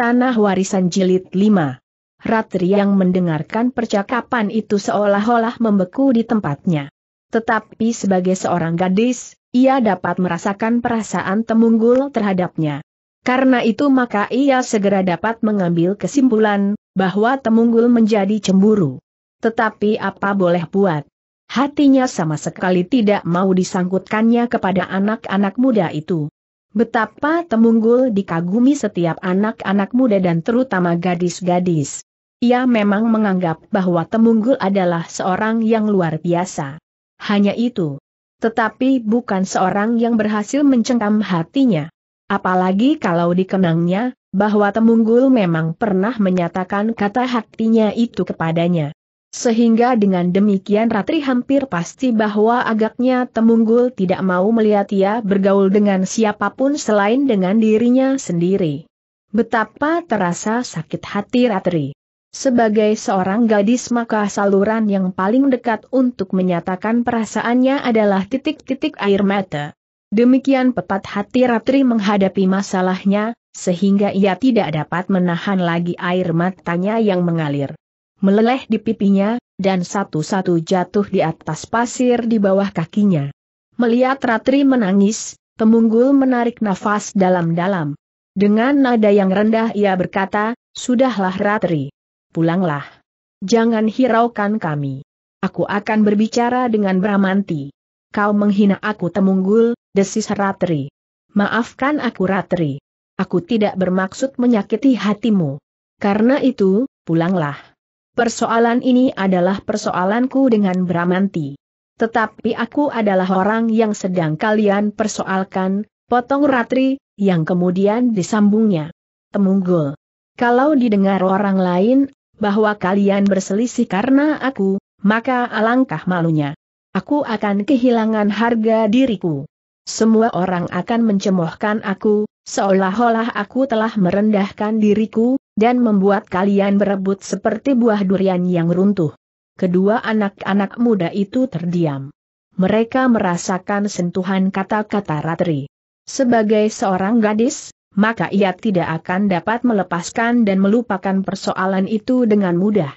Tanah Warisan Jilid 5 Ratri yang mendengarkan percakapan itu seolah-olah membeku di tempatnya. Tetapi sebagai seorang gadis, ia dapat merasakan perasaan temunggul terhadapnya. Karena itu maka ia segera dapat mengambil kesimpulan, bahwa temunggul menjadi cemburu. Tetapi apa boleh buat? Hatinya sama sekali tidak mau disangkutkannya kepada anak-anak muda itu. Betapa Temunggul dikagumi setiap anak-anak muda dan terutama gadis-gadis. Ia memang menganggap bahwa Temunggul adalah seorang yang luar biasa. Hanya itu. Tetapi bukan seorang yang berhasil mencengkam hatinya. Apalagi kalau dikenangnya, bahwa Temunggul memang pernah menyatakan kata hatinya itu kepadanya. Sehingga dengan demikian Ratri hampir pasti bahwa agaknya Temunggul tidak mau melihat ia bergaul dengan siapapun selain dengan dirinya sendiri. Betapa terasa sakit hati Ratri. Sebagai seorang gadis maka saluran yang paling dekat untuk menyatakan perasaannya adalah titik-titik air mata. Demikian pepat hati Ratri menghadapi masalahnya, sehingga ia tidak dapat menahan lagi air matanya yang mengalir meleleh di pipinya, dan satu-satu jatuh di atas pasir di bawah kakinya. Melihat Ratri menangis, pemunggul menarik nafas dalam-dalam. Dengan nada yang rendah ia berkata, Sudahlah Ratri. Pulanglah. Jangan hiraukan kami. Aku akan berbicara dengan Bramanti. Kau menghina aku temunggul, desis Ratri. Maafkan aku Ratri. Aku tidak bermaksud menyakiti hatimu. Karena itu, pulanglah. Persoalan ini adalah persoalanku dengan Bramanti. Tetapi aku adalah orang yang sedang kalian persoalkan, potong Ratri, yang kemudian disambungnya. Temunggul. Kalau didengar orang lain, bahwa kalian berselisih karena aku, maka alangkah malunya. Aku akan kehilangan harga diriku. Semua orang akan mencemohkan aku, seolah-olah aku telah merendahkan diriku, dan membuat kalian berebut seperti buah durian yang runtuh. Kedua anak-anak muda itu terdiam. Mereka merasakan sentuhan kata-kata Ratri. Sebagai seorang gadis, maka ia tidak akan dapat melepaskan dan melupakan persoalan itu dengan mudah.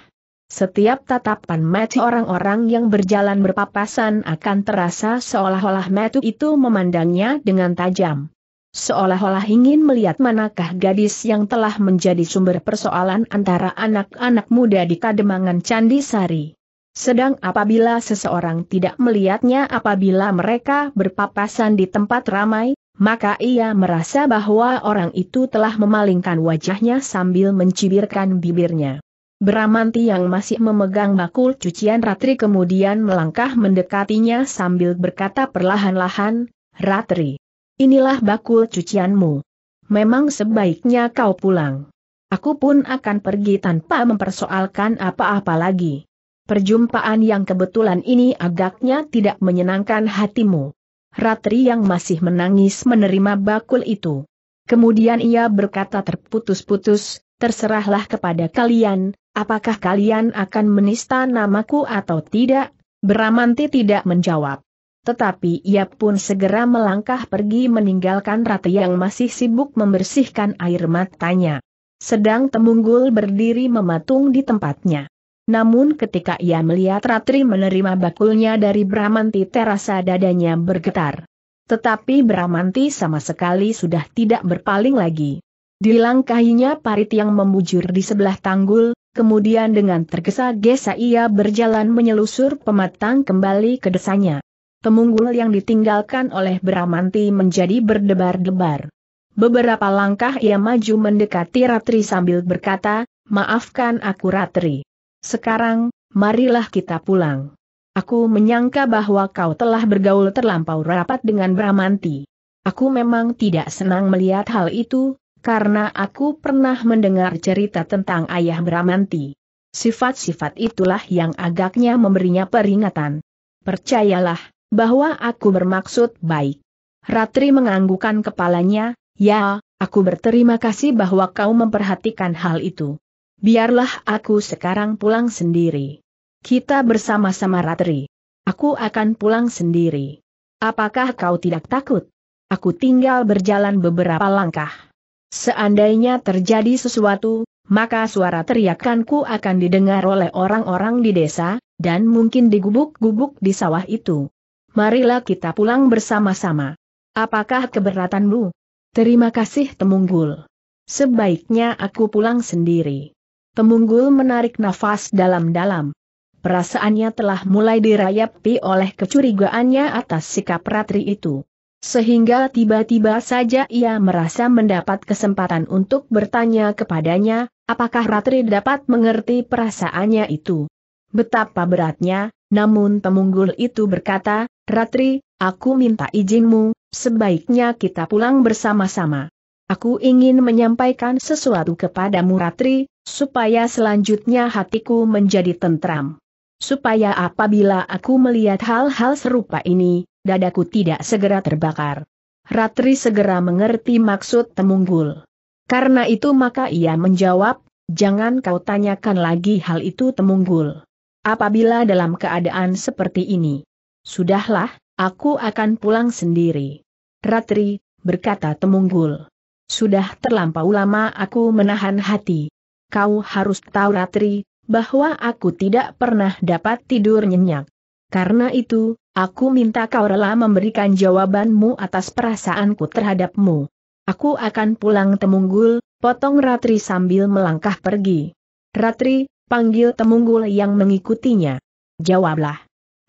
Setiap tatapan mati orang-orang yang berjalan berpapasan akan terasa seolah-olah metu itu memandangnya dengan tajam. Seolah-olah ingin melihat manakah gadis yang telah menjadi sumber persoalan antara anak-anak muda di kademangan Candi Sari. Sedang apabila seseorang tidak melihatnya apabila mereka berpapasan di tempat ramai, maka ia merasa bahwa orang itu telah memalingkan wajahnya sambil mencibirkan bibirnya. Beramanti yang masih memegang bakul cucian Ratri kemudian melangkah mendekatinya sambil berkata perlahan-lahan, Ratri, inilah bakul cucianmu. Memang sebaiknya kau pulang. Aku pun akan pergi tanpa mempersoalkan apa-apa lagi. Perjumpaan yang kebetulan ini agaknya tidak menyenangkan hatimu. Ratri yang masih menangis menerima bakul itu. Kemudian ia berkata terputus-putus, terserahlah kepada kalian, apakah kalian akan menista namaku atau tidak? Beramanti tidak menjawab. Tetapi ia pun segera melangkah pergi meninggalkan Rati yang masih sibuk membersihkan air matanya. Sedang Temunggul berdiri mematung di tempatnya. Namun ketika ia melihat Ratri menerima bakulnya dari Bramanti terasa dadanya bergetar. Tetapi Bramanti sama sekali sudah tidak berpaling lagi. Dilangkahinya parit yang membujur di sebelah tanggul, kemudian dengan tergesa-gesa ia berjalan menyelusur pematang kembali ke desanya. Temunggul yang ditinggalkan oleh Bramanti menjadi berdebar-debar. Beberapa langkah ia maju mendekati Ratri sambil berkata, maafkan aku Ratri. Sekarang, marilah kita pulang. Aku menyangka bahwa kau telah bergaul terlampau rapat dengan Bramanti. Aku memang tidak senang melihat hal itu, karena aku pernah mendengar cerita tentang ayah Bramanti. Sifat-sifat itulah yang agaknya memberinya peringatan. Percayalah, bahwa aku bermaksud baik. Ratri menganggukan kepalanya, ya, aku berterima kasih bahwa kau memperhatikan hal itu. Biarlah aku sekarang pulang sendiri. Kita bersama-sama Ratri. Aku akan pulang sendiri. Apakah kau tidak takut? Aku tinggal berjalan beberapa langkah. Seandainya terjadi sesuatu, maka suara teriakanku akan didengar oleh orang-orang di desa, dan mungkin digubuk gubuk di sawah itu. Marilah kita pulang bersama-sama. Apakah keberatanmu? Terima kasih Temunggul. Sebaiknya aku pulang sendiri. Temunggul menarik nafas dalam-dalam. Perasaannya telah mulai dirayapi oleh kecurigaannya atas sikap Ratri itu sehingga tiba-tiba saja ia merasa mendapat kesempatan untuk bertanya kepadanya, apakah Ratri dapat mengerti perasaannya itu. Betapa beratnya, namun pemunggul itu berkata, Ratri, aku minta izinmu, sebaiknya kita pulang bersama-sama. Aku ingin menyampaikan sesuatu kepadamu Ratri, supaya selanjutnya hatiku menjadi tentram supaya apabila aku melihat hal-hal serupa ini, dadaku tidak segera terbakar. Ratri segera mengerti maksud Temunggul. Karena itu maka ia menjawab, jangan kau tanyakan lagi hal itu Temunggul. Apabila dalam keadaan seperti ini, sudahlah, aku akan pulang sendiri. Ratri, berkata Temunggul. Sudah terlampau lama aku menahan hati. Kau harus tahu Ratri, bahwa aku tidak pernah dapat tidur nyenyak. Karena itu, aku minta kau rela memberikan jawabanmu atas perasaanku terhadapmu. Aku akan pulang Temunggul, potong Ratri sambil melangkah pergi. Ratri, panggil Temunggul yang mengikutinya. Jawablah.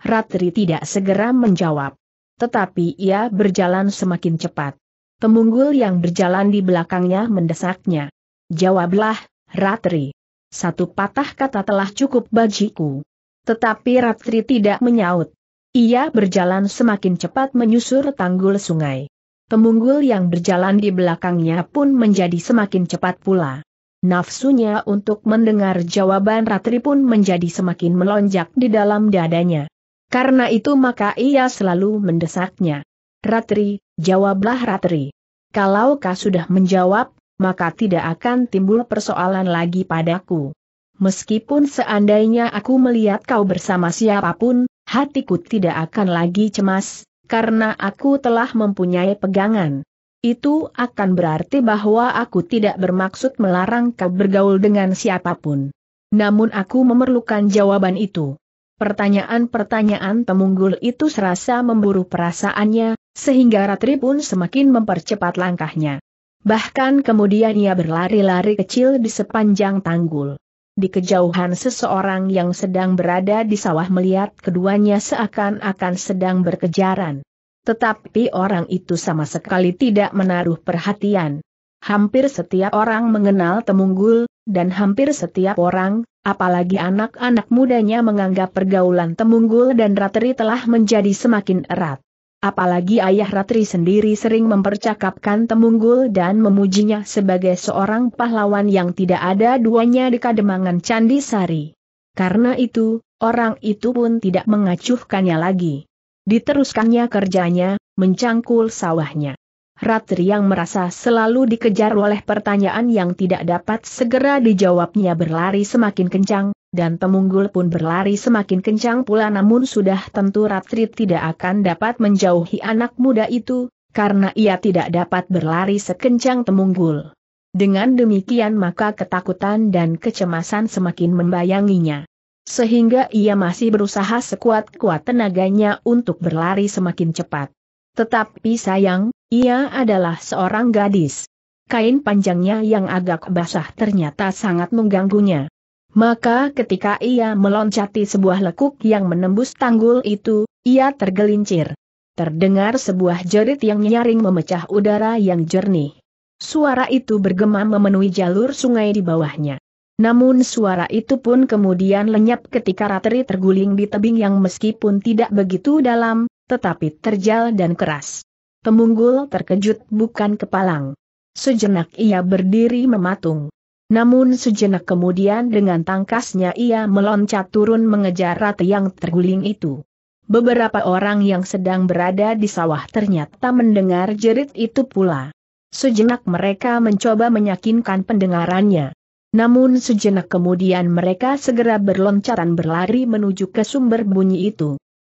Ratri tidak segera menjawab. Tetapi ia berjalan semakin cepat. Temunggul yang berjalan di belakangnya mendesaknya. Jawablah, Ratri. Satu patah kata telah cukup bagiku. Tetapi Ratri tidak menyaut. Ia berjalan semakin cepat menyusur tanggul sungai. Temunggul yang berjalan di belakangnya pun menjadi semakin cepat pula. Nafsunya untuk mendengar jawaban Ratri pun menjadi semakin melonjak di dalam dadanya. Karena itu maka ia selalu mendesaknya. Ratri, jawablah Ratri. Kalau kau sudah menjawab, maka tidak akan timbul persoalan lagi padaku. Meskipun seandainya aku melihat kau bersama siapapun, hatiku tidak akan lagi cemas, karena aku telah mempunyai pegangan. Itu akan berarti bahwa aku tidak bermaksud melarang kau bergaul dengan siapapun. Namun aku memerlukan jawaban itu. Pertanyaan-pertanyaan temunggul itu serasa memburu perasaannya, sehingga Ratri pun semakin mempercepat langkahnya. Bahkan kemudian ia berlari-lari kecil di sepanjang tanggul. Di kejauhan seseorang yang sedang berada di sawah melihat keduanya seakan-akan sedang berkejaran. Tetapi orang itu sama sekali tidak menaruh perhatian. Hampir setiap orang mengenal Temunggul, dan hampir setiap orang, apalagi anak-anak mudanya menganggap pergaulan Temunggul dan Rateri telah menjadi semakin erat. Apalagi ayah Ratri sendiri sering mempercakapkan Temunggul dan memujinya sebagai seorang pahlawan yang tidak ada duanya di kademangan Candi Sari. Karena itu, orang itu pun tidak mengacuhkannya lagi. Diteruskannya kerjanya, mencangkul sawahnya. Ratri yang merasa selalu dikejar oleh pertanyaan yang tidak dapat segera dijawabnya berlari semakin kencang, dan Temunggul pun berlari semakin kencang pula namun sudah tentu Ratri tidak akan dapat menjauhi anak muda itu, karena ia tidak dapat berlari sekencang Temunggul. Dengan demikian maka ketakutan dan kecemasan semakin membayanginya. Sehingga ia masih berusaha sekuat-kuat tenaganya untuk berlari semakin cepat. Tetapi sayang, ia adalah seorang gadis. Kain panjangnya yang agak basah ternyata sangat mengganggunya. Maka ketika ia meloncati sebuah lekuk yang menembus tanggul itu, ia tergelincir. Terdengar sebuah jerit yang nyaring memecah udara yang jernih. Suara itu bergema memenuhi jalur sungai di bawahnya. Namun suara itu pun kemudian lenyap ketika Ratri terguling di tebing yang meskipun tidak begitu dalam, tetapi terjal dan keras. Temunggul terkejut bukan kepalang. Sejenak ia berdiri mematung. Namun sejenak kemudian dengan tangkasnya ia meloncat turun mengejar ratu yang terguling itu. Beberapa orang yang sedang berada di sawah ternyata mendengar jerit itu pula. Sejenak mereka mencoba menyakinkan pendengarannya. Namun sejenak kemudian mereka segera berloncatan berlari menuju ke sumber bunyi itu.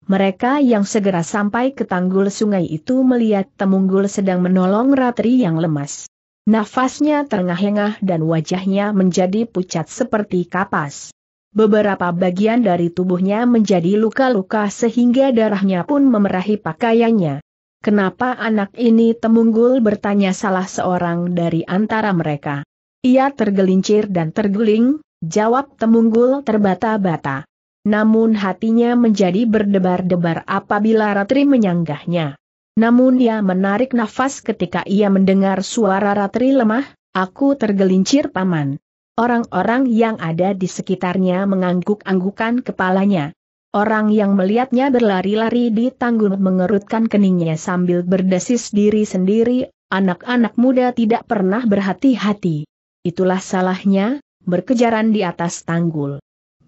Mereka yang segera sampai ke tanggul sungai itu melihat Temunggul sedang menolong Ratri yang lemas. Nafasnya terengah-engah dan wajahnya menjadi pucat seperti kapas. Beberapa bagian dari tubuhnya menjadi luka-luka sehingga darahnya pun memerahi pakaiannya. Kenapa anak ini Temunggul bertanya salah seorang dari antara mereka. Ia tergelincir dan terguling, jawab Temunggul terbata-bata. Namun hatinya menjadi berdebar-debar apabila Ratri menyanggahnya. Namun ia menarik nafas ketika ia mendengar suara Ratri lemah, aku tergelincir paman. Orang-orang yang ada di sekitarnya mengangguk-anggukan kepalanya. Orang yang melihatnya berlari-lari di tanggul mengerutkan keningnya sambil berdesis diri sendiri, anak-anak muda tidak pernah berhati-hati. Itulah salahnya, berkejaran di atas tanggul.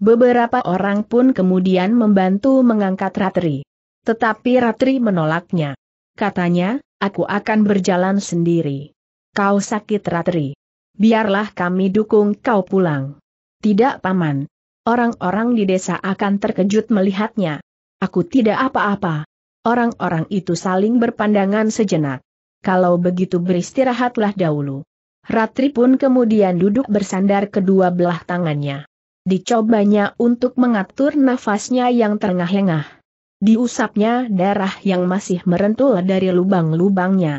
Beberapa orang pun kemudian membantu mengangkat Ratri. Tetapi Ratri menolaknya. Katanya, aku akan berjalan sendiri. Kau sakit Ratri. Biarlah kami dukung kau pulang. Tidak paman. Orang-orang di desa akan terkejut melihatnya. Aku tidak apa-apa. Orang-orang itu saling berpandangan sejenak. Kalau begitu beristirahatlah dahulu. Ratri pun kemudian duduk bersandar kedua belah tangannya. Dicobanya untuk mengatur nafasnya yang terengah-engah. Diusapnya darah yang masih merentul dari lubang-lubangnya.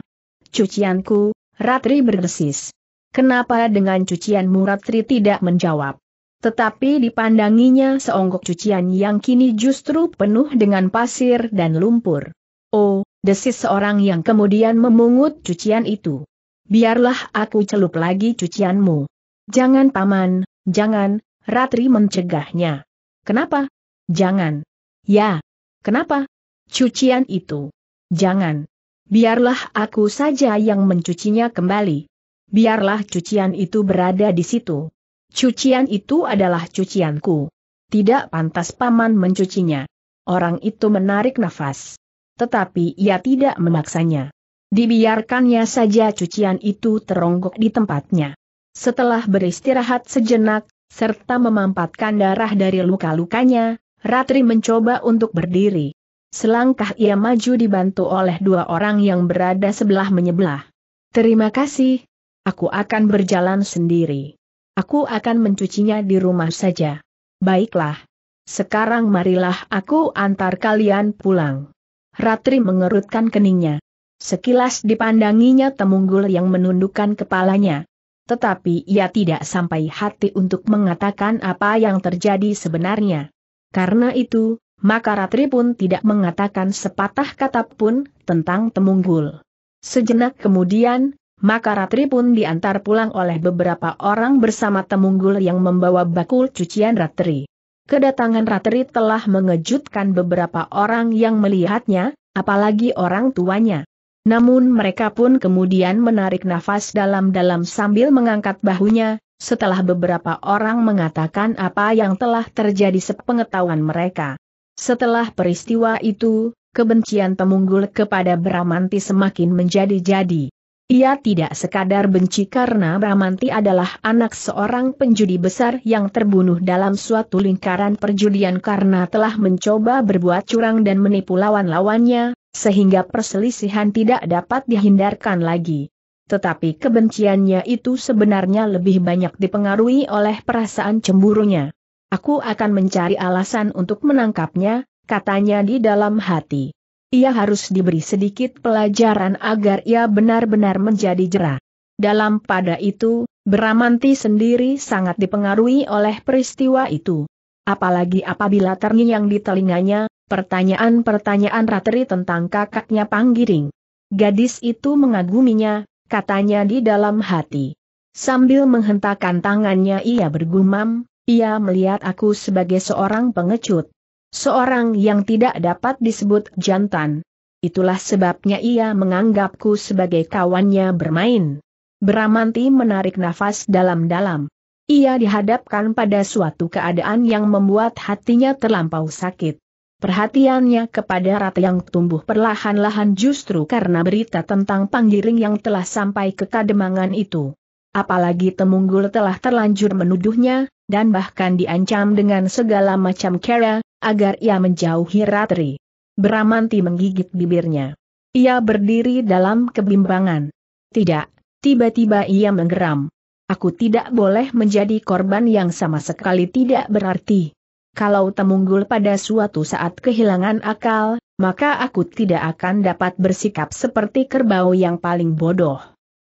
Cucianku, Ratri berdesis. Kenapa dengan cucianmu Ratri tidak menjawab? Tetapi dipandanginya seonggok cucian yang kini justru penuh dengan pasir dan lumpur. Oh, desis seorang yang kemudian memungut cucian itu. Biarlah aku celup lagi cucianmu. Jangan paman, jangan, Ratri mencegahnya. Kenapa? Jangan. Ya. Kenapa? Cucian itu. Jangan. Biarlah aku saja yang mencucinya kembali. Biarlah cucian itu berada di situ. Cucian itu adalah cucianku. Tidak pantas paman mencucinya. Orang itu menarik nafas. Tetapi ia tidak memaksanya. Dibiarkannya saja cucian itu teronggok di tempatnya. Setelah beristirahat sejenak, serta memampatkan darah dari luka-lukanya, Ratri mencoba untuk berdiri. Selangkah ia maju dibantu oleh dua orang yang berada sebelah menyebelah. Terima kasih, aku akan berjalan sendiri. Aku akan mencucinya di rumah saja. Baiklah. Sekarang marilah aku antar kalian pulang. Ratri mengerutkan keningnya. Sekilas dipandanginya Temunggul yang menundukkan kepalanya tetapi ia tidak sampai hati untuk mengatakan apa yang terjadi sebenarnya. Karena itu, maka Ratri pun tidak mengatakan sepatah kata pun tentang Temunggul. Sejenak kemudian, maka Ratri pun diantar pulang oleh beberapa orang bersama Temunggul yang membawa bakul cucian Ratri. Kedatangan Ratri telah mengejutkan beberapa orang yang melihatnya, apalagi orang tuanya. Namun mereka pun kemudian menarik nafas dalam-dalam sambil mengangkat bahunya, setelah beberapa orang mengatakan apa yang telah terjadi sepengetahuan mereka. Setelah peristiwa itu, kebencian pemunggul kepada Bramanti semakin menjadi-jadi. Ia tidak sekadar benci karena Bramanti adalah anak seorang penjudi besar yang terbunuh dalam suatu lingkaran perjudian karena telah mencoba berbuat curang dan menipu lawan-lawannya, sehingga perselisihan tidak dapat dihindarkan lagi. Tetapi kebenciannya itu sebenarnya lebih banyak dipengaruhi oleh perasaan cemburunya. Aku akan mencari alasan untuk menangkapnya, katanya di dalam hati. Ia harus diberi sedikit pelajaran agar ia benar-benar menjadi jerah. Dalam pada itu, Bramanti sendiri sangat dipengaruhi oleh peristiwa itu. Apalagi apabila terngiang di telinganya, pertanyaan-pertanyaan Rateri tentang kakaknya Panggiring. Gadis itu mengaguminya, katanya di dalam hati. Sambil menghentakkan tangannya ia bergumam, ia melihat aku sebagai seorang pengecut. Seorang yang tidak dapat disebut jantan. Itulah sebabnya ia menganggapku sebagai kawannya bermain. Beramanti menarik nafas dalam-dalam. Ia dihadapkan pada suatu keadaan yang membuat hatinya terlampau sakit. Perhatiannya kepada rat yang tumbuh perlahan-lahan justru karena berita tentang panggiring yang telah sampai ke kademangan itu. Apalagi Temunggul telah terlanjur menuduhnya, dan bahkan diancam dengan segala macam cara, agar ia menjauhi Ratri. Beramanti menggigit bibirnya. Ia berdiri dalam kebimbangan. Tidak, tiba-tiba ia menggeram. Aku tidak boleh menjadi korban yang sama sekali tidak berarti. Kalau Temunggul pada suatu saat kehilangan akal, maka aku tidak akan dapat bersikap seperti kerbau yang paling bodoh.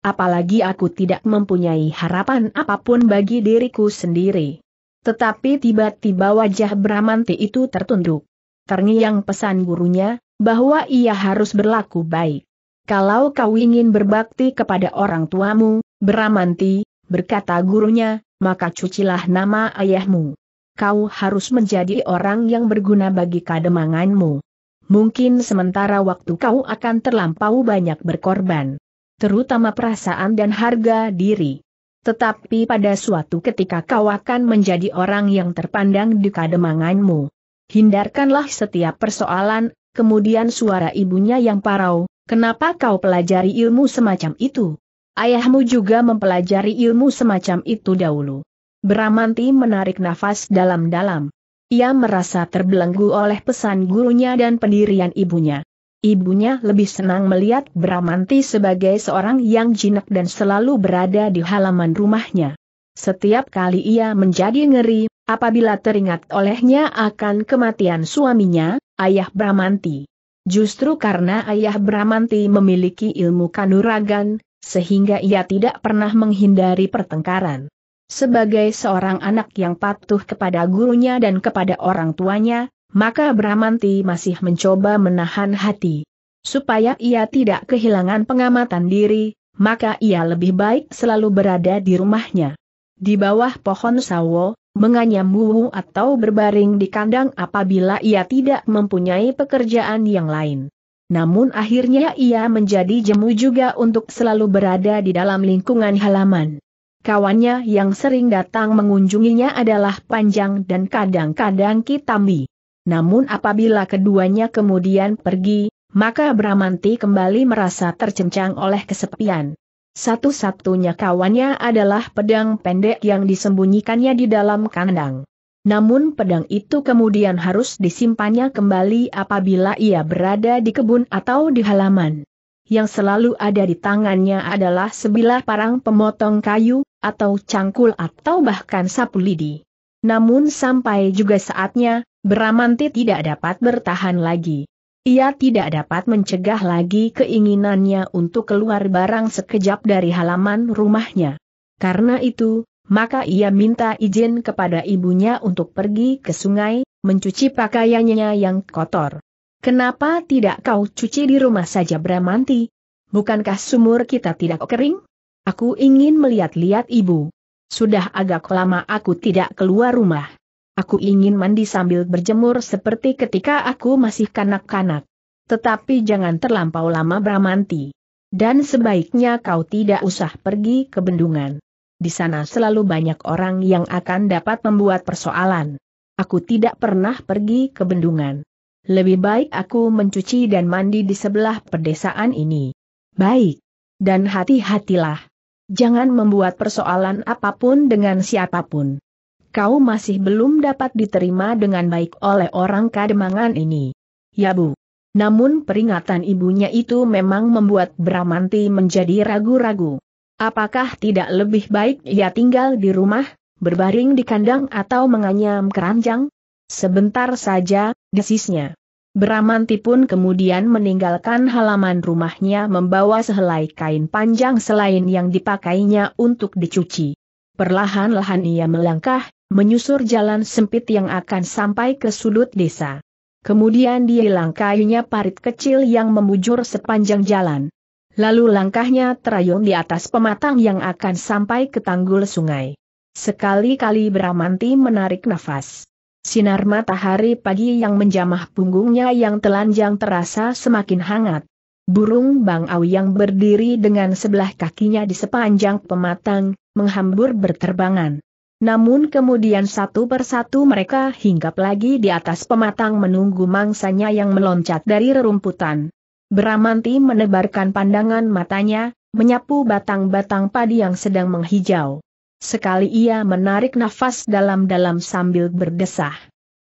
Apalagi aku tidak mempunyai harapan apapun bagi diriku sendiri. Tetapi tiba-tiba wajah Bramanti itu tertunduk. Terngiang pesan gurunya, bahwa ia harus berlaku baik. Kalau kau ingin berbakti kepada orang tuamu, Bramanti, berkata gurunya, maka cucilah nama ayahmu. Kau harus menjadi orang yang berguna bagi kademanganmu. Mungkin sementara waktu kau akan terlampau banyak berkorban. Terutama perasaan dan harga diri. Tetapi pada suatu ketika kau akan menjadi orang yang terpandang di kademanganmu. Hindarkanlah setiap persoalan, kemudian suara ibunya yang parau, kenapa kau pelajari ilmu semacam itu? Ayahmu juga mempelajari ilmu semacam itu dahulu. Bramanti menarik nafas dalam-dalam. Ia merasa terbelenggu oleh pesan gurunya dan pendirian ibunya. Ibunya lebih senang melihat Bramanti sebagai seorang yang jinak dan selalu berada di halaman rumahnya. Setiap kali ia menjadi ngeri, apabila teringat olehnya akan kematian suaminya, ayah Bramanti. Justru karena ayah Bramanti memiliki ilmu kanuragan, sehingga ia tidak pernah menghindari pertengkaran. Sebagai seorang anak yang patuh kepada gurunya dan kepada orang tuanya, maka Bramanti masih mencoba menahan hati. Supaya ia tidak kehilangan pengamatan diri, maka ia lebih baik selalu berada di rumahnya. Di bawah pohon sawo, menganyam bubu atau berbaring di kandang apabila ia tidak mempunyai pekerjaan yang lain namun akhirnya ia menjadi jemu juga untuk selalu berada di dalam lingkungan halaman. Kawannya yang sering datang mengunjunginya adalah Panjang dan kadang-kadang Kitambi. Namun apabila keduanya kemudian pergi, maka Bramanti kembali merasa tercencang oleh kesepian. Satu-satunya kawannya adalah pedang pendek yang disembunyikannya di dalam kandang. Namun pedang itu kemudian harus disimpannya kembali apabila ia berada di kebun atau di halaman. Yang selalu ada di tangannya adalah sebilah parang pemotong kayu, atau cangkul atau bahkan sapu lidi. Namun sampai juga saatnya, Bramanti tidak dapat bertahan lagi. Ia tidak dapat mencegah lagi keinginannya untuk keluar barang sekejap dari halaman rumahnya. Karena itu, maka ia minta izin kepada ibunya untuk pergi ke sungai, mencuci pakaiannya yang kotor. Kenapa tidak kau cuci di rumah saja Bramanti? Bukankah sumur kita tidak kering? Aku ingin melihat-lihat ibu. Sudah agak lama aku tidak keluar rumah. Aku ingin mandi sambil berjemur seperti ketika aku masih kanak-kanak. Tetapi jangan terlampau lama Bramanti. Dan sebaiknya kau tidak usah pergi ke bendungan di sana selalu banyak orang yang akan dapat membuat persoalan. Aku tidak pernah pergi ke bendungan. Lebih baik aku mencuci dan mandi di sebelah pedesaan ini. Baik. Dan hati-hatilah. Jangan membuat persoalan apapun dengan siapapun. Kau masih belum dapat diterima dengan baik oleh orang kademangan ini. Ya Bu. Namun peringatan ibunya itu memang membuat Bramanti menjadi ragu-ragu. Apakah tidak lebih baik ia tinggal di rumah, berbaring di kandang atau menganyam keranjang? Sebentar saja, desisnya. Beramanti pun kemudian meninggalkan halaman rumahnya membawa sehelai kain panjang selain yang dipakainya untuk dicuci. Perlahan-lahan ia melangkah, menyusur jalan sempit yang akan sampai ke sudut desa. Kemudian dia langkainya parit kecil yang memujur sepanjang jalan. Lalu langkahnya terayun di atas pematang yang akan sampai ke tanggul sungai. Sekali-kali Bramanti menarik nafas. Sinar matahari pagi yang menjamah punggungnya yang telanjang terasa semakin hangat. Burung Bang Au yang berdiri dengan sebelah kakinya di sepanjang pematang, menghambur berterbangan. Namun kemudian satu persatu mereka hinggap lagi di atas pematang menunggu mangsanya yang meloncat dari rerumputan. Beramanti menebarkan pandangan matanya, menyapu batang-batang padi yang sedang menghijau. Sekali ia menarik nafas dalam-dalam sambil berdesah.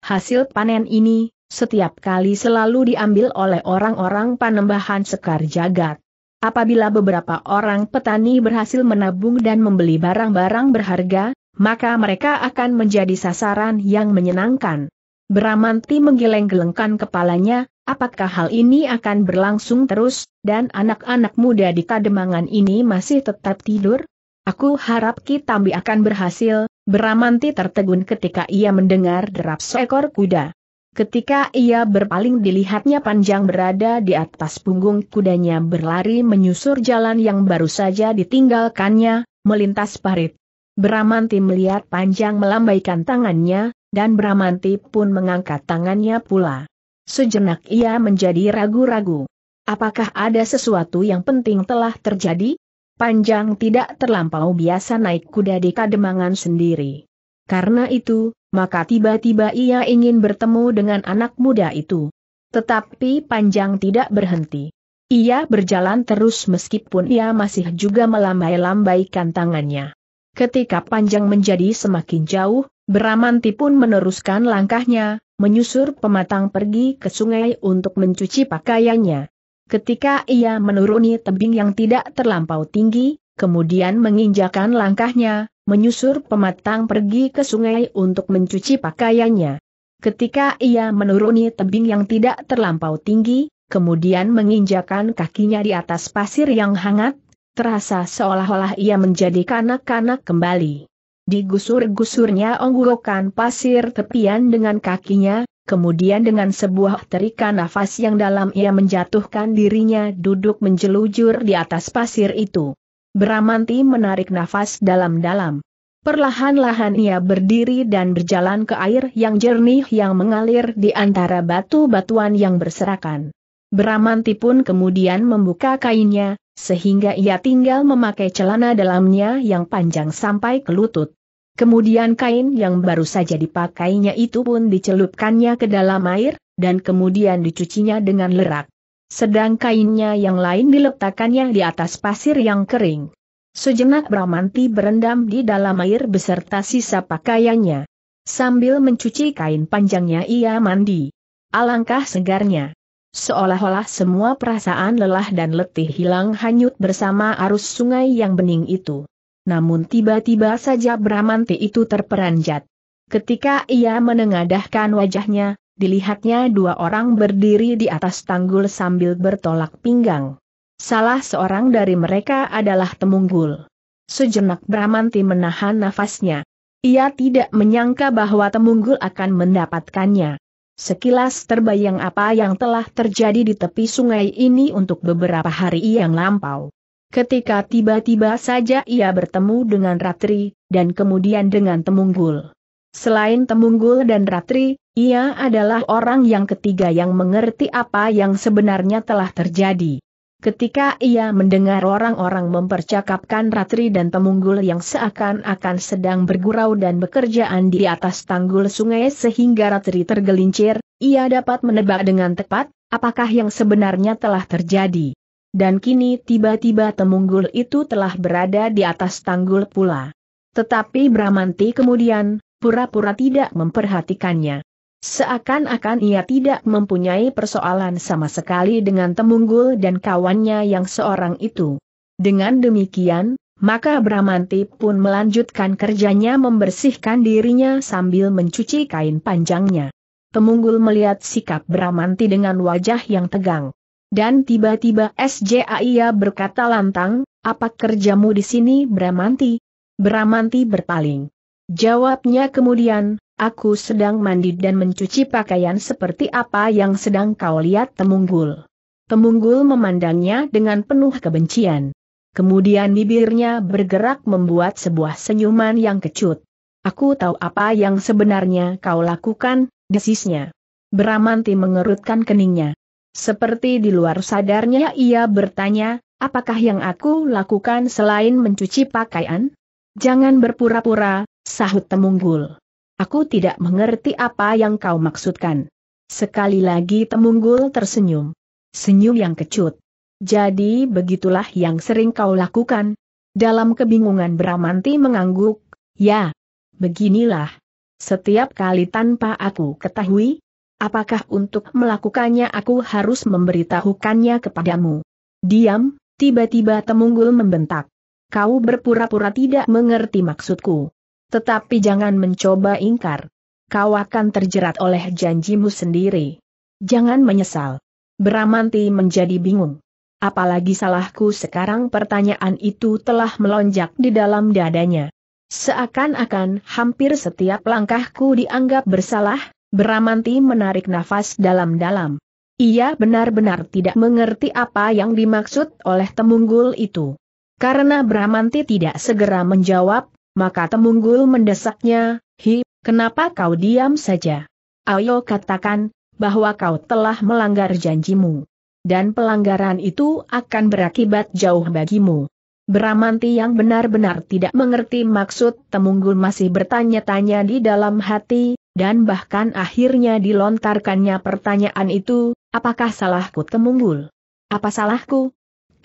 Hasil panen ini, setiap kali selalu diambil oleh orang-orang panembahan sekar jagat. Apabila beberapa orang petani berhasil menabung dan membeli barang-barang berharga, maka mereka akan menjadi sasaran yang menyenangkan. Beramanti menggeleng-gelengkan kepalanya, Apakah hal ini akan berlangsung terus, dan anak-anak muda di kademangan ini masih tetap tidur? Aku harap Kitambi akan berhasil, Beramanti tertegun ketika ia mendengar derap seekor kuda. Ketika ia berpaling dilihatnya panjang berada di atas punggung kudanya berlari menyusur jalan yang baru saja ditinggalkannya, melintas parit. Beramanti melihat panjang melambaikan tangannya, dan Beramanti pun mengangkat tangannya pula. Sejenak ia menjadi ragu-ragu. Apakah ada sesuatu yang penting telah terjadi? Panjang tidak terlampau biasa naik kuda di kademangan sendiri. Karena itu, maka tiba-tiba ia ingin bertemu dengan anak muda itu. Tetapi Panjang tidak berhenti. Ia berjalan terus meskipun ia masih juga melambai-lambaikan tangannya. Ketika Panjang menjadi semakin jauh, Beramanti pun meneruskan langkahnya, menyusur pematang pergi ke sungai untuk mencuci pakaiannya. Ketika ia menuruni tebing yang tidak terlampau tinggi, kemudian menginjakan langkahnya, menyusur pematang pergi ke sungai untuk mencuci pakaiannya. Ketika ia menuruni tebing yang tidak terlampau tinggi, kemudian menginjakan kakinya di atas pasir yang hangat, terasa seolah-olah ia menjadi kanak-kanak kembali. Digusur-gusurnya onggurokan pasir tepian dengan kakinya, kemudian dengan sebuah terikan nafas yang dalam ia menjatuhkan dirinya duduk menjelujur di atas pasir itu. Beramanti menarik nafas dalam-dalam. Perlahan-lahan ia berdiri dan berjalan ke air yang jernih yang mengalir di antara batu-batuan yang berserakan. Bramanti pun kemudian membuka kainnya, sehingga ia tinggal memakai celana dalamnya yang panjang sampai ke lutut. Kemudian kain yang baru saja dipakainya itu pun dicelupkannya ke dalam air, dan kemudian dicucinya dengan lerak. Sedang kainnya yang lain diletakkannya di atas pasir yang kering. Sejenak Bramanti berendam di dalam air beserta sisa pakaiannya. Sambil mencuci kain panjangnya ia mandi. Alangkah segarnya. Seolah-olah semua perasaan lelah dan letih hilang hanyut bersama arus sungai yang bening itu. Namun tiba-tiba saja Bramanti itu terperanjat. Ketika ia menengadahkan wajahnya, dilihatnya dua orang berdiri di atas tanggul sambil bertolak pinggang. Salah seorang dari mereka adalah Temunggul. Sejenak Bramanti menahan nafasnya. Ia tidak menyangka bahwa Temunggul akan mendapatkannya. Sekilas terbayang apa yang telah terjadi di tepi sungai ini untuk beberapa hari yang lampau. Ketika tiba-tiba saja ia bertemu dengan Ratri, dan kemudian dengan Temunggul. Selain Temunggul dan Ratri, ia adalah orang yang ketiga yang mengerti apa yang sebenarnya telah terjadi. Ketika ia mendengar orang-orang mempercakapkan ratri dan pemunggul yang seakan-akan sedang bergurau dan bekerjaan di atas tanggul sungai sehingga ratri tergelincir, ia dapat menebak dengan tepat, apakah yang sebenarnya telah terjadi. Dan kini tiba-tiba temunggul itu telah berada di atas tanggul pula. Tetapi Bramanti kemudian, pura-pura tidak memperhatikannya. Seakan-akan ia tidak mempunyai persoalan sama sekali dengan Temunggul dan kawannya yang seorang itu. Dengan demikian, maka Bramanti pun melanjutkan kerjanya membersihkan dirinya sambil mencuci kain panjangnya. Temunggul melihat sikap Bramanti dengan wajah yang tegang. Dan tiba-tiba SJA ia berkata lantang, apa kerjamu di sini Bramanti? Bramanti berpaling. Jawabnya kemudian, aku sedang mandi dan mencuci pakaian seperti apa yang sedang kau lihat Temunggul. Temunggul memandangnya dengan penuh kebencian. Kemudian bibirnya bergerak membuat sebuah senyuman yang kecut. Aku tahu apa yang sebenarnya kau lakukan, desisnya. Bramanti mengerutkan keningnya. Seperti di luar sadarnya ia bertanya, apakah yang aku lakukan selain mencuci pakaian? Jangan berpura-pura, sahut Temunggul. Aku tidak mengerti apa yang kau maksudkan. Sekali lagi Temunggul tersenyum. Senyum yang kecut. Jadi begitulah yang sering kau lakukan. Dalam kebingungan Bramanti mengangguk, ya, beginilah. Setiap kali tanpa aku ketahui, apakah untuk melakukannya aku harus memberitahukannya kepadamu. Diam, tiba-tiba Temunggul membentak. Kau berpura-pura tidak mengerti maksudku. Tetapi jangan mencoba ingkar. Kau akan terjerat oleh janjimu sendiri. Jangan menyesal. Bramanti menjadi bingung. Apalagi salahku sekarang pertanyaan itu telah melonjak di dalam dadanya. Seakan-akan hampir setiap langkahku dianggap bersalah, Bramanti menarik nafas dalam-dalam. Ia benar-benar tidak mengerti apa yang dimaksud oleh Temunggul itu. Karena Bramanti tidak segera menjawab, maka Temunggul mendesaknya, Hi, kenapa kau diam saja? Ayo katakan, bahwa kau telah melanggar janjimu. Dan pelanggaran itu akan berakibat jauh bagimu. Bramanti yang benar-benar tidak mengerti maksud Temunggul masih bertanya-tanya di dalam hati, dan bahkan akhirnya dilontarkannya pertanyaan itu, apakah salahku Temunggul? Apa salahku?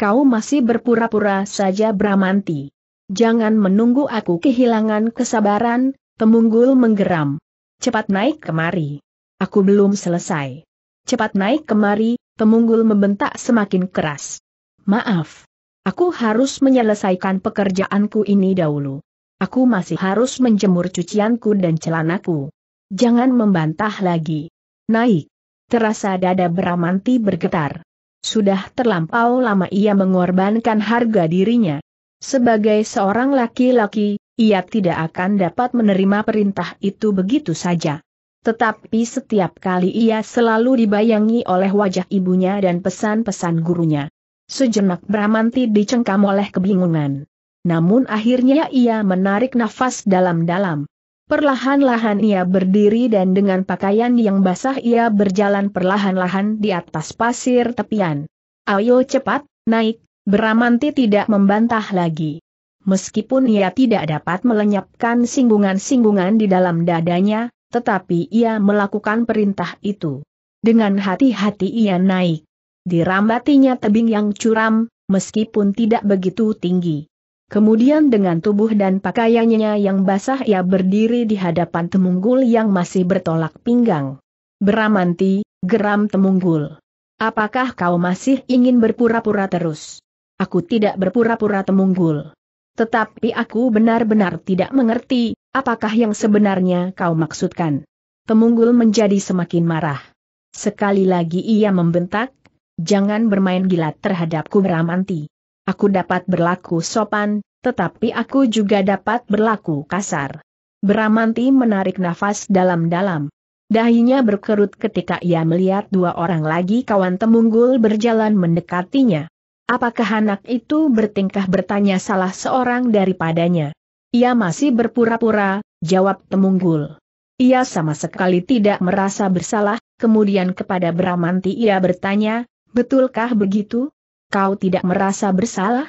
Kau masih berpura-pura saja Bramanti. Jangan menunggu aku kehilangan kesabaran, temunggul menggeram. Cepat naik kemari. Aku belum selesai. Cepat naik kemari, temunggul membentak semakin keras. Maaf. Aku harus menyelesaikan pekerjaanku ini dahulu. Aku masih harus menjemur cucianku dan celanaku. Jangan membantah lagi. Naik. Terasa dada Beramanti bergetar. Sudah terlampau lama ia mengorbankan harga dirinya. Sebagai seorang laki-laki, ia tidak akan dapat menerima perintah itu begitu saja. Tetapi setiap kali ia selalu dibayangi oleh wajah ibunya dan pesan-pesan gurunya. Sejenak Bramanti dicengkam oleh kebingungan. Namun akhirnya ia menarik nafas dalam-dalam. Perlahan-lahan ia berdiri dan dengan pakaian yang basah ia berjalan perlahan-lahan di atas pasir tepian. Ayo cepat, naik, Beramanti tidak membantah lagi. Meskipun ia tidak dapat melenyapkan singgungan-singgungan di dalam dadanya, tetapi ia melakukan perintah itu. Dengan hati-hati ia naik. Dirambatinya tebing yang curam, meskipun tidak begitu tinggi. Kemudian dengan tubuh dan pakaiannya yang basah ia berdiri di hadapan Temunggul yang masih bertolak pinggang. Beramanti, geram Temunggul. Apakah kau masih ingin berpura-pura terus? Aku tidak berpura-pura temunggul. Tetapi aku benar-benar tidak mengerti, apakah yang sebenarnya kau maksudkan. Temunggul menjadi semakin marah. Sekali lagi ia membentak, jangan bermain gila terhadapku Bramanti. Aku dapat berlaku sopan, tetapi aku juga dapat berlaku kasar. Bramanti menarik nafas dalam-dalam. Dahinya berkerut ketika ia melihat dua orang lagi kawan Temunggul berjalan mendekatinya. Apakah anak itu bertingkah bertanya salah seorang daripadanya? Ia masih berpura-pura, jawab Temunggul. Ia sama sekali tidak merasa bersalah, kemudian kepada Bramanti ia bertanya, betulkah begitu? Kau tidak merasa bersalah?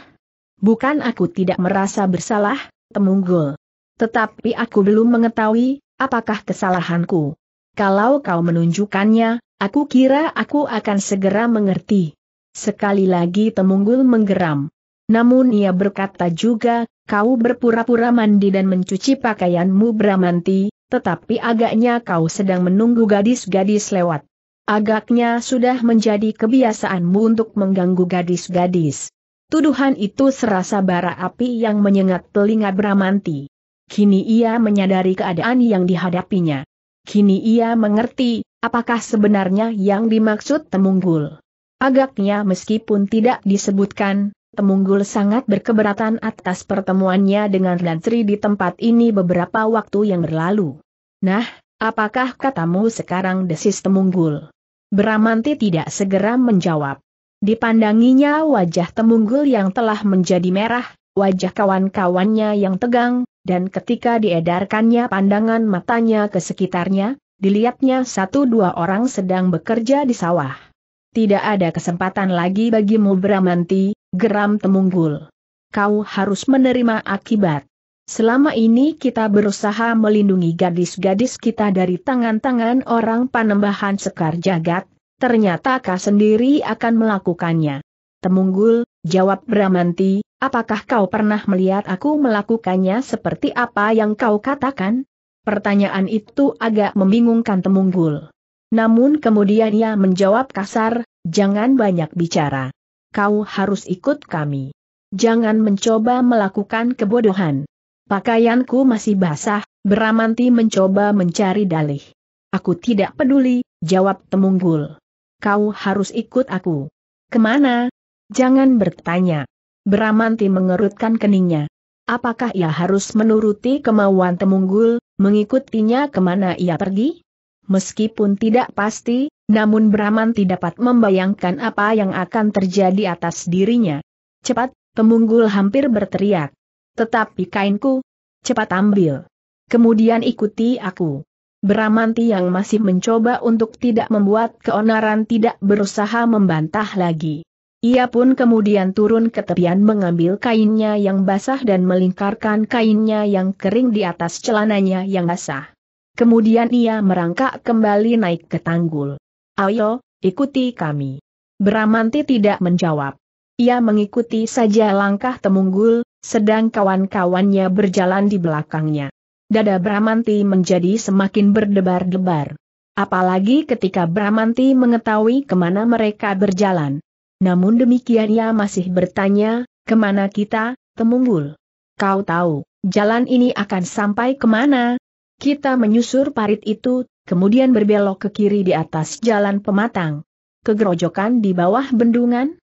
Bukan aku tidak merasa bersalah, Temunggul. Tetapi aku belum mengetahui, apakah kesalahanku. Kalau kau menunjukkannya, aku kira aku akan segera mengerti. Sekali lagi temunggul menggeram. Namun ia berkata juga, kau berpura-pura mandi dan mencuci pakaianmu Bramanti, tetapi agaknya kau sedang menunggu gadis-gadis lewat. Agaknya sudah menjadi kebiasaanmu untuk mengganggu gadis-gadis. Tuduhan itu serasa bara api yang menyengat telinga Bramanti. Kini ia menyadari keadaan yang dihadapinya. Kini ia mengerti, apakah sebenarnya yang dimaksud Temunggul. Agaknya meskipun tidak disebutkan, Temunggul sangat berkeberatan atas pertemuannya dengan Lantri di tempat ini beberapa waktu yang berlalu. Nah, apakah katamu sekarang desis Temunggul? Bramanti tidak segera menjawab. Dipandanginya wajah Temunggul yang telah menjadi merah, wajah kawan-kawannya yang tegang, dan ketika diedarkannya pandangan matanya ke sekitarnya, dilihatnya satu dua orang sedang bekerja di sawah. Tidak ada kesempatan lagi bagimu beramanti, geram temunggul. Kau harus menerima akibat. Selama ini kita berusaha melindungi gadis-gadis kita dari tangan-tangan orang panembahan sekar jagat, ternyata kau sendiri akan melakukannya. Temunggul, jawab Bramanti, apakah kau pernah melihat aku melakukannya seperti apa yang kau katakan? Pertanyaan itu agak membingungkan Temunggul. Namun kemudian ia menjawab kasar, jangan banyak bicara. Kau harus ikut kami. Jangan mencoba melakukan kebodohan. Pakaianku masih basah, Beramanti mencoba mencari dalih. Aku tidak peduli, jawab Temunggul. Kau harus ikut aku. Kemana? Jangan bertanya. Beramanti mengerutkan keningnya. Apakah ia harus menuruti kemauan Temunggul, mengikutinya kemana ia pergi? Meskipun tidak pasti, namun Brahman tidak dapat membayangkan apa yang akan terjadi atas dirinya. Cepat, temunggul hampir berteriak. Tetapi kainku, cepat ambil. Kemudian ikuti aku. Bramanti yang masih mencoba untuk tidak membuat keonaran tidak berusaha membantah lagi. Ia pun kemudian turun ke tepian mengambil kainnya yang basah dan melingkarkan kainnya yang kering di atas celananya yang basah. Kemudian ia merangkak kembali naik ke tanggul. Ayo, ikuti kami. Bramanti tidak menjawab. Ia mengikuti saja langkah Temunggul, sedang kawan-kawannya berjalan di belakangnya. Dada Bramanti menjadi semakin berdebar-debar. Apalagi ketika Bramanti mengetahui kemana mereka berjalan. Namun demikian ia masih bertanya, kemana kita, Temunggul? Kau tahu, jalan ini akan sampai kemana, kita menyusur parit itu, kemudian berbelok ke kiri di atas jalan pematang. Kegerojokan di bawah bendungan?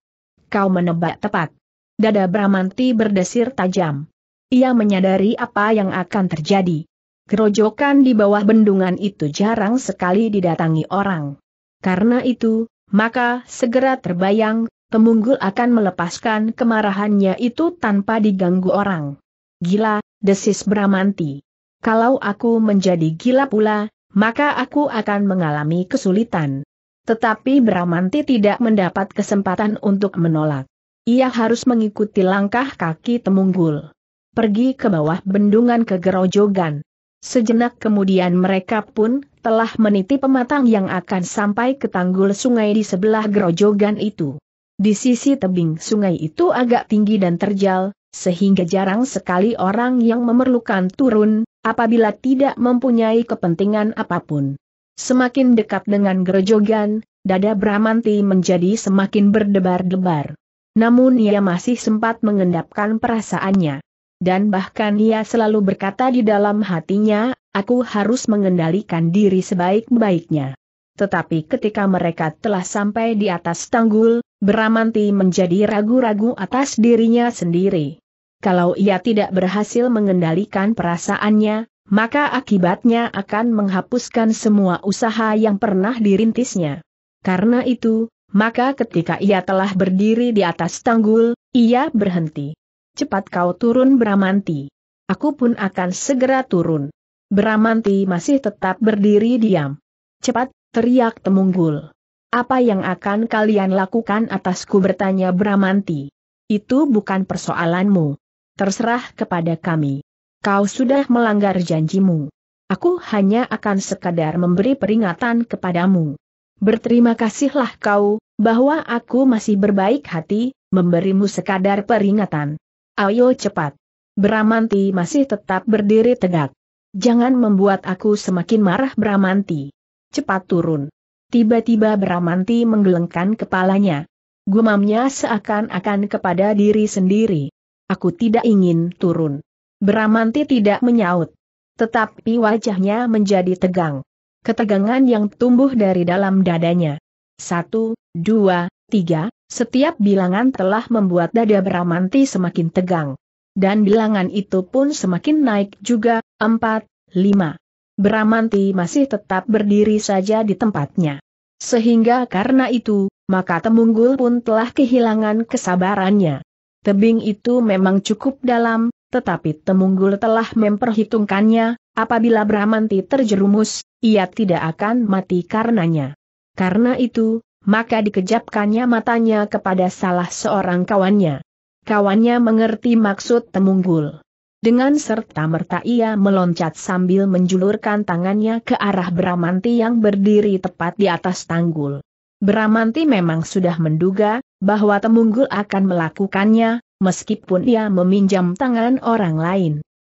Kau menebak tepat. Dada Bramanti berdesir tajam. Ia menyadari apa yang akan terjadi. Gerojokan di bawah bendungan itu jarang sekali didatangi orang. Karena itu, maka segera terbayang Pemunggul akan melepaskan kemarahannya itu tanpa diganggu orang. Gila, desis Bramanti. Kalau aku menjadi gila pula, maka aku akan mengalami kesulitan. Tetapi Bramanti tidak mendapat kesempatan untuk menolak. Ia harus mengikuti langkah kaki Temunggul. Pergi ke bawah bendungan ke Gerojogan. Sejenak kemudian mereka pun telah meniti pematang yang akan sampai ke tanggul sungai di sebelah Gerojogan itu. Di sisi tebing sungai itu agak tinggi dan terjal, sehingga jarang sekali orang yang memerlukan turun, apabila tidak mempunyai kepentingan apapun. Semakin dekat dengan gerejogan, dada Bramanti menjadi semakin berdebar-debar. Namun ia masih sempat mengendapkan perasaannya. Dan bahkan ia selalu berkata di dalam hatinya, aku harus mengendalikan diri sebaik-baiknya. Tetapi ketika mereka telah sampai di atas tanggul, Bramanti menjadi ragu-ragu atas dirinya sendiri. Kalau ia tidak berhasil mengendalikan perasaannya, maka akibatnya akan menghapuskan semua usaha yang pernah dirintisnya. Karena itu, maka ketika ia telah berdiri di atas tanggul, ia berhenti. Cepat kau turun Bramanti. Aku pun akan segera turun. Bramanti masih tetap berdiri diam. Cepat, teriak Temunggul. Apa yang akan kalian lakukan atasku bertanya Bramanti? Itu bukan persoalanmu terserah kepada kami. Kau sudah melanggar janjimu. Aku hanya akan sekadar memberi peringatan kepadamu. Berterima kasihlah kau, bahwa aku masih berbaik hati, memberimu sekadar peringatan. Ayo cepat. Bramanti masih tetap berdiri tegak. Jangan membuat aku semakin marah Bramanti. Cepat turun. Tiba-tiba Bramanti menggelengkan kepalanya. Gumamnya seakan-akan kepada diri sendiri. Aku tidak ingin turun. Bramanti tidak menyaut. Tetapi wajahnya menjadi tegang. Ketegangan yang tumbuh dari dalam dadanya. Satu, dua, tiga, setiap bilangan telah membuat dada Bramanti semakin tegang. Dan bilangan itu pun semakin naik juga, empat, lima. Bramanti masih tetap berdiri saja di tempatnya. Sehingga karena itu, maka Temunggul pun telah kehilangan kesabarannya. Tebing itu memang cukup dalam, tetapi Temunggul telah memperhitungkannya, apabila Bramanti terjerumus, ia tidak akan mati karenanya. Karena itu, maka dikejapkannya matanya kepada salah seorang kawannya. Kawannya mengerti maksud Temunggul. Dengan serta-merta ia meloncat sambil menjulurkan tangannya ke arah Bramanti yang berdiri tepat di atas tanggul. Bramanti memang sudah menduga, bahwa Temunggul akan melakukannya, meskipun ia meminjam tangan orang lain.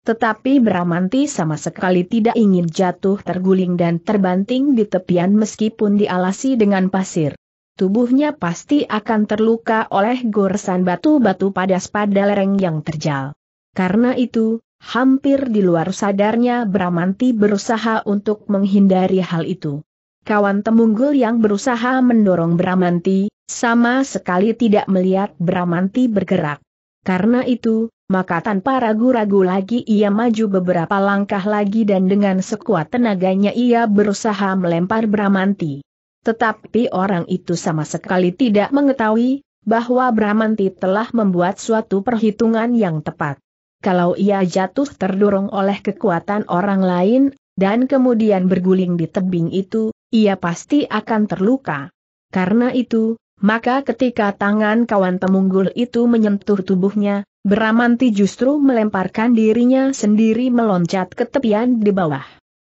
Tetapi Bramanti sama sekali tidak ingin jatuh terguling dan terbanting di tepian meskipun dialasi dengan pasir. Tubuhnya pasti akan terluka oleh goresan batu-batu padas pada lereng yang terjal. Karena itu, hampir di luar sadarnya Bramanti berusaha untuk menghindari hal itu. Kawan Temunggul yang berusaha mendorong Bramanti, sama sekali tidak melihat Bramanti bergerak. Karena itu, maka tanpa ragu-ragu lagi ia maju beberapa langkah lagi dan dengan sekuat tenaganya ia berusaha melempar Bramanti. Tetapi orang itu sama sekali tidak mengetahui bahwa Bramanti telah membuat suatu perhitungan yang tepat. Kalau ia jatuh terdorong oleh kekuatan orang lain, dan kemudian berguling di tebing itu, ia pasti akan terluka. Karena itu, maka ketika tangan kawan temunggul itu menyentuh tubuhnya, Bramanti justru melemparkan dirinya sendiri meloncat ke tepian di bawah.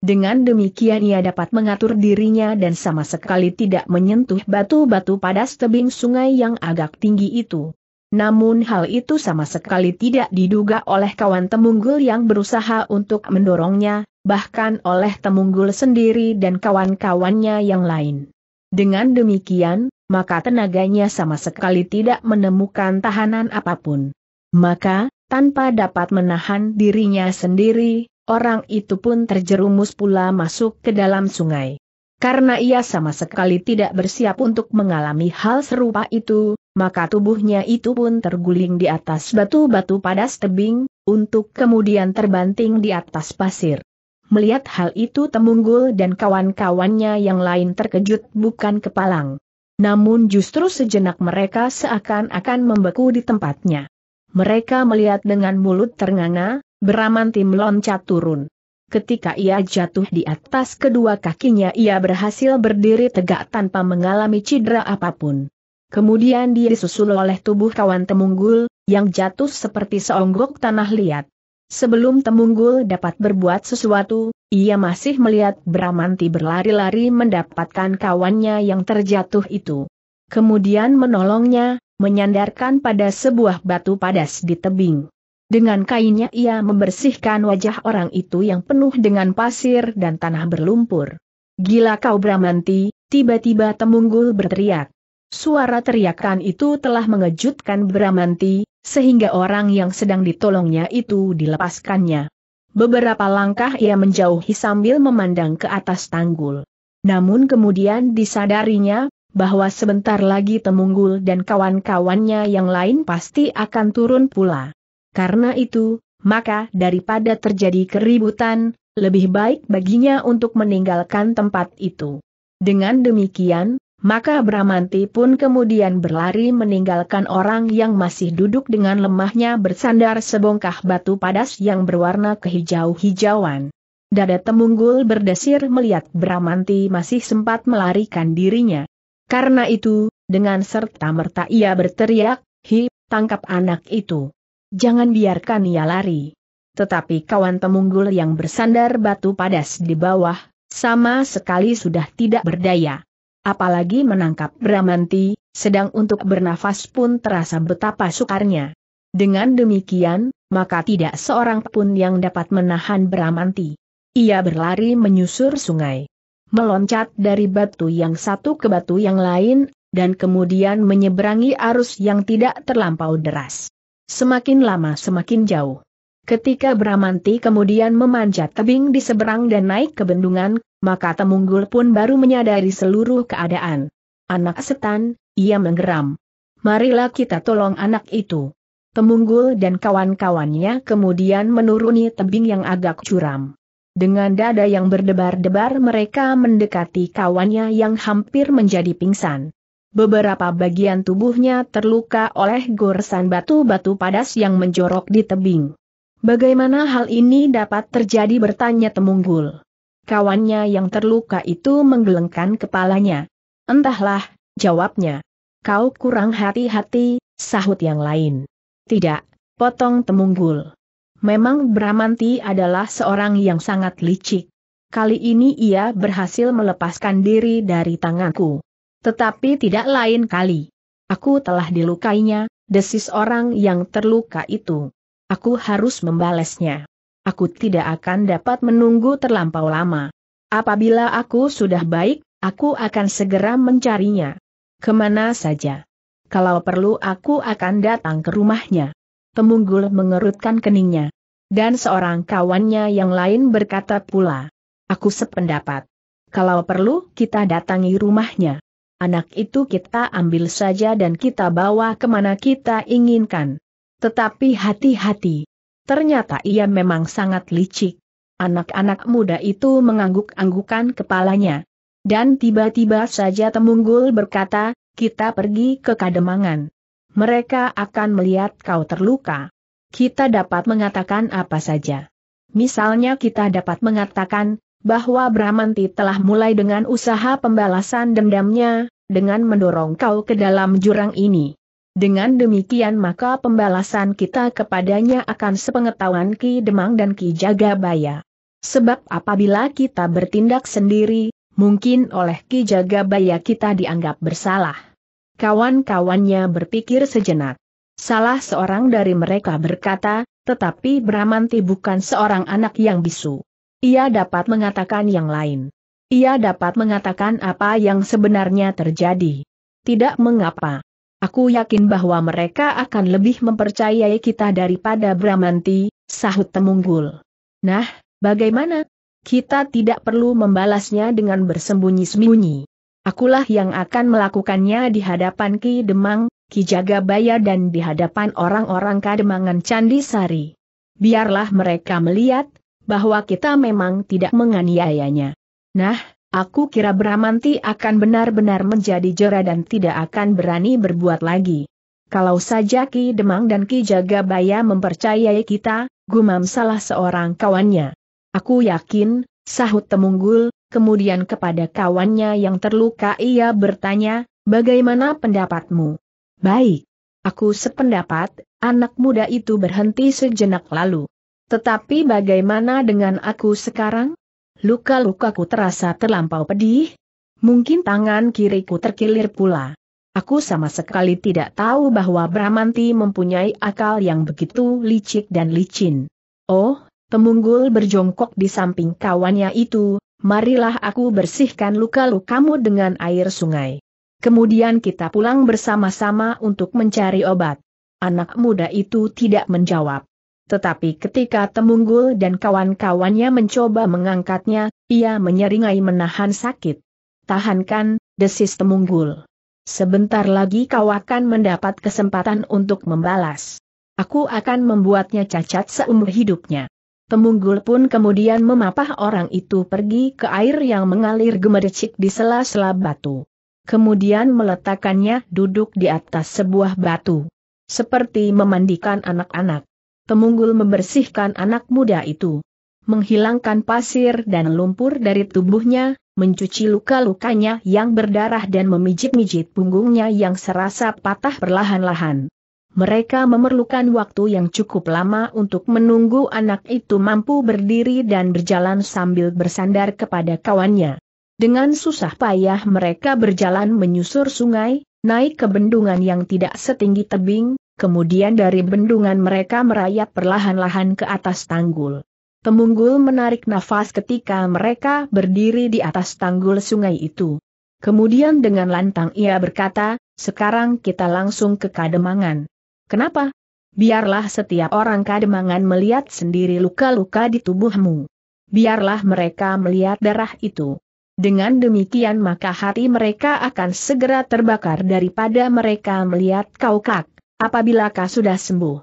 Dengan demikian ia dapat mengatur dirinya dan sama sekali tidak menyentuh batu-batu pada tebing sungai yang agak tinggi itu. Namun hal itu sama sekali tidak diduga oleh kawan Temunggul yang berusaha untuk mendorongnya, bahkan oleh Temunggul sendiri dan kawan-kawannya yang lain. Dengan demikian, maka tenaganya sama sekali tidak menemukan tahanan apapun. Maka, tanpa dapat menahan dirinya sendiri, orang itu pun terjerumus pula masuk ke dalam sungai. Karena ia sama sekali tidak bersiap untuk mengalami hal serupa itu, maka tubuhnya itu pun terguling di atas batu-batu padas tebing, untuk kemudian terbanting di atas pasir. Melihat hal itu Temunggul dan kawan-kawannya yang lain terkejut bukan kepalang. Namun justru sejenak mereka seakan-akan membeku di tempatnya. Mereka melihat dengan mulut ternganga, Beramanti meloncat turun. Ketika ia jatuh di atas kedua kakinya ia berhasil berdiri tegak tanpa mengalami cedera apapun. Kemudian dia disusul oleh tubuh kawan Temunggul, yang jatuh seperti seonggok tanah liat. Sebelum Temunggul dapat berbuat sesuatu, ia masih melihat Bramanti berlari-lari mendapatkan kawannya yang terjatuh itu. Kemudian menolongnya, menyandarkan pada sebuah batu padas di tebing. Dengan kainnya ia membersihkan wajah orang itu yang penuh dengan pasir dan tanah berlumpur. Gila kau Bramanti, tiba-tiba Temunggul berteriak. Suara teriakan itu telah mengejutkan Bramanti, sehingga orang yang sedang ditolongnya itu dilepaskannya. Beberapa langkah ia menjauhi sambil memandang ke atas tanggul. Namun kemudian disadarinya, bahwa sebentar lagi Temunggul dan kawan-kawannya yang lain pasti akan turun pula. Karena itu, maka daripada terjadi keributan, lebih baik baginya untuk meninggalkan tempat itu. Dengan demikian, maka Bramanti pun kemudian berlari meninggalkan orang yang masih duduk dengan lemahnya bersandar sebongkah batu padas yang berwarna kehijau-hijauan. Dada Temunggul berdesir melihat Bramanti masih sempat melarikan dirinya. Karena itu, dengan serta-merta ia berteriak, Hi, tangkap anak itu. Jangan biarkan ia lari. Tetapi kawan Temunggul yang bersandar batu padas di bawah, sama sekali sudah tidak berdaya. Apalagi menangkap Bramanti, sedang untuk bernafas pun terasa betapa sukarnya. Dengan demikian, maka tidak seorang pun yang dapat menahan Bramanti. Ia berlari menyusur sungai. Meloncat dari batu yang satu ke batu yang lain, dan kemudian menyeberangi arus yang tidak terlampau deras. Semakin lama semakin jauh. Ketika Bramanti kemudian memanjat tebing di seberang dan naik ke bendungan, maka Temunggul pun baru menyadari seluruh keadaan. Anak setan, ia menggeram. Marilah kita tolong anak itu. Temunggul dan kawan-kawannya kemudian menuruni tebing yang agak curam. Dengan dada yang berdebar-debar mereka mendekati kawannya yang hampir menjadi pingsan. Beberapa bagian tubuhnya terluka oleh goresan batu-batu padas yang menjorok di tebing. Bagaimana hal ini dapat terjadi bertanya Temunggul. Kawannya yang terluka itu menggelengkan kepalanya. Entahlah, jawabnya. Kau kurang hati-hati, sahut yang lain. Tidak, potong temunggul. Memang Bramanti adalah seorang yang sangat licik. Kali ini ia berhasil melepaskan diri dari tanganku. Tetapi tidak lain kali. Aku telah dilukainya, desis orang yang terluka itu. Aku harus membalasnya aku tidak akan dapat menunggu terlampau lama. Apabila aku sudah baik, aku akan segera mencarinya. Kemana saja. Kalau perlu aku akan datang ke rumahnya. Pemunggul mengerutkan keningnya. Dan seorang kawannya yang lain berkata pula. Aku sependapat. Kalau perlu kita datangi rumahnya. Anak itu kita ambil saja dan kita bawa kemana kita inginkan. Tetapi hati-hati. Ternyata ia memang sangat licik. Anak-anak muda itu mengangguk-anggukan kepalanya. Dan tiba-tiba saja Temunggul berkata, kita pergi ke Kademangan. Mereka akan melihat kau terluka. Kita dapat mengatakan apa saja. Misalnya kita dapat mengatakan, bahwa Bramanti telah mulai dengan usaha pembalasan dendamnya, dengan mendorong kau ke dalam jurang ini. Dengan demikian maka pembalasan kita kepadanya akan sepengetahuan Ki Demang dan Ki Jagabaya. Sebab apabila kita bertindak sendiri, mungkin oleh Ki Jagabaya kita dianggap bersalah. Kawan-kawannya berpikir sejenak. Salah seorang dari mereka berkata, tetapi Bramanti bukan seorang anak yang bisu. Ia dapat mengatakan yang lain. Ia dapat mengatakan apa yang sebenarnya terjadi. Tidak mengapa. Aku yakin bahwa mereka akan lebih mempercayai kita daripada Bramanti, sahut Temunggul. Nah, bagaimana? Kita tidak perlu membalasnya dengan bersembunyi-sembunyi. Akulah yang akan melakukannya di hadapan Ki Demang, Ki Jagabaya dan di hadapan orang-orang Kademangan Candi Sari. Biarlah mereka melihat, bahwa kita memang tidak menganiayanya. Nah, Aku kira Bramanti akan benar-benar menjadi jera dan tidak akan berani berbuat lagi. Kalau saja Ki Demang dan Ki Jagabaya mempercayai kita, gumam salah seorang kawannya. Aku yakin, sahut Temunggul, kemudian kepada kawannya yang terluka ia bertanya, bagaimana pendapatmu? Baik. Aku sependapat, anak muda itu berhenti sejenak lalu. Tetapi bagaimana dengan aku sekarang? Luka-lukaku terasa terlampau pedih. Mungkin tangan kiriku terkilir pula. Aku sama sekali tidak tahu bahwa Bramanti mempunyai akal yang begitu licik dan licin. Oh, Temunggul berjongkok di samping kawannya itu, marilah aku bersihkan luka-lukamu dengan air sungai. Kemudian kita pulang bersama-sama untuk mencari obat. Anak muda itu tidak menjawab. Tetapi ketika Temunggul dan kawan-kawannya mencoba mengangkatnya, ia menyeringai menahan sakit. Tahankan, desis Temunggul. Sebentar lagi kau akan mendapat kesempatan untuk membalas. Aku akan membuatnya cacat seumur hidupnya. Temunggul pun kemudian memapah orang itu pergi ke air yang mengalir gemericik di sela-sela batu. Kemudian meletakkannya duduk di atas sebuah batu. Seperti memandikan anak-anak. Temunggul membersihkan anak muda itu. Menghilangkan pasir dan lumpur dari tubuhnya, mencuci luka-lukanya yang berdarah dan memijit-mijit punggungnya yang serasa patah perlahan-lahan. Mereka memerlukan waktu yang cukup lama untuk menunggu anak itu mampu berdiri dan berjalan sambil bersandar kepada kawannya. Dengan susah payah mereka berjalan menyusur sungai, naik ke bendungan yang tidak setinggi tebing, kemudian dari bendungan mereka merayap perlahan-lahan ke atas tanggul. Temunggul menarik nafas ketika mereka berdiri di atas tanggul sungai itu. Kemudian dengan lantang ia berkata, sekarang kita langsung ke Kademangan. Kenapa? Biarlah setiap orang Kademangan melihat sendiri luka-luka di tubuhmu. Biarlah mereka melihat darah itu. Dengan demikian maka hati mereka akan segera terbakar daripada mereka melihat kau kak apabila kau sudah sembuh.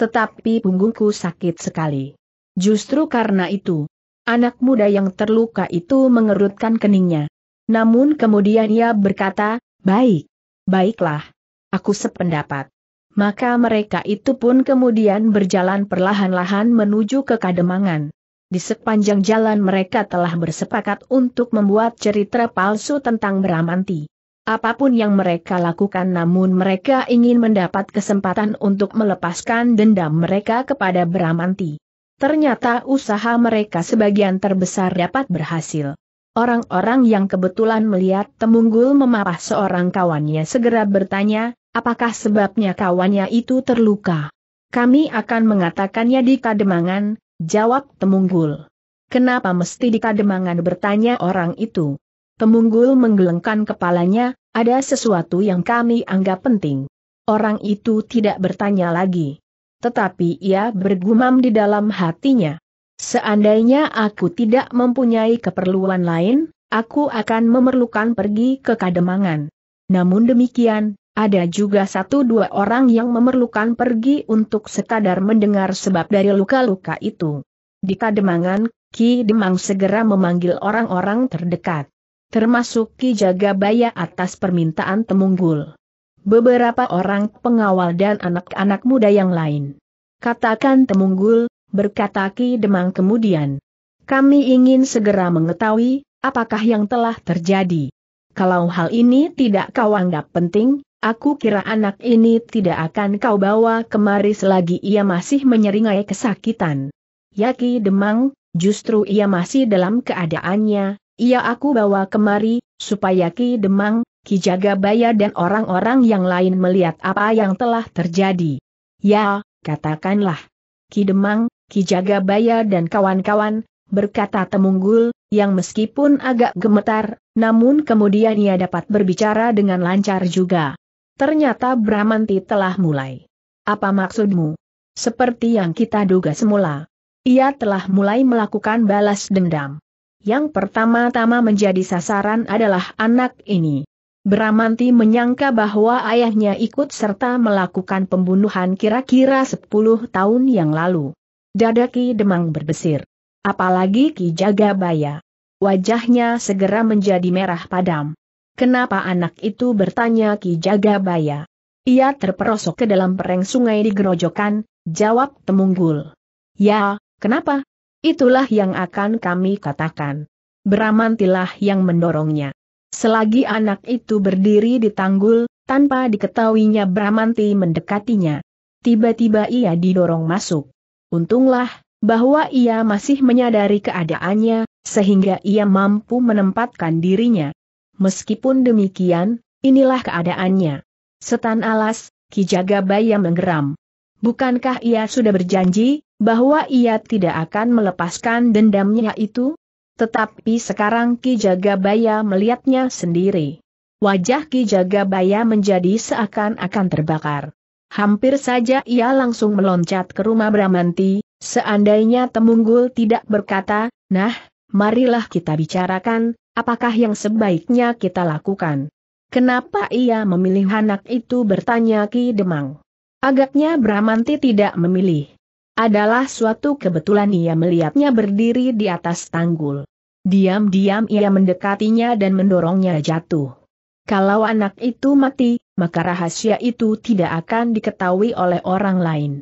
Tetapi punggungku sakit sekali. Justru karena itu, anak muda yang terluka itu mengerutkan keningnya. Namun kemudian ia berkata, baik, baiklah, aku sependapat. Maka mereka itu pun kemudian berjalan perlahan-lahan menuju ke Kademangan. Di sepanjang jalan mereka telah bersepakat untuk membuat cerita palsu tentang Bramanti. Apapun yang mereka lakukan namun mereka ingin mendapat kesempatan untuk melepaskan dendam mereka kepada Bramanti. Ternyata usaha mereka sebagian terbesar dapat berhasil. Orang-orang yang kebetulan melihat Temunggul memapah seorang kawannya segera bertanya, apakah sebabnya kawannya itu terluka? Kami akan mengatakannya di Kademangan, jawab Temunggul. Kenapa mesti di Kademangan bertanya orang itu? Temunggul menggelengkan kepalanya, ada sesuatu yang kami anggap penting. Orang itu tidak bertanya lagi. Tetapi ia bergumam di dalam hatinya. Seandainya aku tidak mempunyai keperluan lain, aku akan memerlukan pergi ke Kademangan. Namun demikian, ada juga satu dua orang yang memerlukan pergi untuk sekadar mendengar sebab dari luka-luka itu. Di Kademangan, Ki Demang segera memanggil orang-orang terdekat termasuk Ki Jagabaya atas permintaan Temunggul. Beberapa orang pengawal dan anak-anak muda yang lain. Katakan Temunggul, berkata Ki Demang kemudian. Kami ingin segera mengetahui, apakah yang telah terjadi. Kalau hal ini tidak kau anggap penting, aku kira anak ini tidak akan kau bawa kemari selagi ia masih menyeringai kesakitan. Yaki Demang, justru ia masih dalam keadaannya, ia aku bawa kemari, supaya Ki Demang, Ki Jagabaya dan orang-orang yang lain melihat apa yang telah terjadi. Ya, katakanlah. Ki Demang, Ki Jagabaya dan kawan-kawan, berkata Temunggul, yang meskipun agak gemetar, namun kemudian ia dapat berbicara dengan lancar juga. Ternyata Bramanti telah mulai. Apa maksudmu? Seperti yang kita duga semula. Ia telah mulai melakukan balas dendam yang pertama-tama menjadi sasaran adalah anak ini. Bramanti menyangka bahwa ayahnya ikut serta melakukan pembunuhan kira-kira 10 tahun yang lalu. Dada Ki Demang berbesir. Apalagi Ki Jagabaya. Wajahnya segera menjadi merah padam. Kenapa anak itu bertanya Ki Jagabaya? Ia terperosok ke dalam pereng sungai di gerojokan, jawab Temunggul. Ya, kenapa? Itulah yang akan kami katakan. Beramantilah yang mendorongnya. Selagi anak itu berdiri di tanggul, tanpa diketahuinya Bramanti mendekatinya. Tiba-tiba ia didorong masuk. Untunglah, bahwa ia masih menyadari keadaannya, sehingga ia mampu menempatkan dirinya. Meskipun demikian, inilah keadaannya. Setan alas, Kijagabaya menggeram. Bukankah ia sudah berjanji, bahwa ia tidak akan melepaskan dendamnya itu? Tetapi sekarang Ki Jagabaya melihatnya sendiri. Wajah Ki Jagabaya menjadi seakan-akan terbakar. Hampir saja ia langsung meloncat ke rumah Bramanti, seandainya Temunggul tidak berkata, nah, marilah kita bicarakan, apakah yang sebaiknya kita lakukan. Kenapa ia memilih anak itu bertanya Ki Demang. Agaknya Bramanti tidak memilih. Adalah suatu kebetulan ia melihatnya berdiri di atas tanggul. Diam-diam ia mendekatinya dan mendorongnya jatuh. Kalau anak itu mati, maka rahasia itu tidak akan diketahui oleh orang lain.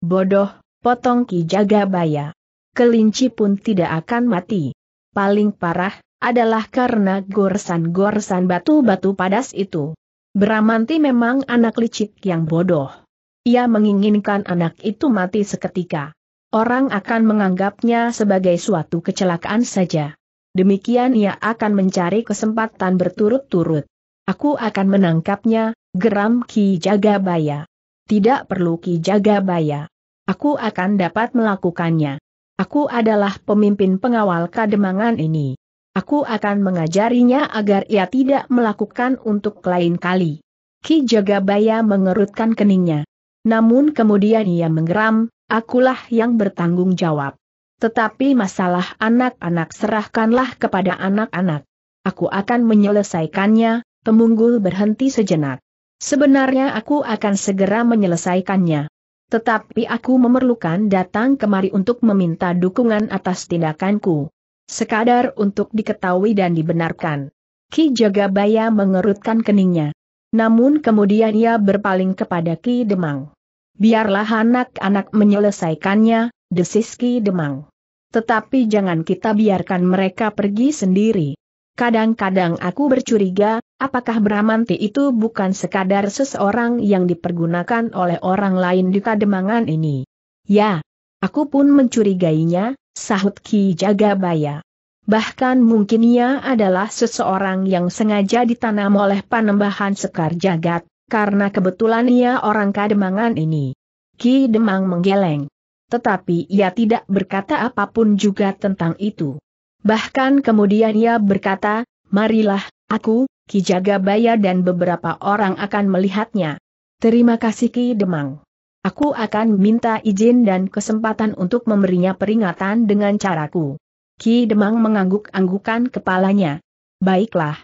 Bodoh, potong Ki Jagabaya. Kelinci pun tidak akan mati. Paling parah, adalah karena gorsan-gorsan batu-batu padas itu. Beramanti memang anak licik yang bodoh. Ia menginginkan anak itu mati seketika. Orang akan menganggapnya sebagai suatu kecelakaan saja. Demikian ia akan mencari kesempatan berturut-turut. Aku akan menangkapnya, geram Ki Jagabaya. Tidak perlu Ki Jagabaya. Aku akan dapat melakukannya. Aku adalah pemimpin pengawal kademangan ini. Aku akan mengajarinya agar ia tidak melakukan untuk lain kali. Ki Jagabaya mengerutkan keningnya. Namun kemudian ia menggeram, akulah yang bertanggung jawab. Tetapi masalah anak-anak serahkanlah kepada anak-anak. Aku akan menyelesaikannya, Pemunggul berhenti sejenak. Sebenarnya aku akan segera menyelesaikannya. Tetapi aku memerlukan datang kemari untuk meminta dukungan atas tindakanku. Sekadar untuk diketahui dan dibenarkan. Ki Jagabaya mengerutkan keningnya. Namun kemudian ia berpaling kepada Ki Demang. Biarlah anak-anak menyelesaikannya, desis Demang. Tetapi jangan kita biarkan mereka pergi sendiri. Kadang-kadang aku bercuriga, apakah Bramanti itu bukan sekadar seseorang yang dipergunakan oleh orang lain di kademangan ini. Ya, aku pun mencurigainya, sahut Ki Jagabaya. Bahkan mungkin ia adalah seseorang yang sengaja ditanam oleh panembahan Sekar Jagat, karena kebetulan ia orang kademangan ini. Ki Demang menggeleng. Tetapi ia tidak berkata apapun juga tentang itu. Bahkan kemudian ia berkata, marilah, aku, Ki Jagabaya dan beberapa orang akan melihatnya. Terima kasih Ki Demang. Aku akan minta izin dan kesempatan untuk memberinya peringatan dengan caraku. Ki Demang mengangguk-anggukan kepalanya. Baiklah.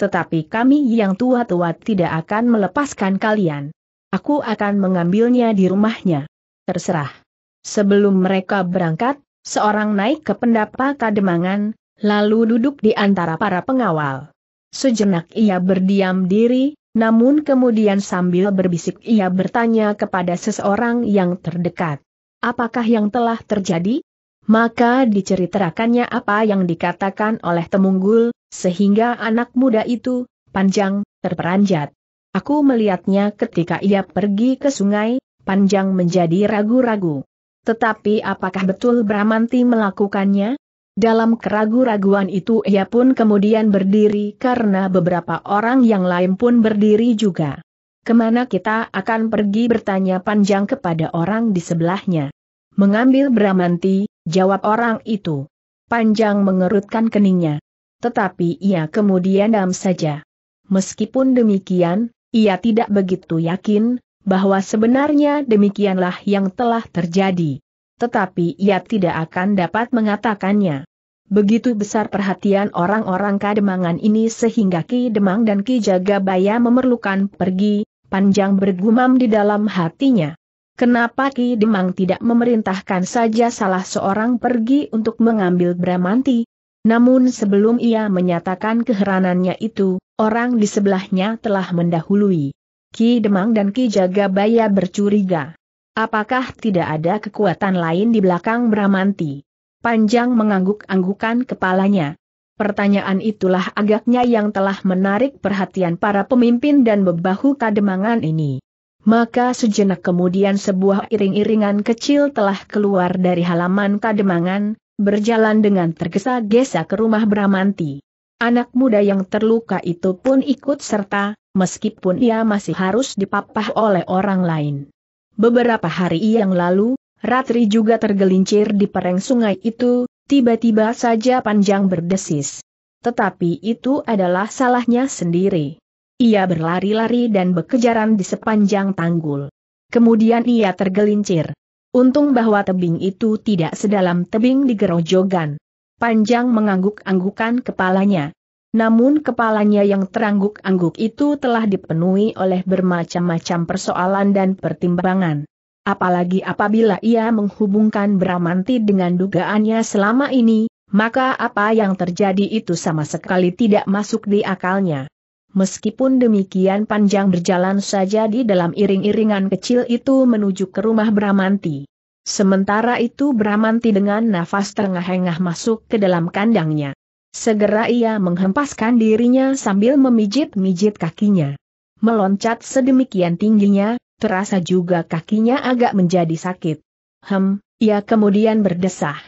Tetapi kami yang tua-tua tidak akan melepaskan kalian. Aku akan mengambilnya di rumahnya. Terserah. Sebelum mereka berangkat, seorang naik ke pendapa kademangan, lalu duduk di antara para pengawal. Sejenak ia berdiam diri, namun kemudian sambil berbisik ia bertanya kepada seseorang yang terdekat. Apakah yang telah terjadi? Maka diceritakannya apa yang dikatakan oleh Temunggul, sehingga anak muda itu, panjang, terperanjat. Aku melihatnya ketika ia pergi ke sungai, panjang menjadi ragu-ragu. Tetapi apakah betul Bramanti melakukannya? Dalam keragu-raguan itu ia pun kemudian berdiri karena beberapa orang yang lain pun berdiri juga. Kemana kita akan pergi bertanya panjang kepada orang di sebelahnya. Mengambil Bramanti, jawab orang itu. Panjang mengerutkan keningnya. Tetapi ia kemudian diam saja. Meskipun demikian, ia tidak begitu yakin bahwa sebenarnya demikianlah yang telah terjadi. Tetapi ia tidak akan dapat mengatakannya. Begitu besar perhatian orang-orang Kademangan ini sehingga Ki Demang dan Ki Jagabaya memerlukan pergi, panjang bergumam di dalam hatinya. Kenapa Ki Demang tidak memerintahkan saja salah seorang pergi untuk mengambil Bramanti, namun sebelum ia menyatakan keheranannya itu, orang di sebelahnya telah mendahului. Ki Demang dan Ki Jagabaya bercuriga. Apakah tidak ada kekuatan lain di belakang Bramanti? Panjang mengangguk-anggukan kepalanya. Pertanyaan itulah agaknya yang telah menarik perhatian para pemimpin dan bebahu kademangan ini. Maka sejenak kemudian sebuah iring-iringan kecil telah keluar dari halaman kademangan, berjalan dengan tergesa-gesa ke rumah Bramanti. Anak muda yang terluka itu pun ikut serta, meskipun ia masih harus dipapah oleh orang lain. Beberapa hari yang lalu, Ratri juga tergelincir di pereng sungai itu, tiba-tiba saja panjang berdesis. Tetapi itu adalah salahnya sendiri. Ia berlari-lari dan berkejaran di sepanjang tanggul. Kemudian ia tergelincir. Untung bahwa tebing itu tidak sedalam tebing di gerojogan. Panjang mengangguk-anggukan kepalanya. Namun kepalanya yang terangguk-angguk itu telah dipenuhi oleh bermacam-macam persoalan dan pertimbangan. Apalagi apabila ia menghubungkan Bramanti dengan dugaannya selama ini, maka apa yang terjadi itu sama sekali tidak masuk di akalnya. Meskipun demikian panjang berjalan saja di dalam iring-iringan kecil itu menuju ke rumah Bramanti. Sementara itu Bramanti dengan nafas terengah-engah masuk ke dalam kandangnya. Segera ia menghempaskan dirinya sambil memijit-mijit kakinya. Meloncat sedemikian tingginya, terasa juga kakinya agak menjadi sakit. Hem, ia kemudian berdesah.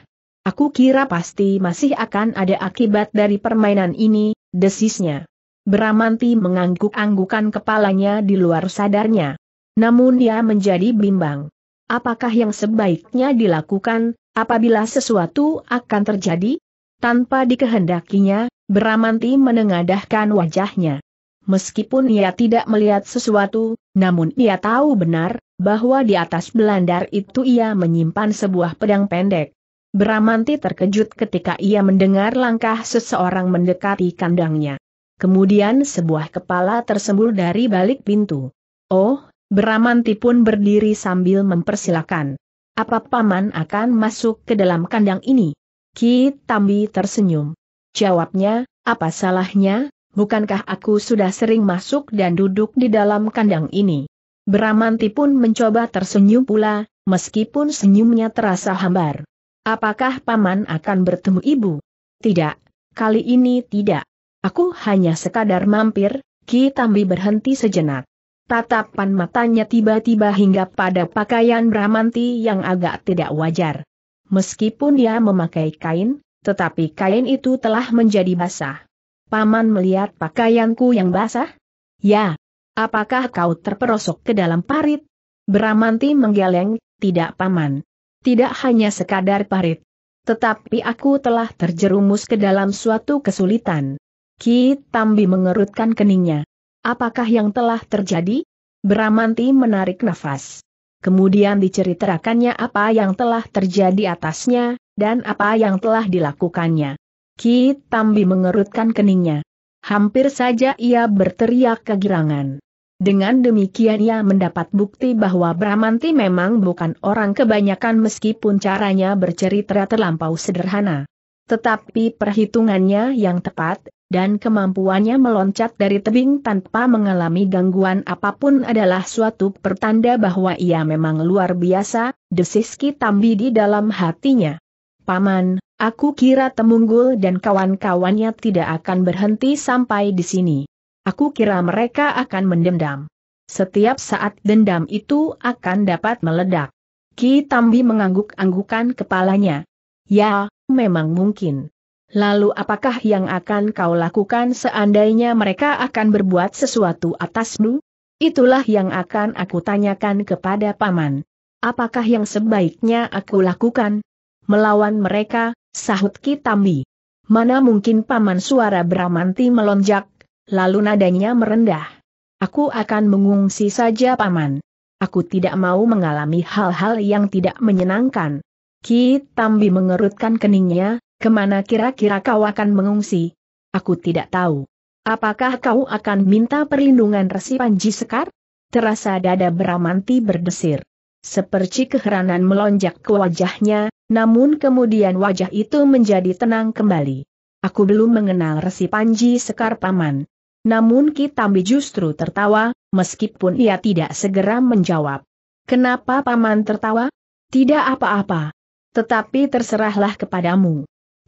Aku kira pasti masih akan ada akibat dari permainan ini, desisnya. Bramanti mengangguk-anggukan kepalanya di luar sadarnya. Namun ia menjadi bimbang. Apakah yang sebaiknya dilakukan, apabila sesuatu akan terjadi? Tanpa dikehendakinya, Bramanti menengadahkan wajahnya. Meskipun ia tidak melihat sesuatu, namun ia tahu benar, bahwa di atas belandar itu ia menyimpan sebuah pedang pendek. Bramanti terkejut ketika ia mendengar langkah seseorang mendekati kandangnya. Kemudian sebuah kepala tersembul dari balik pintu. Oh, Beramanti pun berdiri sambil mempersilakan. Apa paman akan masuk ke dalam kandang ini? Ki Tambi tersenyum. Jawabnya, apa salahnya, bukankah aku sudah sering masuk dan duduk di dalam kandang ini? Beramanti pun mencoba tersenyum pula, meskipun senyumnya terasa hambar. Apakah paman akan bertemu ibu? Tidak, kali ini tidak. Aku hanya sekadar mampir, Ki Tambi berhenti sejenak. Tatapan matanya tiba-tiba hingga pada pakaian Bramanti yang agak tidak wajar. Meskipun dia memakai kain, tetapi kain itu telah menjadi basah. Paman melihat pakaianku yang basah? Ya. Apakah kau terperosok ke dalam parit? Bramanti menggeleng, tidak paman. Tidak hanya sekadar parit. Tetapi aku telah terjerumus ke dalam suatu kesulitan. Ki Tambi mengerutkan keningnya. Apakah yang telah terjadi? Bramanti menarik nafas. Kemudian diceritakannya apa yang telah terjadi atasnya, dan apa yang telah dilakukannya. Ki Tambi mengerutkan keningnya. Hampir saja ia berteriak kegirangan. Dengan demikian ia mendapat bukti bahwa Bramanti memang bukan orang kebanyakan meskipun caranya bercerita terlampau sederhana. Tetapi perhitungannya yang tepat, dan kemampuannya meloncat dari tebing tanpa mengalami gangguan apapun adalah suatu pertanda bahwa ia memang luar biasa, desiski tambi di dalam hatinya. Paman, aku kira Temunggul dan kawan-kawannya tidak akan berhenti sampai di sini. Aku kira mereka akan mendendam. Setiap saat dendam itu akan dapat meledak. Ki Tambi mengangguk-anggukan kepalanya. Ya, memang mungkin. Lalu apakah yang akan kau lakukan seandainya mereka akan berbuat sesuatu atasmu? Itulah yang akan aku tanyakan kepada Paman. Apakah yang sebaiknya aku lakukan? Melawan mereka, sahut Kitambi. Mana mungkin Paman suara Bramanti melonjak, lalu nadanya merendah. Aku akan mengungsi saja Paman. Aku tidak mau mengalami hal-hal yang tidak menyenangkan. Ki Tambi mengerutkan keningnya, Kemana kira-kira kau akan mengungsi? Aku tidak tahu. Apakah kau akan minta perlindungan Resi Panji Sekar? Terasa dada Bramanti berdesir. Seperti keheranan melonjak ke wajahnya, namun kemudian wajah itu menjadi tenang kembali. Aku belum mengenal Resi Panji Sekar Paman. Namun Kitambi justru tertawa, meskipun ia tidak segera menjawab. Kenapa Paman tertawa? Tidak apa-apa. Tetapi terserahlah kepadamu.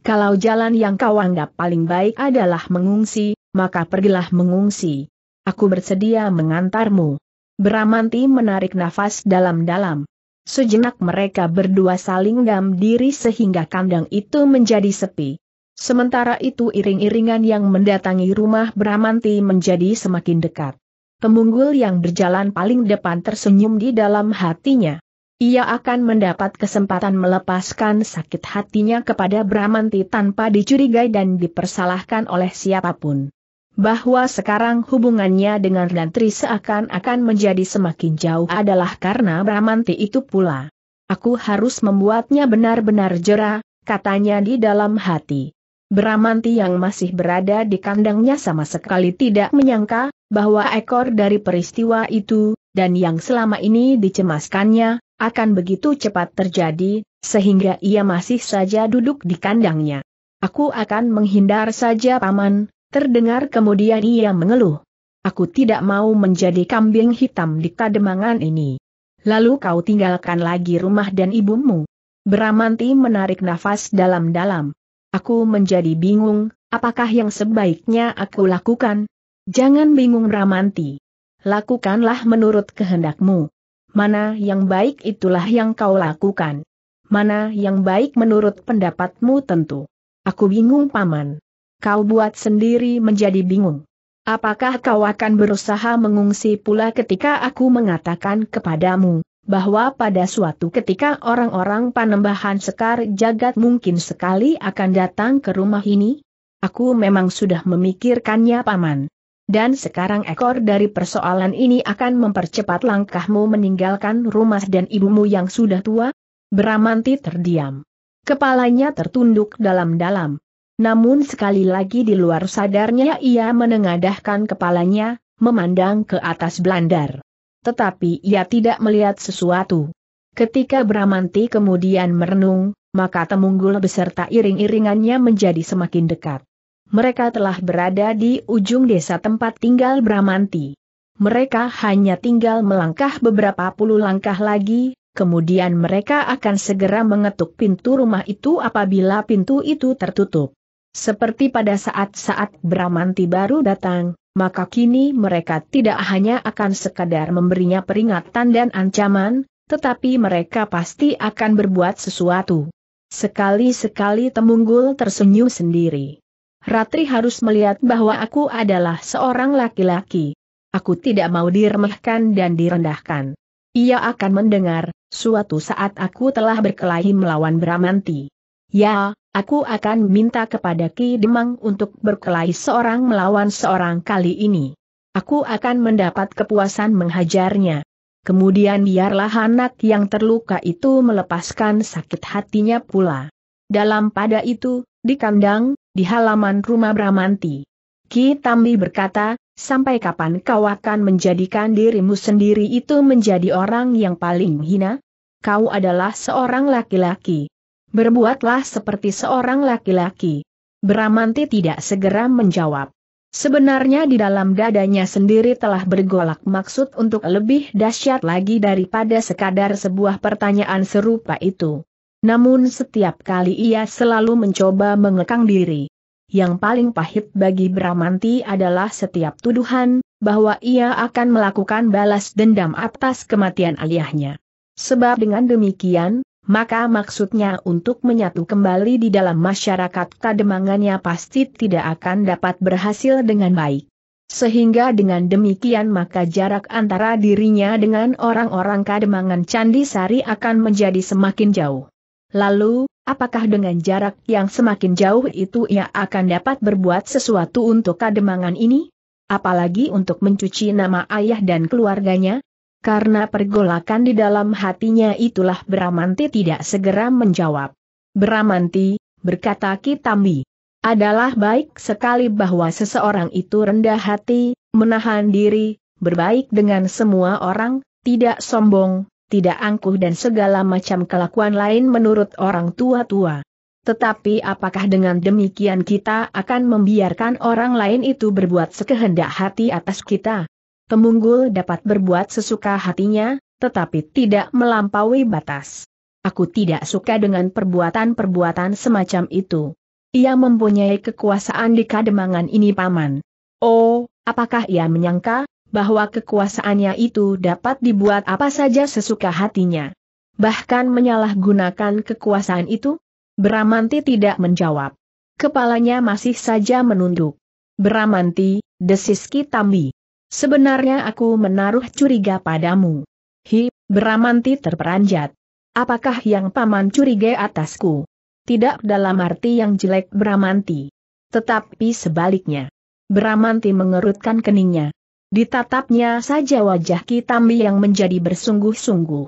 Kalau jalan yang kau anggap paling baik adalah mengungsi, maka pergilah mengungsi. Aku bersedia mengantarmu. Beramanti menarik nafas dalam-dalam. Sejenak mereka berdua saling dam diri sehingga kandang itu menjadi sepi. Sementara itu iring-iringan yang mendatangi rumah Bramanti menjadi semakin dekat. Kemunggul yang berjalan paling depan tersenyum di dalam hatinya. Ia akan mendapat kesempatan melepaskan sakit hatinya kepada Bramanti tanpa dicurigai dan dipersalahkan oleh siapapun. Bahwa sekarang hubungannya dengan Rantri seakan-akan menjadi semakin jauh adalah karena Bramanti itu pula. Aku harus membuatnya benar-benar jera, katanya di dalam hati. Bramanti yang masih berada di kandangnya sama sekali tidak menyangka, bahwa ekor dari peristiwa itu, dan yang selama ini dicemaskannya, akan begitu cepat terjadi, sehingga ia masih saja duduk di kandangnya. Aku akan menghindar saja paman, terdengar kemudian ia mengeluh. Aku tidak mau menjadi kambing hitam di kademangan ini. Lalu kau tinggalkan lagi rumah dan ibumu. Beramanti menarik nafas dalam-dalam. Aku menjadi bingung, apakah yang sebaiknya aku lakukan? Jangan bingung Ramanti. Lakukanlah menurut kehendakmu mana yang baik itulah yang kau lakukan. Mana yang baik menurut pendapatmu tentu. Aku bingung paman. Kau buat sendiri menjadi bingung. Apakah kau akan berusaha mengungsi pula ketika aku mengatakan kepadamu, bahwa pada suatu ketika orang-orang panembahan sekar jagat mungkin sekali akan datang ke rumah ini? Aku memang sudah memikirkannya paman. Dan sekarang ekor dari persoalan ini akan mempercepat langkahmu meninggalkan rumah dan ibumu yang sudah tua? Beramanti terdiam. Kepalanya tertunduk dalam-dalam. Namun sekali lagi di luar sadarnya ia menengadahkan kepalanya, memandang ke atas Blandar. Tetapi ia tidak melihat sesuatu. Ketika Bramanti kemudian merenung, maka Temunggul beserta iring-iringannya menjadi semakin dekat mereka telah berada di ujung desa tempat tinggal Bramanti. Mereka hanya tinggal melangkah beberapa puluh langkah lagi, kemudian mereka akan segera mengetuk pintu rumah itu apabila pintu itu tertutup. Seperti pada saat-saat Bramanti baru datang, maka kini mereka tidak hanya akan sekadar memberinya peringatan dan ancaman, tetapi mereka pasti akan berbuat sesuatu. Sekali-sekali Temunggul tersenyum sendiri. Ratri harus melihat bahwa aku adalah seorang laki-laki. Aku tidak mau diremehkan dan direndahkan. Ia akan mendengar, suatu saat aku telah berkelahi melawan Bramanti. Ya, aku akan minta kepada Ki Demang untuk berkelahi seorang melawan seorang kali ini. Aku akan mendapat kepuasan menghajarnya. Kemudian biarlah anak yang terluka itu melepaskan sakit hatinya pula. Dalam pada itu, di kandang, di halaman rumah Bramanti. Ki Tambi berkata, sampai kapan kau akan menjadikan dirimu sendiri itu menjadi orang yang paling hina? Kau adalah seorang laki-laki. Berbuatlah seperti seorang laki-laki. Bramanti tidak segera menjawab. Sebenarnya di dalam dadanya sendiri telah bergolak maksud untuk lebih dahsyat lagi daripada sekadar sebuah pertanyaan serupa itu. Namun setiap kali ia selalu mencoba mengekang diri. Yang paling pahit bagi Bramanti adalah setiap tuduhan, bahwa ia akan melakukan balas dendam atas kematian ayahnya. Sebab dengan demikian, maka maksudnya untuk menyatu kembali di dalam masyarakat kademangannya pasti tidak akan dapat berhasil dengan baik. Sehingga dengan demikian maka jarak antara dirinya dengan orang-orang kademangan Candi Sari akan menjadi semakin jauh. Lalu, apakah dengan jarak yang semakin jauh itu ia akan dapat berbuat sesuatu untuk kademangan ini? Apalagi untuk mencuci nama ayah dan keluarganya? Karena pergolakan di dalam hatinya itulah Bramanti tidak segera menjawab. Bramanti, berkata Kitambi, adalah baik sekali bahwa seseorang itu rendah hati, menahan diri, berbaik dengan semua orang, tidak sombong, tidak angkuh dan segala macam kelakuan lain menurut orang tua-tua. Tetapi apakah dengan demikian kita akan membiarkan orang lain itu berbuat sekehendak hati atas kita? Kemunggul dapat berbuat sesuka hatinya, tetapi tidak melampaui batas. Aku tidak suka dengan perbuatan-perbuatan semacam itu. Ia mempunyai kekuasaan di kademangan ini paman. Oh, apakah ia menyangka, bahwa kekuasaannya itu dapat dibuat apa saja sesuka hatinya. Bahkan menyalahgunakan kekuasaan itu? Bramanti tidak menjawab. Kepalanya masih saja menunduk. Bramanti, desis Kitambi. Sebenarnya aku menaruh curiga padamu. Hi, Bramanti terperanjat. Apakah yang paman curiga atasku? Tidak dalam arti yang jelek Bramanti. Tetapi sebaliknya. Bramanti mengerutkan keningnya. Ditatapnya saja wajah Kitambi yang menjadi bersungguh-sungguh.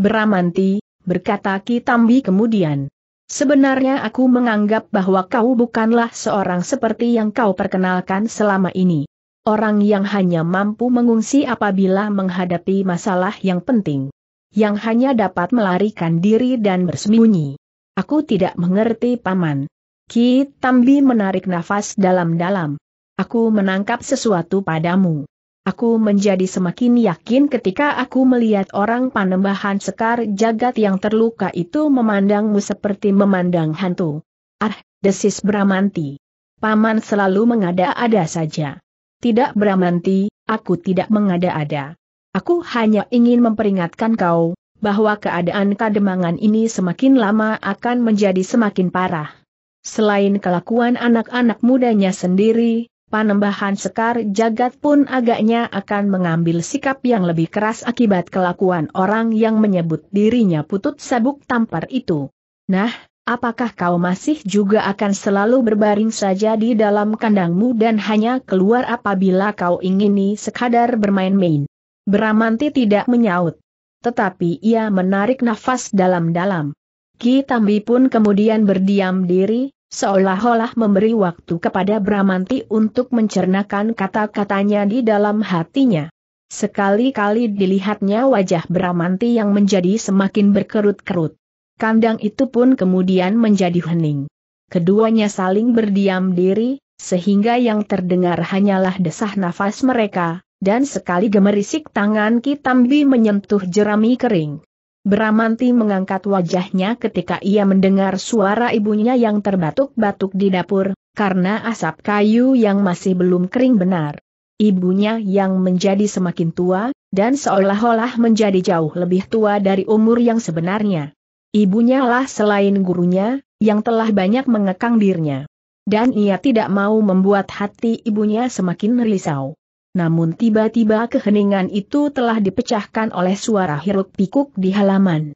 Beramanti, berkata Kitambi kemudian. Sebenarnya aku menganggap bahwa kau bukanlah seorang seperti yang kau perkenalkan selama ini. Orang yang hanya mampu mengungsi apabila menghadapi masalah yang penting. Yang hanya dapat melarikan diri dan bersembunyi. Aku tidak mengerti paman. Ki Tambi menarik nafas dalam-dalam. Aku menangkap sesuatu padamu. Aku menjadi semakin yakin ketika aku melihat orang panembahan sekar jagat yang terluka itu memandangmu seperti memandang hantu. Ah, desis Bramanti. Paman selalu mengada-ada saja. Tidak Bramanti, aku tidak mengada-ada. Aku hanya ingin memperingatkan kau, bahwa keadaan kademangan ini semakin lama akan menjadi semakin parah. Selain kelakuan anak-anak mudanya sendiri, panembahan Sekar Jagat pun agaknya akan mengambil sikap yang lebih keras akibat kelakuan orang yang menyebut dirinya putut sabuk tampar itu. Nah, apakah kau masih juga akan selalu berbaring saja di dalam kandangmu dan hanya keluar apabila kau ingini sekadar bermain-main? Beramanti tidak menyaut. Tetapi ia menarik nafas dalam-dalam. Ki Tambi pun kemudian berdiam diri, seolah-olah memberi waktu kepada Bramanti untuk mencernakan kata-katanya di dalam hatinya. Sekali-kali dilihatnya wajah Bramanti yang menjadi semakin berkerut-kerut. Kandang itu pun kemudian menjadi hening. Keduanya saling berdiam diri, sehingga yang terdengar hanyalah desah nafas mereka, dan sekali gemerisik tangan Kitambi menyentuh jerami kering. Bramanti mengangkat wajahnya ketika ia mendengar suara ibunya yang terbatuk-batuk di dapur, karena asap kayu yang masih belum kering benar. Ibunya yang menjadi semakin tua, dan seolah-olah menjadi jauh lebih tua dari umur yang sebenarnya. Ibunya lah selain gurunya, yang telah banyak mengekang dirinya. Dan ia tidak mau membuat hati ibunya semakin risau. Namun tiba-tiba keheningan itu telah dipecahkan oleh suara hiruk pikuk di halaman.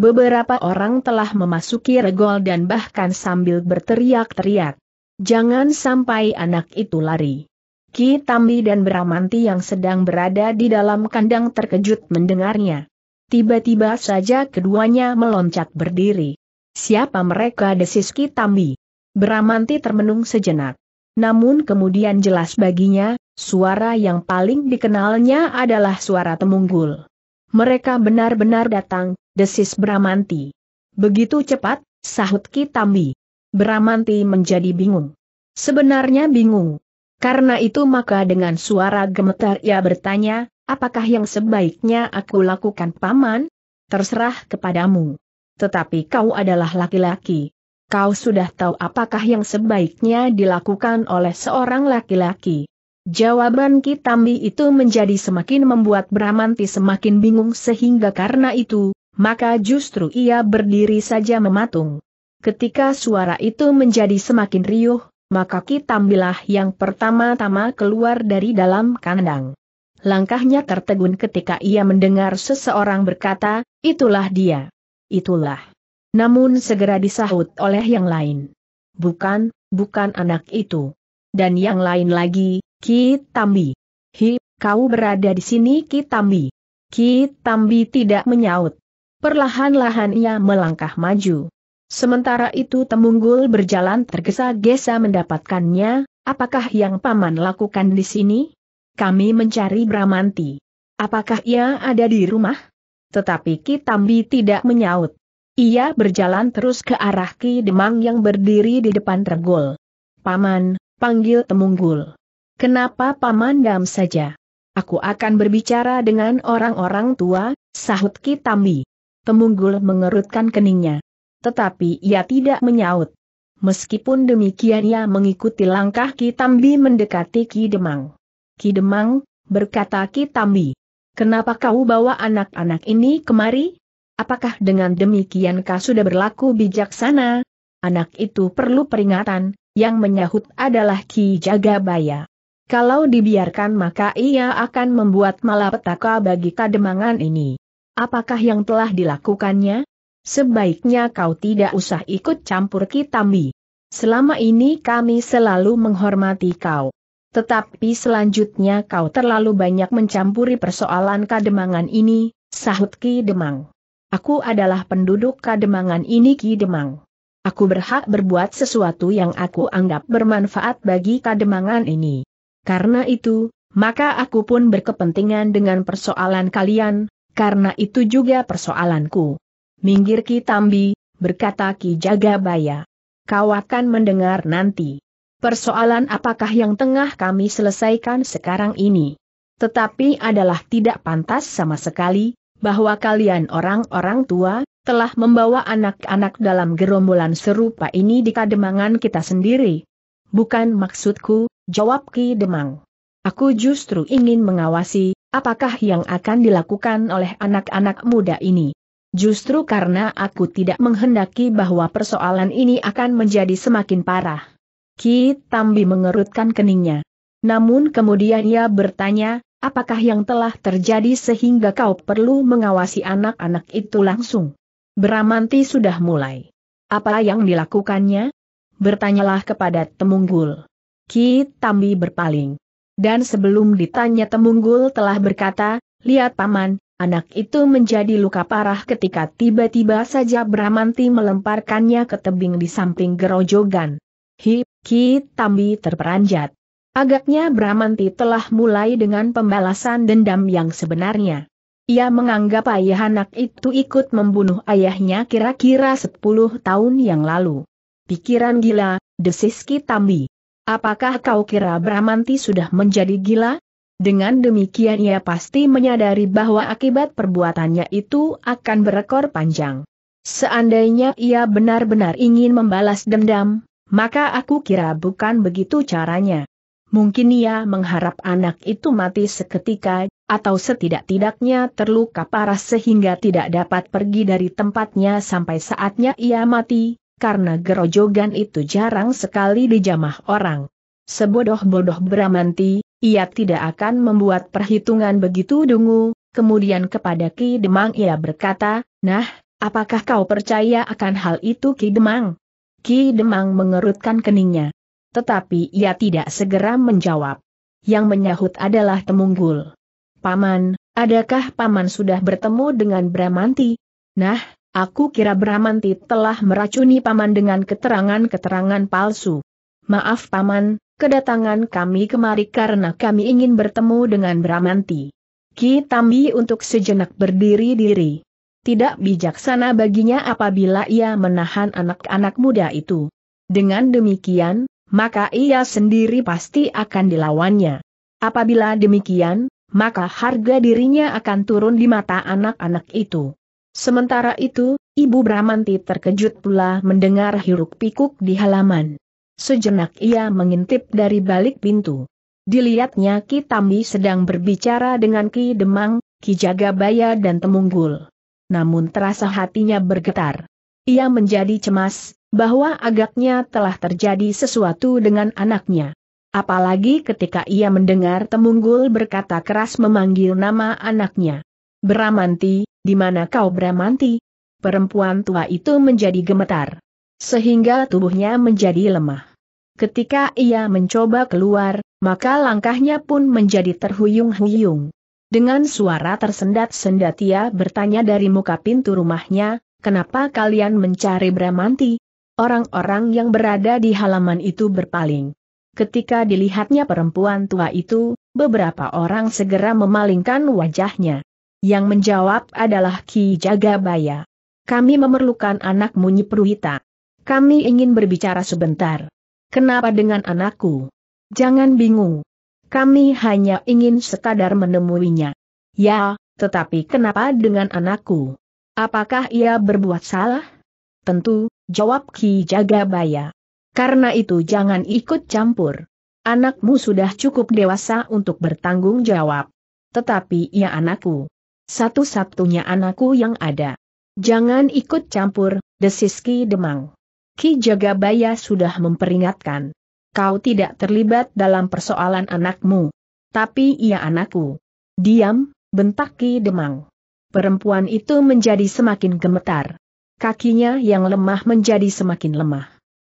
Beberapa orang telah memasuki regol dan bahkan sambil berteriak-teriak. Jangan sampai anak itu lari. Ki Tambi dan Bramanti yang sedang berada di dalam kandang terkejut mendengarnya. Tiba-tiba saja keduanya meloncat berdiri. Siapa mereka desis Ki Tambi? Bramanti termenung sejenak. Namun kemudian jelas baginya, Suara yang paling dikenalnya adalah suara Temunggul. Mereka benar-benar datang, desis Bramanti. Begitu cepat, sahut Kitambi. Bramanti menjadi bingung. Sebenarnya bingung. Karena itu maka dengan suara gemetar ia bertanya, apakah yang sebaiknya aku lakukan paman? Terserah kepadamu. Tetapi kau adalah laki-laki. Kau sudah tahu apakah yang sebaiknya dilakukan oleh seorang laki-laki. Jawaban Kitambi itu menjadi semakin membuat Bramanti semakin bingung sehingga karena itu, maka justru ia berdiri saja mematung. Ketika suara itu menjadi semakin riuh, maka Kitambilah yang pertama-tama keluar dari dalam kandang. Langkahnya tertegun ketika ia mendengar seseorang berkata, itulah dia. Itulah. Namun segera disahut oleh yang lain. Bukan, bukan anak itu. Dan yang lain lagi, Kitambi. Hi, kau berada di sini Kitambi. Kitambi tidak menyaut. Perlahan-lahan ia melangkah maju. Sementara itu Temunggul berjalan tergesa-gesa mendapatkannya, apakah yang paman lakukan di sini? Kami mencari Bramanti. Apakah ia ada di rumah? Tetapi Kitambi tidak menyaut. Ia berjalan terus ke arah Ki Demang yang berdiri di depan tergol. Paman, panggil Temunggul. Kenapa Paman Dam saja? Aku akan berbicara dengan orang-orang tua, sahut Ki Tambi. Temunggul mengerutkan keningnya. Tetapi ia tidak menyaut. Meskipun demikian ia mengikuti langkah Ki Tambi mendekati Ki Demang. Ki Demang, berkata Ki Tambi, Kenapa kau bawa anak-anak ini kemari? Apakah dengan demikian kau sudah berlaku bijaksana? Anak itu perlu peringatan, yang menyahut adalah Ki Jagabaya. Kalau dibiarkan maka ia akan membuat malapetaka bagi kademangan ini. Apakah yang telah dilakukannya? Sebaiknya kau tidak usah ikut campur Kitambi. Selama ini kami selalu menghormati kau. Tetapi selanjutnya kau terlalu banyak mencampuri persoalan kademangan ini, sahut Ki Demang. Aku adalah penduduk kademangan ini Ki Demang. Aku berhak berbuat sesuatu yang aku anggap bermanfaat bagi kademangan ini. Karena itu, maka aku pun berkepentingan dengan persoalan kalian, karena itu juga persoalanku. Minggir Ki Tambi, berkata Ki Jagabaya. Kau akan mendengar nanti. Persoalan apakah yang tengah kami selesaikan sekarang ini? Tetapi adalah tidak pantas sama sekali, bahwa kalian orang-orang tua, telah membawa anak-anak dalam gerombolan serupa ini di kademangan kita sendiri. Bukan maksudku, jawab Ki Demang. Aku justru ingin mengawasi, apakah yang akan dilakukan oleh anak-anak muda ini. Justru karena aku tidak menghendaki bahwa persoalan ini akan menjadi semakin parah. Ki Tambi mengerutkan keningnya. Namun kemudian ia bertanya, apakah yang telah terjadi sehingga kau perlu mengawasi anak-anak itu langsung? Beramanti sudah mulai. Apa yang dilakukannya? Bertanyalah kepada Temunggul. Ki Tambi berpaling. Dan sebelum ditanya Temunggul telah berkata, lihat paman, anak itu menjadi luka parah ketika tiba-tiba saja Bramanti melemparkannya ke tebing di samping gerojogan. Hi, Ki Tambi terperanjat. Agaknya Bramanti telah mulai dengan pembalasan dendam yang sebenarnya. Ia menganggap ayah anak itu ikut membunuh ayahnya kira-kira 10 tahun yang lalu. Pikiran gila, desis Ki Tambi. Apakah kau kira Bramanti sudah menjadi gila? Dengan demikian ia pasti menyadari bahwa akibat perbuatannya itu akan berekor panjang. Seandainya ia benar-benar ingin membalas dendam, maka aku kira bukan begitu caranya. Mungkin ia mengharap anak itu mati seketika, atau setidak-tidaknya terluka parah sehingga tidak dapat pergi dari tempatnya sampai saatnya ia mati, karena gerojogan itu jarang sekali dijamah orang. Sebodoh-bodoh Bramanti, ia tidak akan membuat perhitungan begitu dungu, kemudian kepada Ki Demang ia berkata, Nah, apakah kau percaya akan hal itu Ki Demang? Ki Demang mengerutkan keningnya. Tetapi ia tidak segera menjawab. Yang menyahut adalah Temunggul. Paman, adakah Paman sudah bertemu dengan Bramanti? Nah, Aku kira Bramanti telah meracuni Paman dengan keterangan-keterangan palsu. Maaf Paman, kedatangan kami kemari karena kami ingin bertemu dengan Bramanti. Ki Tambi untuk sejenak berdiri diri. Tidak bijaksana baginya apabila ia menahan anak-anak muda itu. Dengan demikian, maka ia sendiri pasti akan dilawannya. Apabila demikian, maka harga dirinya akan turun di mata anak-anak itu. Sementara itu, Ibu Bramanti terkejut pula mendengar hiruk pikuk di halaman. Sejenak ia mengintip dari balik pintu. Dilihatnya Ki Tambi sedang berbicara dengan Ki Demang, Ki Jagabaya dan Temunggul. Namun terasa hatinya bergetar. Ia menjadi cemas, bahwa agaknya telah terjadi sesuatu dengan anaknya. Apalagi ketika ia mendengar Temunggul berkata keras memanggil nama anaknya. Bramanti, di mana kau Bramanti? Perempuan tua itu menjadi gemetar. Sehingga tubuhnya menjadi lemah. Ketika ia mencoba keluar, maka langkahnya pun menjadi terhuyung-huyung. Dengan suara tersendat-sendat ia bertanya dari muka pintu rumahnya, kenapa kalian mencari Bramanti? Orang-orang yang berada di halaman itu berpaling. Ketika dilihatnya perempuan tua itu, beberapa orang segera memalingkan wajahnya. Yang menjawab adalah Ki Jagabaya. Kami memerlukan anakmu Nyipruhita. Kami ingin berbicara sebentar. Kenapa dengan anakku? Jangan bingung. Kami hanya ingin sekadar menemuinya. Ya, tetapi kenapa dengan anakku? Apakah ia berbuat salah? Tentu, jawab Ki Jagabaya. Karena itu jangan ikut campur. Anakmu sudah cukup dewasa untuk bertanggung jawab. Tetapi ia ya anakku. Satu-satunya anakku yang ada. Jangan ikut campur, desis Ki Demang. Ki Jagabaya sudah memperingatkan. Kau tidak terlibat dalam persoalan anakmu. Tapi ia anakku. Diam, bentak Ki Demang. Perempuan itu menjadi semakin gemetar. Kakinya yang lemah menjadi semakin lemah.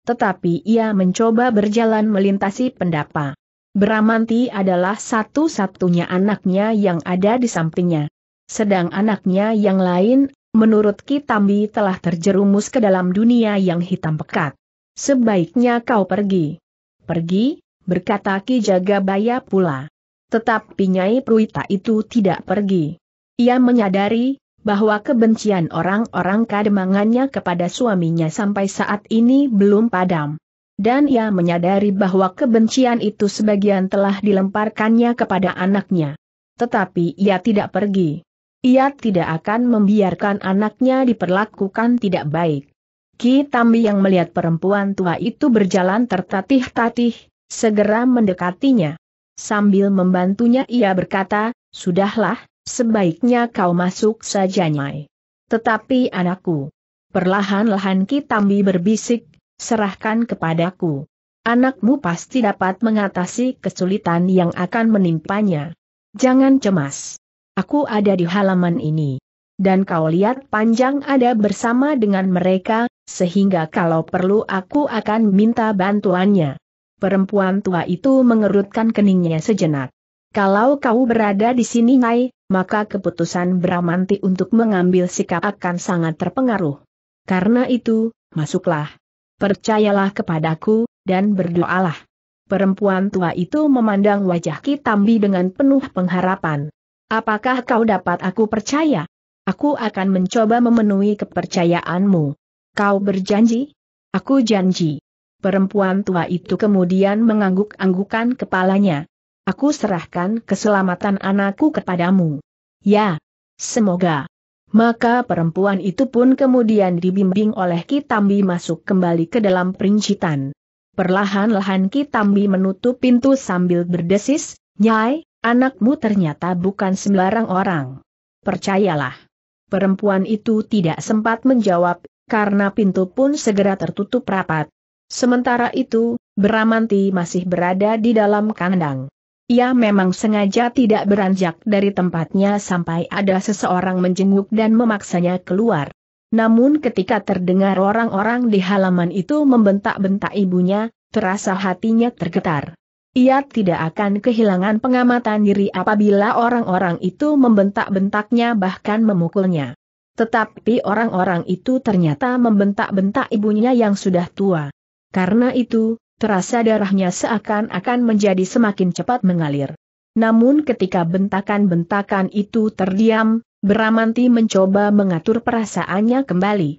Tetapi ia mencoba berjalan melintasi pendapa. Bramanti adalah satu-satunya anaknya yang ada di sampingnya sedang anaknya yang lain, menurut Kitambi telah terjerumus ke dalam dunia yang hitam pekat. Sebaiknya kau pergi. Pergi, berkata Ki Jagabaya pula. Tetapi Nyai Pruita itu tidak pergi. Ia menyadari bahwa kebencian orang-orang kademangannya kepada suaminya sampai saat ini belum padam. Dan ia menyadari bahwa kebencian itu sebagian telah dilemparkannya kepada anaknya. Tetapi ia tidak pergi. Ia tidak akan membiarkan anaknya diperlakukan tidak baik. Ki Tambi yang melihat perempuan tua itu berjalan tertatih-tatih, segera mendekatinya. Sambil membantunya ia berkata, Sudahlah, sebaiknya kau masuk saja Nyai. Tetapi anakku. Perlahan-lahan Ki Tambi berbisik, serahkan kepadaku. Anakmu pasti dapat mengatasi kesulitan yang akan menimpanya. Jangan cemas. Aku ada di halaman ini. Dan kau lihat panjang ada bersama dengan mereka, sehingga kalau perlu aku akan minta bantuannya. Perempuan tua itu mengerutkan keningnya sejenak. Kalau kau berada di sini Nyai, maka keputusan Bramanti untuk mengambil sikap akan sangat terpengaruh. Karena itu, masuklah. Percayalah kepadaku, dan berdoalah. Perempuan tua itu memandang wajah Kitambi dengan penuh pengharapan. Apakah kau dapat aku percaya? Aku akan mencoba memenuhi kepercayaanmu. Kau berjanji? Aku janji. Perempuan tua itu kemudian mengangguk-anggukan kepalanya. Aku serahkan keselamatan anakku kepadamu. Ya, semoga. Maka perempuan itu pun kemudian dibimbing oleh Kitambi masuk kembali ke dalam perincitan. Perlahan-lahan Kitambi menutup pintu sambil berdesis, Nyai, Anakmu ternyata bukan sembarang orang. Percayalah. Perempuan itu tidak sempat menjawab, karena pintu pun segera tertutup rapat. Sementara itu, Bramanti masih berada di dalam kandang. Ia memang sengaja tidak beranjak dari tempatnya sampai ada seseorang menjenguk dan memaksanya keluar. Namun ketika terdengar orang-orang di halaman itu membentak-bentak ibunya, terasa hatinya tergetar. Ia tidak akan kehilangan pengamatan diri apabila orang-orang itu membentak-bentaknya bahkan memukulnya. Tetapi orang-orang itu ternyata membentak-bentak ibunya yang sudah tua. Karena itu, terasa darahnya seakan-akan menjadi semakin cepat mengalir. Namun ketika bentakan-bentakan itu terdiam, Bramanti mencoba mengatur perasaannya kembali.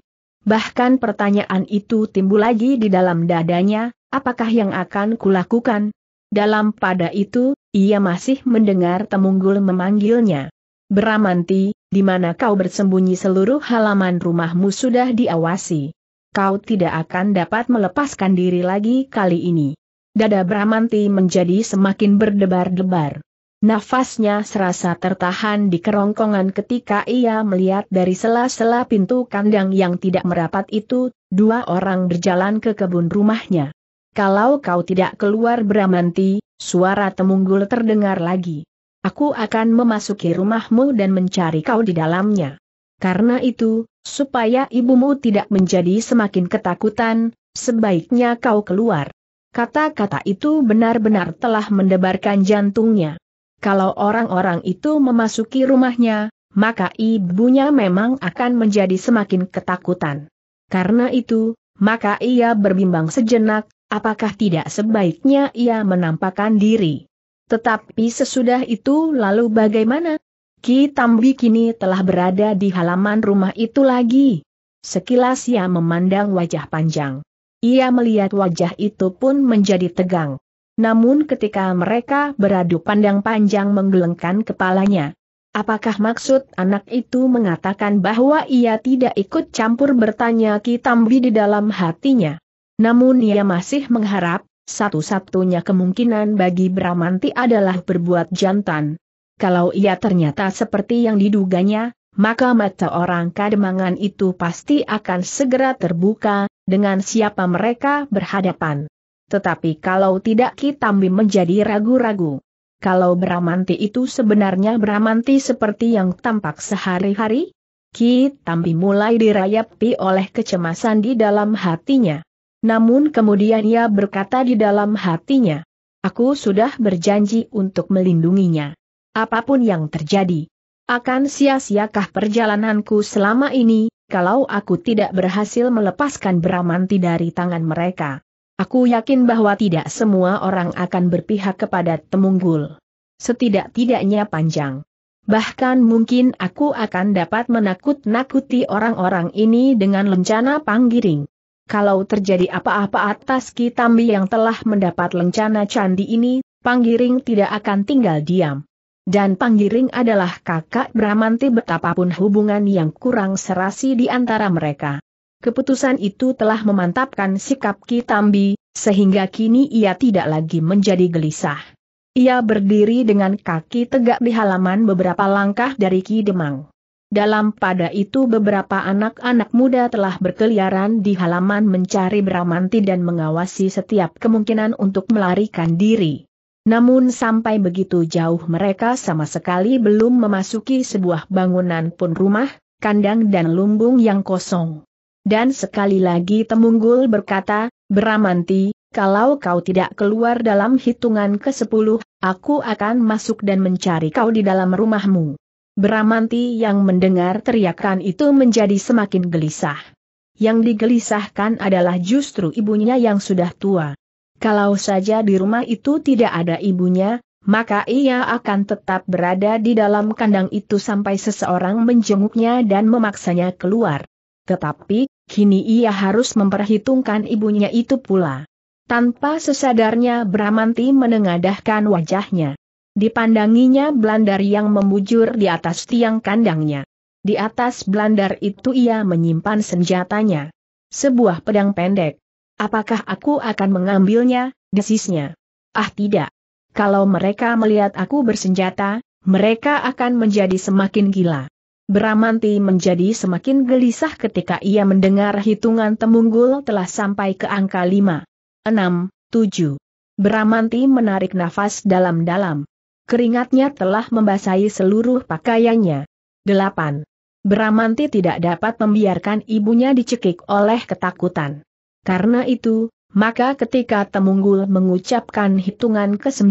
Bahkan pertanyaan itu timbul lagi di dalam dadanya, apakah yang akan kulakukan, dalam pada itu, ia masih mendengar Temunggul memanggilnya. Beramanti, di mana kau bersembunyi seluruh halaman rumahmu sudah diawasi. Kau tidak akan dapat melepaskan diri lagi kali ini. Dada Bramanti menjadi semakin berdebar-debar. Nafasnya serasa tertahan di kerongkongan ketika ia melihat dari sela-sela pintu kandang yang tidak merapat itu, dua orang berjalan ke kebun rumahnya. Kalau kau tidak keluar beramanti, suara Temunggul terdengar lagi. Aku akan memasuki rumahmu dan mencari kau di dalamnya. Karena itu, supaya ibumu tidak menjadi semakin ketakutan, sebaiknya kau keluar. Kata-kata itu benar-benar telah mendebarkan jantungnya. Kalau orang-orang itu memasuki rumahnya, maka ibunya memang akan menjadi semakin ketakutan. Karena itu, maka ia berbimbang sejenak, apakah tidak sebaiknya ia menampakkan diri? Tetapi sesudah itu lalu bagaimana? Ki Tambi kini telah berada di halaman rumah itu lagi. Sekilas ia memandang wajah panjang. Ia melihat wajah itu pun menjadi tegang. Namun ketika mereka beradu pandang panjang menggelengkan kepalanya, Apakah maksud anak itu mengatakan bahwa ia tidak ikut campur bertanya Ki Tambi di dalam hatinya? Namun ia masih mengharap, satu-satunya kemungkinan bagi Bramanti adalah berbuat jantan. Kalau ia ternyata seperti yang diduganya, maka mata orang kademangan itu pasti akan segera terbuka, dengan siapa mereka berhadapan. Tetapi kalau tidak Kitambi menjadi ragu-ragu. Kalau Bramanti itu sebenarnya Bramanti seperti yang tampak sehari-hari? Kitambi mulai dirayapi oleh kecemasan di dalam hatinya. Namun kemudian ia berkata di dalam hatinya, Aku sudah berjanji untuk melindunginya. Apapun yang terjadi, akan sia-siakah perjalananku selama ini, kalau aku tidak berhasil melepaskan Bramanti dari tangan mereka. Aku yakin bahwa tidak semua orang akan berpihak kepada Temunggul. Setidak-tidaknya panjang. Bahkan mungkin aku akan dapat menakut-nakuti orang-orang ini dengan lencana panggiring. Kalau terjadi apa-apa atas Kitambi yang telah mendapat lencana candi ini, Panggiring tidak akan tinggal diam. Dan Panggiring adalah kakak Bramanti betapapun hubungan yang kurang serasi di antara mereka. Keputusan itu telah memantapkan sikap Kitambi, sehingga kini ia tidak lagi menjadi gelisah. Ia berdiri dengan kaki tegak di halaman beberapa langkah dari Ki Demang. Dalam pada itu beberapa anak-anak muda telah berkeliaran di halaman mencari Bramanti dan mengawasi setiap kemungkinan untuk melarikan diri. Namun sampai begitu jauh mereka sama sekali belum memasuki sebuah bangunan pun rumah, kandang dan lumbung yang kosong. Dan sekali lagi Temunggul berkata, Bramanti, kalau kau tidak keluar dalam hitungan ke-10, aku akan masuk dan mencari kau di dalam rumahmu. Bramanti yang mendengar teriakan itu menjadi semakin gelisah. Yang digelisahkan adalah justru ibunya yang sudah tua. Kalau saja di rumah itu tidak ada ibunya, maka ia akan tetap berada di dalam kandang itu sampai seseorang menjenguknya dan memaksanya keluar. Tetapi, kini ia harus memperhitungkan ibunya itu pula. Tanpa sesadarnya Bramanti menengadahkan wajahnya. Dipandanginya blandar yang membujur di atas tiang kandangnya. Di atas blandar itu ia menyimpan senjatanya. Sebuah pedang pendek. Apakah aku akan mengambilnya, desisnya? Ah tidak. Kalau mereka melihat aku bersenjata, mereka akan menjadi semakin gila. Bramanti menjadi semakin gelisah ketika ia mendengar hitungan temunggul telah sampai ke angka 5, 6, 7. Bramanti menarik nafas dalam-dalam. Keringatnya telah membasahi seluruh pakaiannya. 8. Bramanti tidak dapat membiarkan ibunya dicekik oleh ketakutan. Karena itu, maka ketika Temunggul mengucapkan hitungan ke-9,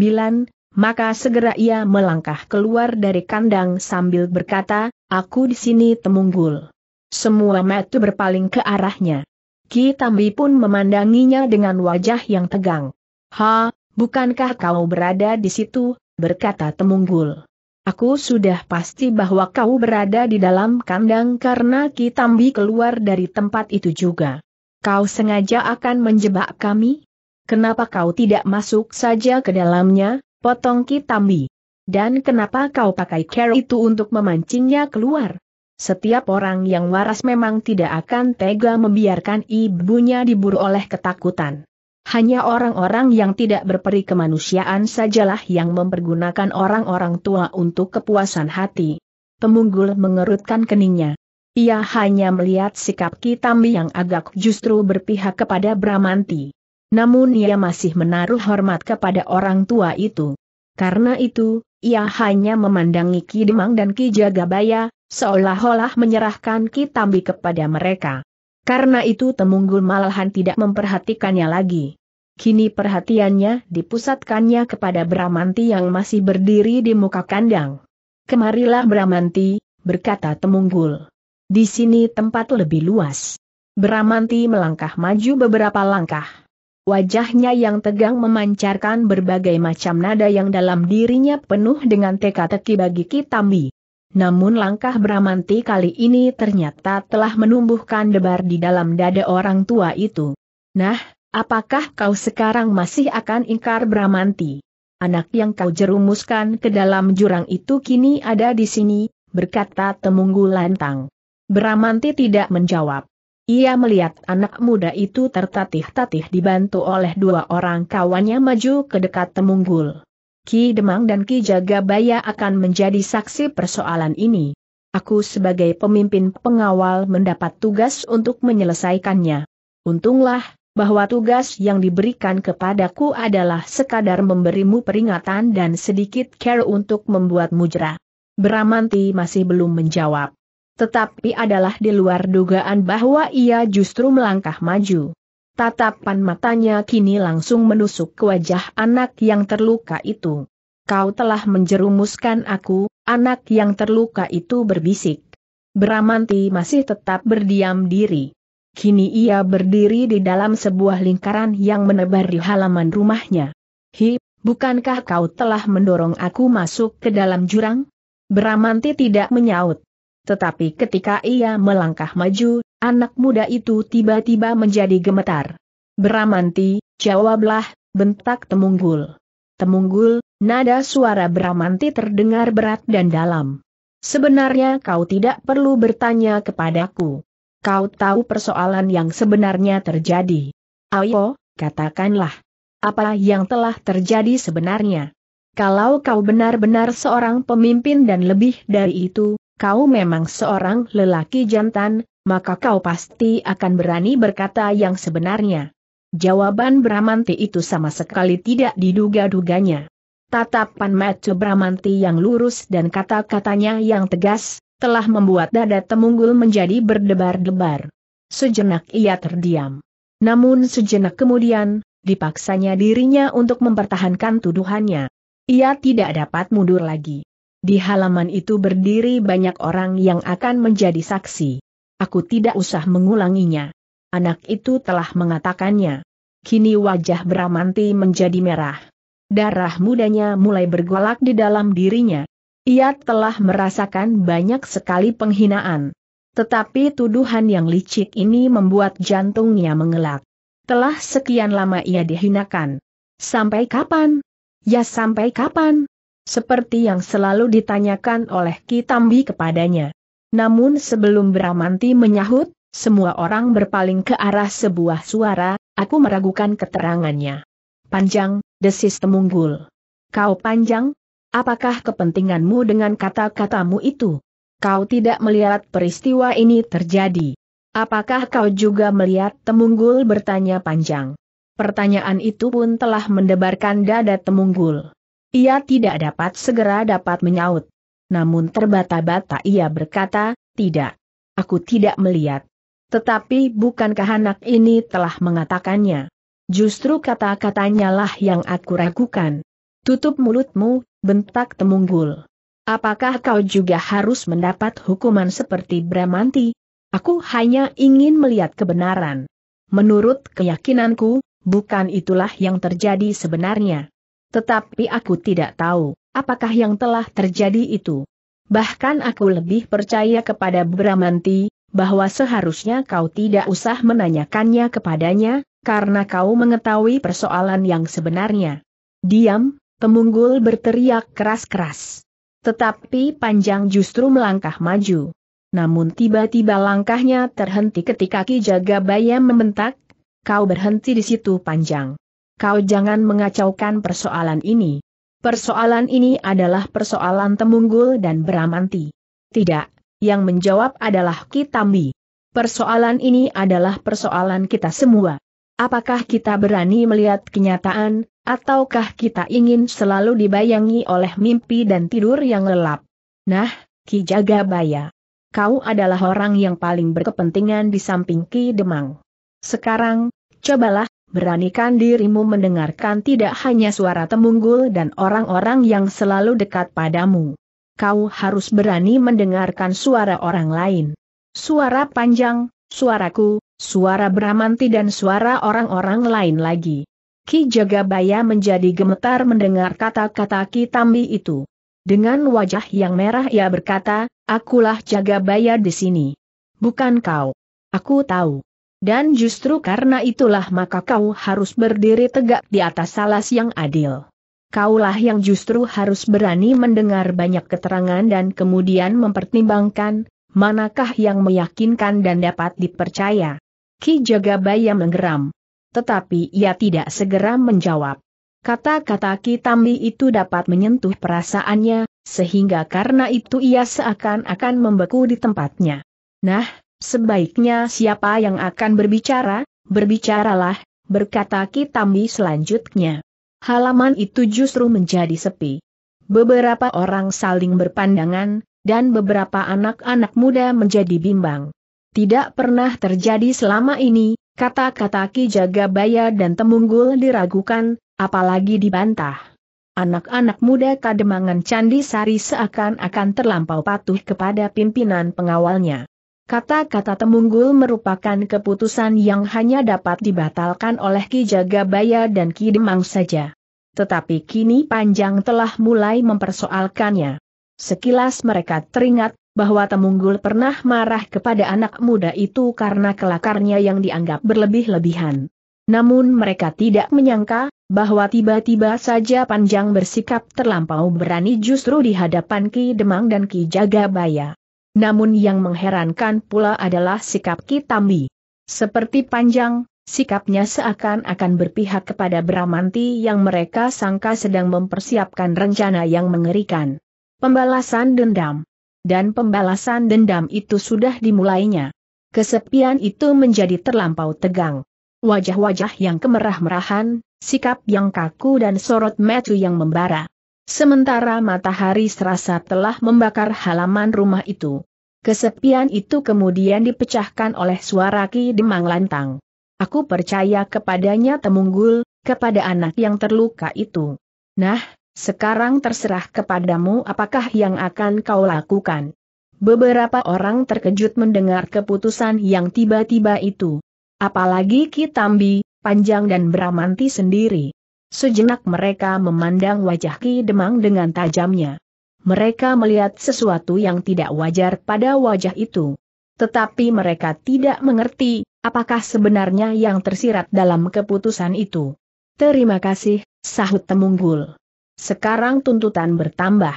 maka segera ia melangkah keluar dari kandang sambil berkata, Aku di sini Temunggul. Semua metu berpaling ke arahnya. Ki Tambi pun memandanginya dengan wajah yang tegang. Ha, bukankah kau berada di situ, berkata Temunggul. Aku sudah pasti bahwa kau berada di dalam kandang karena Kitambi keluar dari tempat itu juga. Kau sengaja akan menjebak kami? Kenapa kau tidak masuk saja ke dalamnya, potong Kitambi? Dan kenapa kau pakai care itu untuk memancingnya keluar? Setiap orang yang waras memang tidak akan tega membiarkan ibunya diburu oleh ketakutan. Hanya orang-orang yang tidak berperi kemanusiaan sajalah yang mempergunakan orang-orang tua untuk kepuasan hati. Temunggul mengerutkan keningnya. Ia hanya melihat sikap Kitami yang agak justru berpihak kepada Bramanti. Namun ia masih menaruh hormat kepada orang tua itu. Karena itu, ia hanya memandangi Ki Demang dan Ki Jagabaya, seolah-olah menyerahkan Kitambi kepada mereka. Karena itu Temunggul malahan tidak memperhatikannya lagi. Kini perhatiannya dipusatkannya kepada Bramanti yang masih berdiri di muka kandang. Kemarilah Bramanti, berkata Temunggul. Di sini tempat lebih luas. Bramanti melangkah maju beberapa langkah. Wajahnya yang tegang memancarkan berbagai macam nada yang dalam dirinya penuh dengan teka-teki bagi Kitambi. Namun langkah Bramanti kali ini ternyata telah menumbuhkan debar di dalam dada orang tua itu. Nah, apakah kau sekarang masih akan ingkar Bramanti? Anak yang kau jerumuskan ke dalam jurang itu kini ada di sini, berkata Temunggu Lantang. Bramanti tidak menjawab. Ia melihat anak muda itu tertatih-tatih dibantu oleh dua orang kawannya maju ke dekat Temunggul. Ki Demang dan Ki Jagabaya akan menjadi saksi persoalan ini. Aku sebagai pemimpin pengawal mendapat tugas untuk menyelesaikannya. Untunglah, bahwa tugas yang diberikan kepadaku adalah sekadar memberimu peringatan dan sedikit care untuk membuat mujra. Bramanti masih belum menjawab. Tetapi adalah di luar dugaan bahwa ia justru melangkah maju. Tatapan matanya kini langsung menusuk ke wajah anak yang terluka itu. Kau telah menjerumuskan aku, anak yang terluka itu berbisik. Bramanti masih tetap berdiam diri. Kini ia berdiri di dalam sebuah lingkaran yang menebar di halaman rumahnya. Hi, bukankah kau telah mendorong aku masuk ke dalam jurang? Bramanti tidak menyaut. Tetapi ketika ia melangkah maju, Anak muda itu tiba-tiba menjadi gemetar. Bramanti, jawablah, bentak Temunggul. Temunggul, nada suara Bramanti terdengar berat dan dalam. Sebenarnya kau tidak perlu bertanya kepadaku. Kau tahu persoalan yang sebenarnya terjadi. Ayo, katakanlah. Apa yang telah terjadi sebenarnya? Kalau kau benar-benar seorang pemimpin dan lebih dari itu, kau memang seorang lelaki jantan, maka kau pasti akan berani berkata yang sebenarnya. Jawaban Bramanti itu sama sekali tidak diduga-duganya. Tatapan mata Bramanti yang lurus dan kata-katanya yang tegas, telah membuat dada Temunggul menjadi berdebar-debar. Sejenak ia terdiam. Namun sejenak kemudian, dipaksanya dirinya untuk mempertahankan tuduhannya. Ia tidak dapat mundur lagi. Di halaman itu berdiri banyak orang yang akan menjadi saksi. Aku tidak usah mengulanginya. Anak itu telah mengatakannya. Kini wajah Bramanti menjadi merah. Darah mudanya mulai bergolak di dalam dirinya. Ia telah merasakan banyak sekali penghinaan. Tetapi tuduhan yang licik ini membuat jantungnya mengelak. Telah sekian lama ia dihinakan. Sampai kapan? Ya sampai kapan? Seperti yang selalu ditanyakan oleh Kitambi kepadanya. Namun sebelum Bramanti menyahut, semua orang berpaling ke arah sebuah suara, aku meragukan keterangannya. Panjang, desis temunggul. Kau panjang? Apakah kepentinganmu dengan kata-katamu itu? Kau tidak melihat peristiwa ini terjadi. Apakah kau juga melihat temunggul bertanya panjang? Pertanyaan itu pun telah mendebarkan dada temunggul. Ia tidak dapat segera dapat menyaut namun terbata-bata ia berkata, tidak. Aku tidak melihat. Tetapi bukankah anak ini telah mengatakannya? Justru kata-katanya lah yang aku ragukan. Tutup mulutmu, bentak Temunggul. Apakah kau juga harus mendapat hukuman seperti Bramanti? Aku hanya ingin melihat kebenaran. Menurut keyakinanku, bukan itulah yang terjadi sebenarnya. Tetapi aku tidak tahu apakah yang telah terjadi itu. Bahkan aku lebih percaya kepada Bramanti, bahwa seharusnya kau tidak usah menanyakannya kepadanya, karena kau mengetahui persoalan yang sebenarnya. Diam, pemunggul berteriak keras-keras. Tetapi panjang justru melangkah maju. Namun tiba-tiba langkahnya terhenti ketika Ki Jagabaya membentak, kau berhenti di situ panjang. Kau jangan mengacaukan persoalan ini. Persoalan ini adalah persoalan Temunggul dan Beramanti. Tidak, yang menjawab adalah Kitambi. Persoalan ini adalah persoalan kita semua. Apakah kita berani melihat kenyataan, ataukah kita ingin selalu dibayangi oleh mimpi dan tidur yang lelap? Nah, Ki Jagabaya. Kau adalah orang yang paling berkepentingan di samping Ki Demang. Sekarang, cobalah beranikan dirimu mendengarkan tidak hanya suara temunggul dan orang-orang yang selalu dekat padamu. Kau harus berani mendengarkan suara orang lain. Suara panjang, suaraku, suara beramanti dan suara orang-orang lain lagi. Ki Jagabaya menjadi gemetar mendengar kata-kata Ki Tambi itu. Dengan wajah yang merah ia berkata, akulah Jagabaya di sini. Bukan kau. Aku tahu. Dan justru karena itulah maka kau harus berdiri tegak di atas salas yang adil. Kaulah yang justru harus berani mendengar banyak keterangan dan kemudian mempertimbangkan, manakah yang meyakinkan dan dapat dipercaya. Ki Jagabaya menggeram. Tetapi ia tidak segera menjawab. Kata-kata Ki Tambi itu dapat menyentuh perasaannya, sehingga karena itu ia seakan-akan membeku di tempatnya. Nah, Sebaiknya siapa yang akan berbicara, berbicaralah, berkata Kitambi selanjutnya. Halaman itu justru menjadi sepi. Beberapa orang saling berpandangan, dan beberapa anak-anak muda menjadi bimbang. Tidak pernah terjadi selama ini, kata-kata Ki Jagabaya dan Temunggul diragukan, apalagi dibantah. Anak-anak muda kademangan Candi Sari seakan-akan terlampau patuh kepada pimpinan pengawalnya. Kata-kata Temunggul merupakan keputusan yang hanya dapat dibatalkan oleh Ki Jagabaya dan Ki Demang saja. Tetapi kini Panjang telah mulai mempersoalkannya. Sekilas mereka teringat bahwa Temunggul pernah marah kepada anak muda itu karena kelakarnya yang dianggap berlebih-lebihan. Namun mereka tidak menyangka bahwa tiba-tiba saja Panjang bersikap terlampau berani justru di hadapan Ki Demang dan Ki Jagabaya. Namun yang mengherankan pula adalah sikap Kitambi. Seperti panjang, sikapnya seakan-akan berpihak kepada Bramanti yang mereka sangka sedang mempersiapkan rencana yang mengerikan. Pembalasan dendam. Dan pembalasan dendam itu sudah dimulainya. Kesepian itu menjadi terlampau tegang. Wajah-wajah yang kemerah-merahan, sikap yang kaku dan sorot metu yang membara. Sementara matahari serasa telah membakar halaman rumah itu. Kesepian itu kemudian dipecahkan oleh suara Ki Demang Lantang. Aku percaya kepadanya Temunggul, kepada anak yang terluka itu. Nah, sekarang terserah kepadamu apakah yang akan kau lakukan. Beberapa orang terkejut mendengar keputusan yang tiba-tiba itu. Apalagi Ki Tambi Panjang dan beramanti sendiri. Sejenak mereka memandang wajah Ki Demang dengan tajamnya. Mereka melihat sesuatu yang tidak wajar pada wajah itu. Tetapi mereka tidak mengerti, apakah sebenarnya yang tersirat dalam keputusan itu. Terima kasih, sahut Temunggul. Sekarang tuntutan bertambah.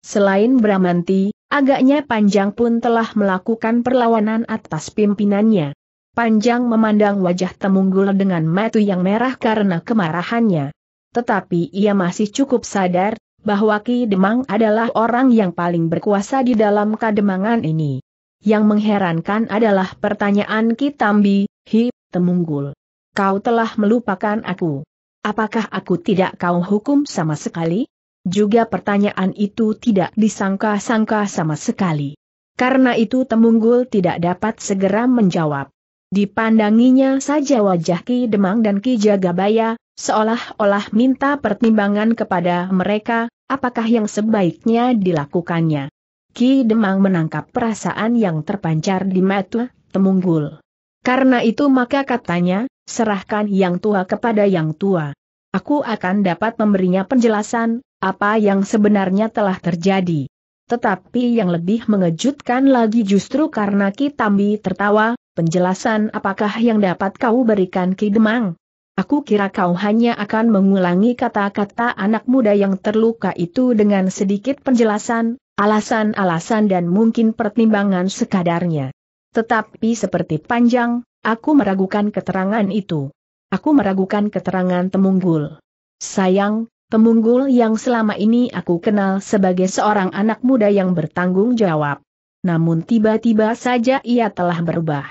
Selain Bramanti, agaknya Panjang pun telah melakukan perlawanan atas pimpinannya panjang memandang wajah Temunggul dengan mata yang merah karena kemarahannya. Tetapi ia masih cukup sadar, bahwa Ki Demang adalah orang yang paling berkuasa di dalam kademangan ini. Yang mengherankan adalah pertanyaan Ki Tambi, Hi, Temunggul. Kau telah melupakan aku. Apakah aku tidak kau hukum sama sekali? Juga pertanyaan itu tidak disangka-sangka sama sekali. Karena itu Temunggul tidak dapat segera menjawab. Dipandanginya saja wajah Ki Demang dan Ki Jagabaya, seolah-olah minta pertimbangan kepada mereka, apakah yang sebaiknya dilakukannya. Ki Demang menangkap perasaan yang terpancar di mata Temunggul. Karena itu maka katanya, serahkan yang tua kepada yang tua. Aku akan dapat memberinya penjelasan, apa yang sebenarnya telah terjadi. Tetapi yang lebih mengejutkan lagi justru karena Kitambi tertawa, penjelasan apakah yang dapat kau berikan Ki Demang? Aku kira kau hanya akan mengulangi kata-kata anak muda yang terluka itu dengan sedikit penjelasan, alasan-alasan dan mungkin pertimbangan sekadarnya. Tetapi seperti panjang, aku meragukan keterangan itu. Aku meragukan keterangan temunggul. Sayang, pemunggul yang selama ini aku kenal sebagai seorang anak muda yang bertanggung jawab. Namun tiba-tiba saja ia telah berubah.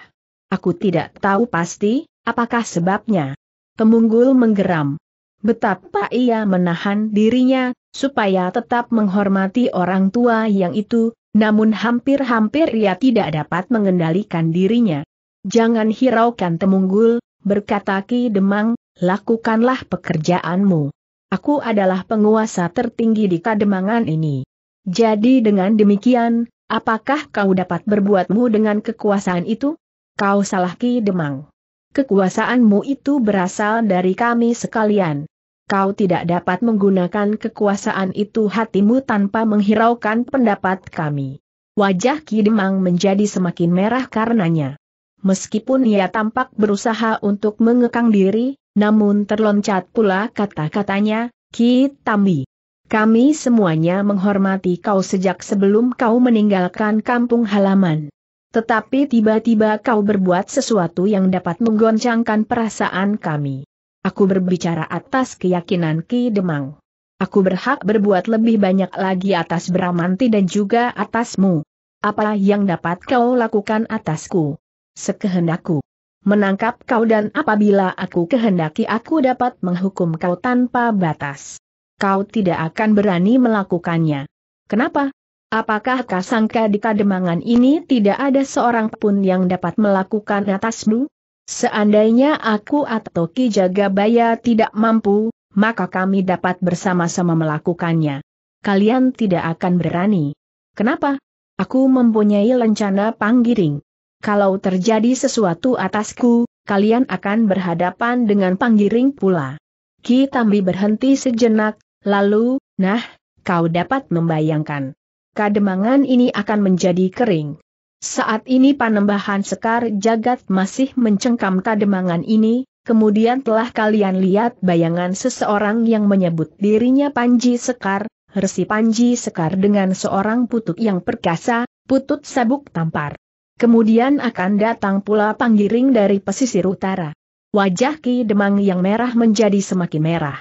Aku tidak tahu pasti, apakah sebabnya. Pemunggul menggeram. Betapa ia menahan dirinya, supaya tetap menghormati orang tua yang itu, namun hampir-hampir ia tidak dapat mengendalikan dirinya. Jangan hiraukan Temunggul, berkata Ki Demang, lakukanlah pekerjaanmu. Aku adalah penguasa tertinggi di kademangan ini. Jadi dengan demikian, apakah kau dapat berbuatmu dengan kekuasaan itu? Kau salah Ki Demang. Kekuasaanmu itu berasal dari kami sekalian. Kau tidak dapat menggunakan kekuasaan itu hatimu tanpa menghiraukan pendapat kami. Wajah Ki Demang menjadi semakin merah karenanya. Meskipun ia tampak berusaha untuk mengekang diri, namun terloncat pula kata-katanya, Ki Tambi. Kami semuanya menghormati kau sejak sebelum kau meninggalkan kampung halaman. Tetapi tiba-tiba kau berbuat sesuatu yang dapat menggoncangkan perasaan kami. Aku berbicara atas keyakinan Ki Demang. Aku berhak berbuat lebih banyak lagi atas Bramanti dan juga atasmu. Apa yang dapat kau lakukan atasku? Sekehendakku menangkap kau dan apabila aku kehendaki aku dapat menghukum kau tanpa batas. Kau tidak akan berani melakukannya. Kenapa? Apakah kau sangka di kademangan ini tidak ada seorang pun yang dapat melakukan atasmu? Seandainya aku atau Ki Jagabaya tidak mampu, maka kami dapat bersama-sama melakukannya. Kalian tidak akan berani. Kenapa? Aku mempunyai lencana panggiring. Kalau terjadi sesuatu atasku, kalian akan berhadapan dengan panggiring pula. Ki Tambi berhenti sejenak, lalu, nah, kau dapat membayangkan. Kademangan ini akan menjadi kering. Saat ini panembahan Sekar Jagat masih mencengkam kademangan ini, kemudian telah kalian lihat bayangan seseorang yang menyebut dirinya Panji Sekar, Resi Panji Sekar dengan seorang putut yang perkasa, putut sabuk tampar. Kemudian akan datang pula panggiring dari pesisir utara. Wajah Ki Demang yang merah menjadi semakin merah.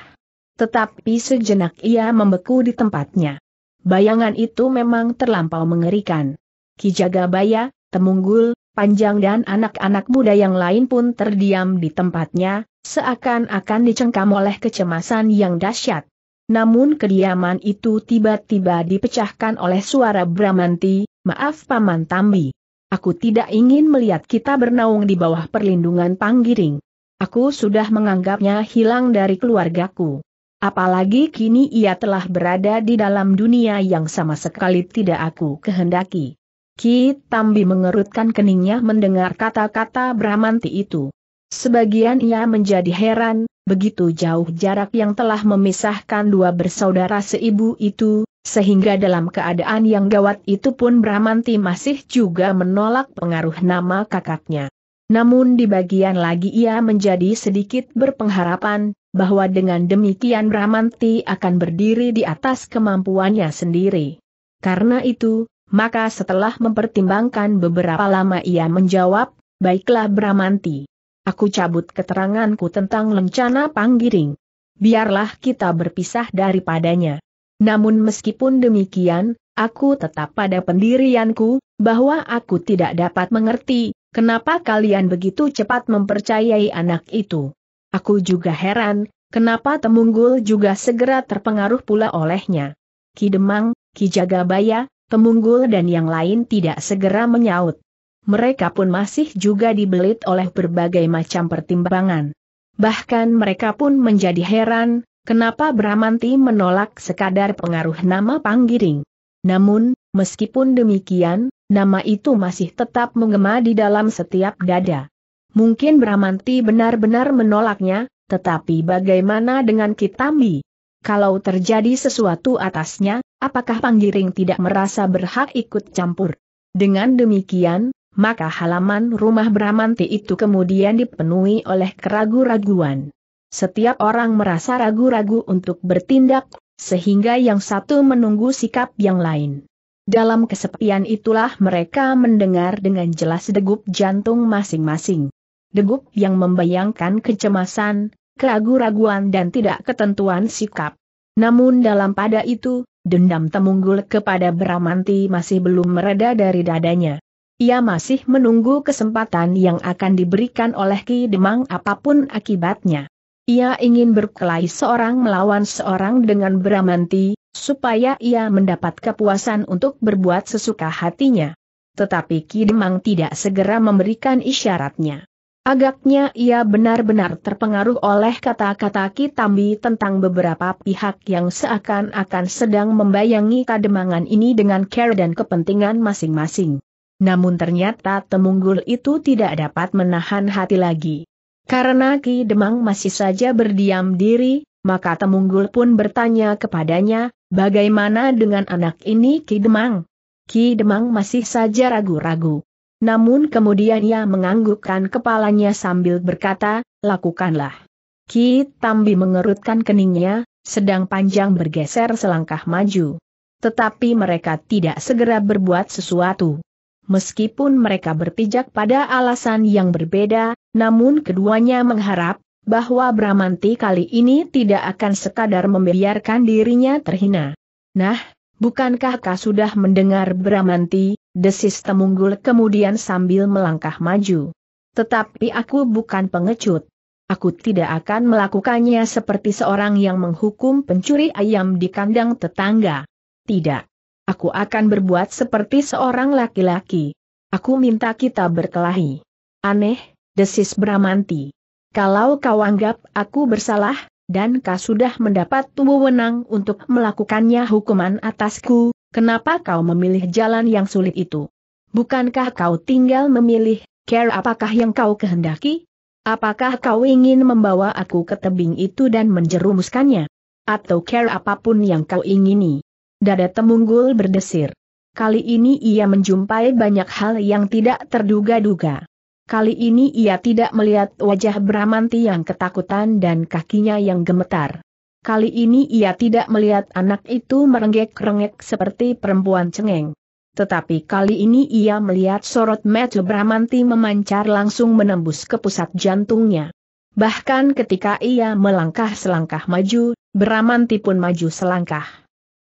Tetapi sejenak ia membeku di tempatnya. Bayangan itu memang terlampau mengerikan. Ki Jagabaya, Temunggul, Panjang dan anak-anak muda yang lain pun terdiam di tempatnya, seakan-akan dicengkam oleh kecemasan yang dahsyat. Namun kediaman itu tiba-tiba dipecahkan oleh suara Bramanti, maaf Paman Tambi. Aku tidak ingin melihat kita bernaung di bawah perlindungan panggiring. Aku sudah menganggapnya hilang dari keluargaku. Apalagi kini ia telah berada di dalam dunia yang sama sekali tidak aku kehendaki. Ki Tambi mengerutkan keningnya mendengar kata-kata Bramanti itu. Sebagian ia menjadi heran, begitu jauh jarak yang telah memisahkan dua bersaudara seibu itu, sehingga dalam keadaan yang gawat itu pun Bramanti masih juga menolak pengaruh nama kakaknya. Namun di bagian lagi ia menjadi sedikit berpengharapan, bahwa dengan demikian Bramanti akan berdiri di atas kemampuannya sendiri. Karena itu, maka setelah mempertimbangkan beberapa lama ia menjawab, baiklah Bramanti. Aku cabut keteranganku tentang lencana panggiring. Biarlah kita berpisah daripadanya. Namun meskipun demikian, aku tetap pada pendirianku, bahwa aku tidak dapat mengerti, kenapa kalian begitu cepat mempercayai anak itu. Aku juga heran, kenapa Temunggul juga segera terpengaruh pula olehnya. Ki Demang, Ki Jagabaya, Temunggul dan yang lain tidak segera menyaut. Mereka pun masih juga dibelit oleh berbagai macam pertimbangan. Bahkan mereka pun menjadi heran, Kenapa Bramanti menolak sekadar pengaruh nama Panggiring? Namun, meskipun demikian, nama itu masih tetap menggema di dalam setiap dada. Mungkin Bramanti benar-benar menolaknya, tetapi bagaimana dengan Kitambi? Kalau terjadi sesuatu atasnya, apakah Panggiring tidak merasa berhak ikut campur? Dengan demikian, maka halaman rumah Bramanti itu kemudian dipenuhi oleh keraguan-raguan. Setiap orang merasa ragu-ragu untuk bertindak, sehingga yang satu menunggu sikap yang lain. Dalam kesepian itulah mereka mendengar dengan jelas degup jantung masing-masing. Degup yang membayangkan kecemasan, keragu-raguan dan tidak ketentuan sikap. Namun dalam pada itu, dendam temunggul kepada Bramanti masih belum mereda dari dadanya. Ia masih menunggu kesempatan yang akan diberikan oleh Ki Demang apapun akibatnya. Ia ingin berkelahi seorang melawan seorang dengan beramanti, supaya ia mendapat kepuasan untuk berbuat sesuka hatinya. Tetapi Ki Demang tidak segera memberikan isyaratnya. Agaknya ia benar-benar terpengaruh oleh kata-kata Ki Tambi tentang beberapa pihak yang seakan-akan sedang membayangi kademangan ini dengan care dan kepentingan masing-masing. Namun ternyata Temunggul itu tidak dapat menahan hati lagi. Karena Ki Demang masih saja berdiam diri, maka Temunggul pun bertanya kepadanya, bagaimana dengan anak ini Ki Demang? Ki Demang masih saja ragu-ragu. Namun kemudian ia menganggukkan kepalanya sambil berkata, lakukanlah. Ki Tambi mengerutkan keningnya, sedang panjang bergeser selangkah maju. Tetapi mereka tidak segera berbuat sesuatu. Meskipun mereka berpijak pada alasan yang berbeda, namun keduanya mengharap bahwa Bramanti kali ini tidak akan sekadar membiarkan dirinya terhina. Nah, bukankah kau sudah mendengar Bramanti, desis Temunggul kemudian sambil melangkah maju. Tetapi aku bukan pengecut. Aku tidak akan melakukannya seperti seorang yang menghukum pencuri ayam di kandang tetangga. Tidak aku akan berbuat seperti seorang laki-laki. Aku minta kita berkelahi. Aneh, desis Bramanti. Kalau kau anggap aku bersalah, dan kau sudah mendapat wewenang untuk melakukannya hukuman atasku, kenapa kau memilih jalan yang sulit itu? Bukankah kau tinggal memilih, care apakah yang kau kehendaki? Apakah kau ingin membawa aku ke tebing itu dan menjerumuskannya? Atau care apapun yang kau ingini? Dada Temunggul berdesir. Kali ini ia menjumpai banyak hal yang tidak terduga-duga. Kali ini ia tidak melihat wajah Bramanti yang ketakutan dan kakinya yang gemetar. Kali ini ia tidak melihat anak itu merengek-rengek seperti perempuan cengeng. Tetapi kali ini ia melihat sorot mata Bramanti memancar langsung menembus ke pusat jantungnya. Bahkan ketika ia melangkah selangkah maju, Bramanti pun maju selangkah.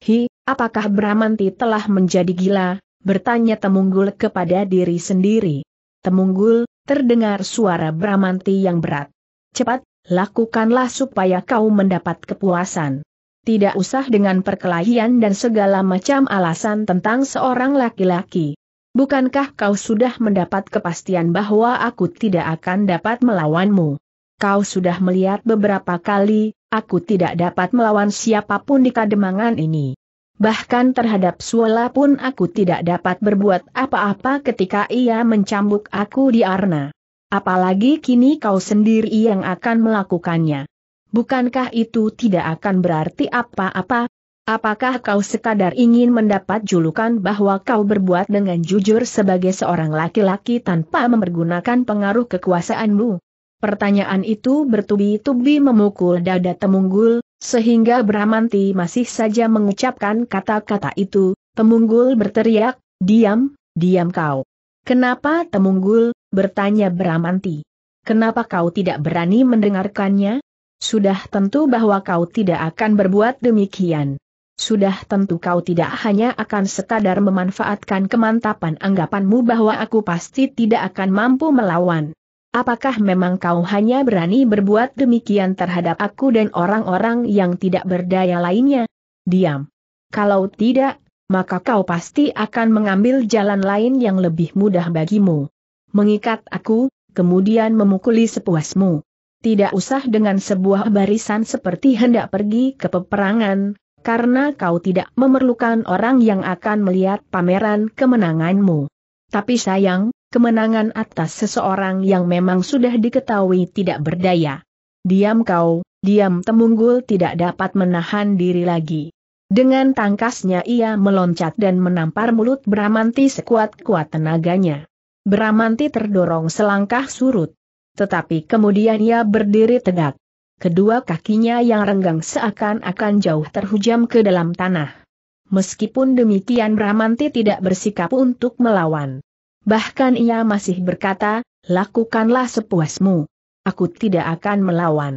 Hi, Apakah Bramanti telah menjadi gila? Bertanya Temunggul kepada diri sendiri. Temunggul, terdengar suara Bramanti yang berat. Cepat, lakukanlah supaya kau mendapat kepuasan. Tidak usah dengan perkelahian dan segala macam alasan tentang seorang laki-laki. Bukankah kau sudah mendapat kepastian bahwa aku tidak akan dapat melawanmu? Kau sudah melihat beberapa kali, aku tidak dapat melawan siapapun di kademangan ini. Bahkan terhadap Suola pun aku tidak dapat berbuat apa-apa ketika ia mencambuk aku di Arna. Apalagi kini kau sendiri yang akan melakukannya. Bukankah itu tidak akan berarti apa-apa? Apakah kau sekadar ingin mendapat julukan bahwa kau berbuat dengan jujur sebagai seorang laki-laki tanpa mempergunakan pengaruh kekuasaanmu? Pertanyaan itu bertubi-tubi memukul dada Temunggul, sehingga Bramanti masih saja mengucapkan kata-kata itu, Temunggul berteriak, diam, diam kau. Kenapa Temunggul, bertanya Bramanti. Kenapa kau tidak berani mendengarkannya? Sudah tentu bahwa kau tidak akan berbuat demikian. Sudah tentu kau tidak hanya akan sekadar memanfaatkan kemantapan anggapanmu bahwa aku pasti tidak akan mampu melawan. Apakah memang kau hanya berani berbuat demikian terhadap aku dan orang-orang yang tidak berdaya lainnya? Diam. Kalau tidak, maka kau pasti akan mengambil jalan lain yang lebih mudah bagimu. Mengikat aku, kemudian memukuli sepuasmu. Tidak usah dengan sebuah barisan seperti hendak pergi ke peperangan, karena kau tidak memerlukan orang yang akan melihat pameran kemenanganmu. Tapi sayang, kemenangan atas seseorang yang memang sudah diketahui tidak berdaya. Diam kau, diam Temunggul tidak dapat menahan diri lagi. Dengan tangkasnya ia meloncat dan menampar mulut Bramanti sekuat-kuat tenaganya. Bramanti terdorong selangkah surut. Tetapi kemudian ia berdiri tegak. Kedua kakinya yang renggang seakan-akan jauh terhujam ke dalam tanah. Meskipun demikian Bramanti tidak bersikap untuk melawan. Bahkan ia masih berkata, lakukanlah sepuasmu. Aku tidak akan melawan.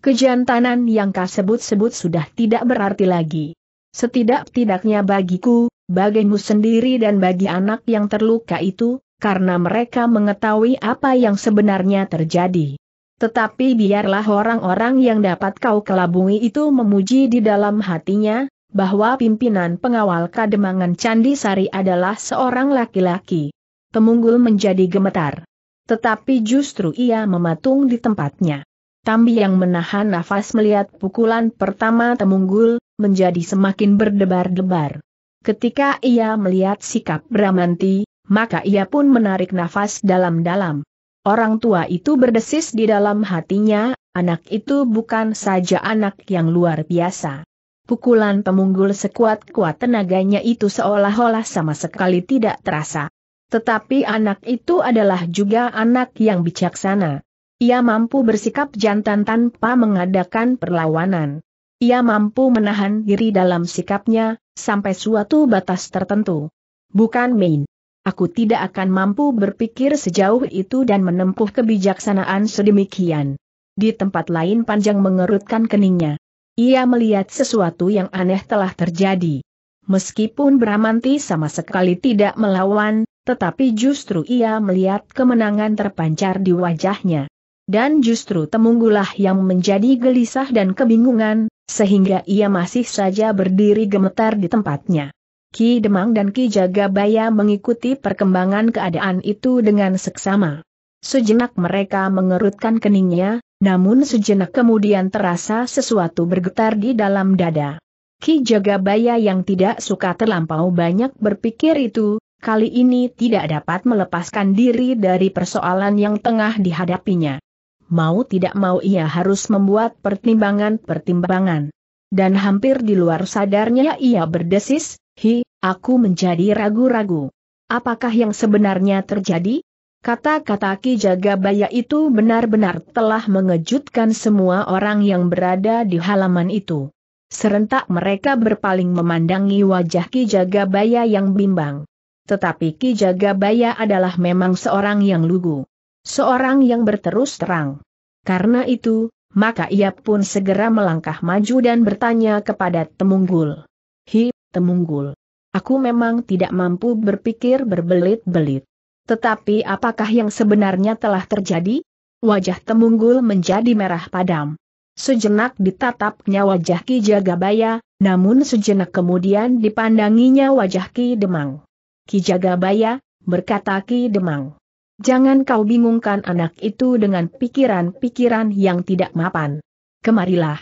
Kejantanan yang kau sebut-sebut sudah tidak berarti lagi. Setidak-tidaknya bagiku, bagimu sendiri dan bagi anak yang terluka itu, karena mereka mengetahui apa yang sebenarnya terjadi. Tetapi biarlah orang-orang yang dapat kau kelabungi itu memuji di dalam hatinya, bahwa pimpinan pengawal kademangan Candi Sari adalah seorang laki-laki. Temunggul menjadi gemetar. Tetapi justru ia mematung di tempatnya. Tambi yang menahan nafas melihat pukulan pertama Temunggul, menjadi semakin berdebar-debar. Ketika ia melihat sikap Bramanti, maka ia pun menarik nafas dalam-dalam. Orang tua itu berdesis di dalam hatinya, anak itu bukan saja anak yang luar biasa. Pukulan Temunggul sekuat-kuat tenaganya itu seolah-olah sama sekali tidak terasa. Tetapi anak itu adalah juga anak yang bijaksana. Ia mampu bersikap jantan tanpa mengadakan perlawanan. Ia mampu menahan diri dalam sikapnya, sampai suatu batas tertentu. Bukan main. Aku tidak akan mampu berpikir sejauh itu dan menempuh kebijaksanaan sedemikian. Di tempat lain panjang mengerutkan keningnya. Ia melihat sesuatu yang aneh telah terjadi. Meskipun Bramanti sama sekali tidak melawan, tetapi justru ia melihat kemenangan terpancar di wajahnya. Dan justru temunggulah yang menjadi gelisah dan kebingungan, sehingga ia masih saja berdiri gemetar di tempatnya. Ki Demang dan Ki Jagabaya mengikuti perkembangan keadaan itu dengan seksama. Sejenak mereka mengerutkan keningnya, namun sejenak kemudian terasa sesuatu bergetar di dalam dada. Ki Jagabaya yang tidak suka terlampau banyak berpikir itu, kali ini tidak dapat melepaskan diri dari persoalan yang tengah dihadapinya. Mau tidak mau ia harus membuat pertimbangan-pertimbangan. Dan hampir di luar sadarnya ia berdesis, Hi, aku menjadi ragu-ragu. Apakah yang sebenarnya terjadi? Kata-kata Ki Jagabaya itu benar-benar telah mengejutkan semua orang yang berada di halaman itu. Serentak mereka berpaling memandangi wajah Ki Jagabaya yang bimbang. Tetapi Ki Jagabaya adalah memang seorang yang lugu. Seorang yang berterus terang. Karena itu, maka ia pun segera melangkah maju dan bertanya kepada Temunggul. Hi, Temunggul. Aku memang tidak mampu berpikir berbelit-belit. Tetapi apakah yang sebenarnya telah terjadi? Wajah Temunggul menjadi merah padam. Sejenak ditatapnya wajah Ki Jagabaya, namun sejenak kemudian dipandanginya wajah Ki Demang. Ki Jagabaya, berkata Ki Demang. Jangan kau bingungkan anak itu dengan pikiran-pikiran yang tidak mapan. Kemarilah.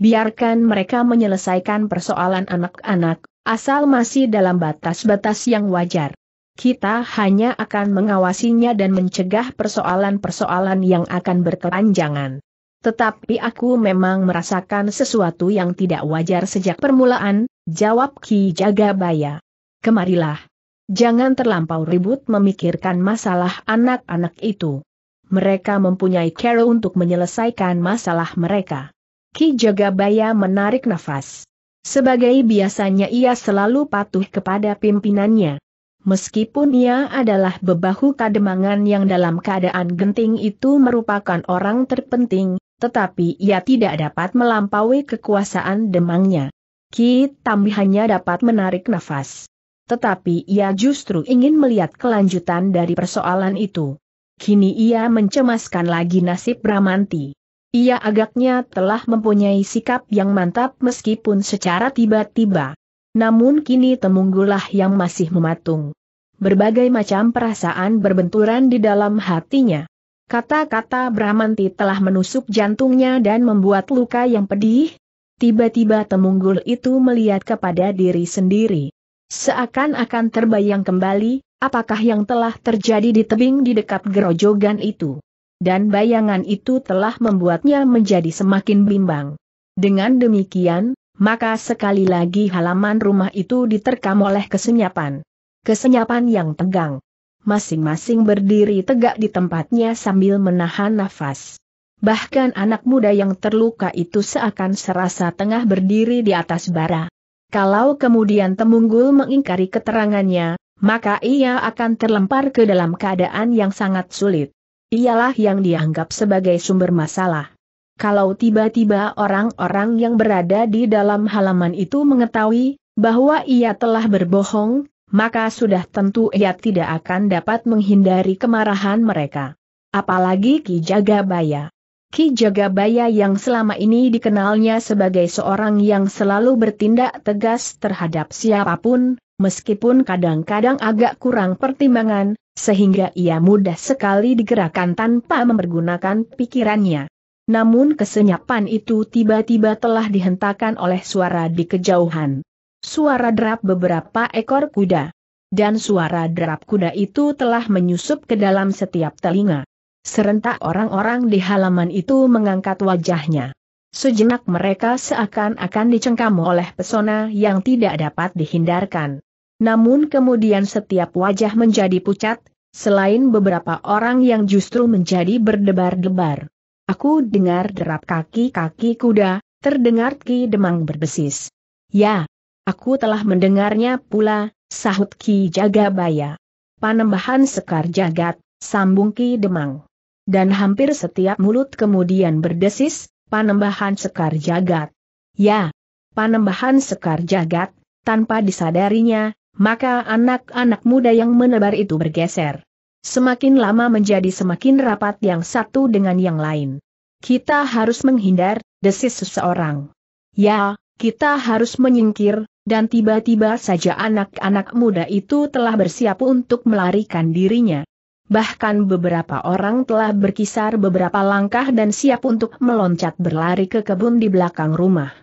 Biarkan mereka menyelesaikan persoalan anak-anak, asal masih dalam batas-batas yang wajar. Kita hanya akan mengawasinya dan mencegah persoalan-persoalan yang akan berkelanjangan. Tetapi aku memang merasakan sesuatu yang tidak wajar sejak permulaan, jawab Ki Jagabaya. Kemarilah. Jangan terlampau ribut memikirkan masalah anak-anak itu. Mereka mempunyai cara untuk menyelesaikan masalah mereka. Ki Jagabaya menarik nafas. Sebagai biasanya ia selalu patuh kepada pimpinannya. Meskipun ia adalah bebahu kademangan yang dalam keadaan genting itu merupakan orang terpenting, tetapi ia tidak dapat melampaui kekuasaan demangnya. Ki Tambi hanya dapat menarik nafas tetapi ia justru ingin melihat kelanjutan dari persoalan itu. Kini ia mencemaskan lagi nasib Bramanti. Ia agaknya telah mempunyai sikap yang mantap meskipun secara tiba-tiba. Namun kini temunggulah yang masih mematung. Berbagai macam perasaan berbenturan di dalam hatinya. Kata-kata Bramanti telah menusuk jantungnya dan membuat luka yang pedih. Tiba-tiba Temunggul itu melihat kepada diri sendiri. Seakan-akan terbayang kembali, apakah yang telah terjadi di tebing di dekat gerojogan itu. Dan bayangan itu telah membuatnya menjadi semakin bimbang. Dengan demikian, maka sekali lagi halaman rumah itu diterkam oleh kesenyapan. Kesenyapan yang tegang. Masing-masing berdiri tegak di tempatnya sambil menahan nafas. Bahkan anak muda yang terluka itu seakan serasa tengah berdiri di atas bara. Kalau kemudian Temunggul mengingkari keterangannya, maka ia akan terlempar ke dalam keadaan yang sangat sulit. Ialah yang dianggap sebagai sumber masalah. Kalau tiba-tiba orang-orang yang berada di dalam halaman itu mengetahui bahwa ia telah berbohong, maka sudah tentu ia tidak akan dapat menghindari kemarahan mereka. Apalagi Ki Jagabaya. Ki Jagabaya yang selama ini dikenalnya sebagai seorang yang selalu bertindak tegas terhadap siapapun, meskipun kadang-kadang agak kurang pertimbangan, sehingga ia mudah sekali digerakkan tanpa mempergunakan pikirannya. Namun kesenyapan itu tiba-tiba telah dihentakkan oleh suara di kejauhan. Suara derap beberapa ekor kuda. Dan suara derap kuda itu telah menyusup ke dalam setiap telinga. Serentak orang-orang di halaman itu mengangkat wajahnya. Sejenak mereka seakan-akan dicengkam oleh pesona yang tidak dapat dihindarkan. Namun kemudian setiap wajah menjadi pucat, selain beberapa orang yang justru menjadi berdebar-debar. Aku dengar derap kaki-kaki kuda, terdengar Ki Demang berbesis. Ya, aku telah mendengarnya pula, sahut Ki Jagabaya. Panembahan Sekar Jagat, sambung Ki Demang dan hampir setiap mulut kemudian berdesis, panembahan sekar jagat. Ya, panembahan sekar jagat, tanpa disadarinya, maka anak-anak muda yang menebar itu bergeser. Semakin lama menjadi semakin rapat yang satu dengan yang lain. Kita harus menghindar, desis seseorang. Ya, kita harus menyingkir, dan tiba-tiba saja anak-anak muda itu telah bersiap untuk melarikan dirinya. Bahkan beberapa orang telah berkisar beberapa langkah dan siap untuk meloncat berlari ke kebun di belakang rumah.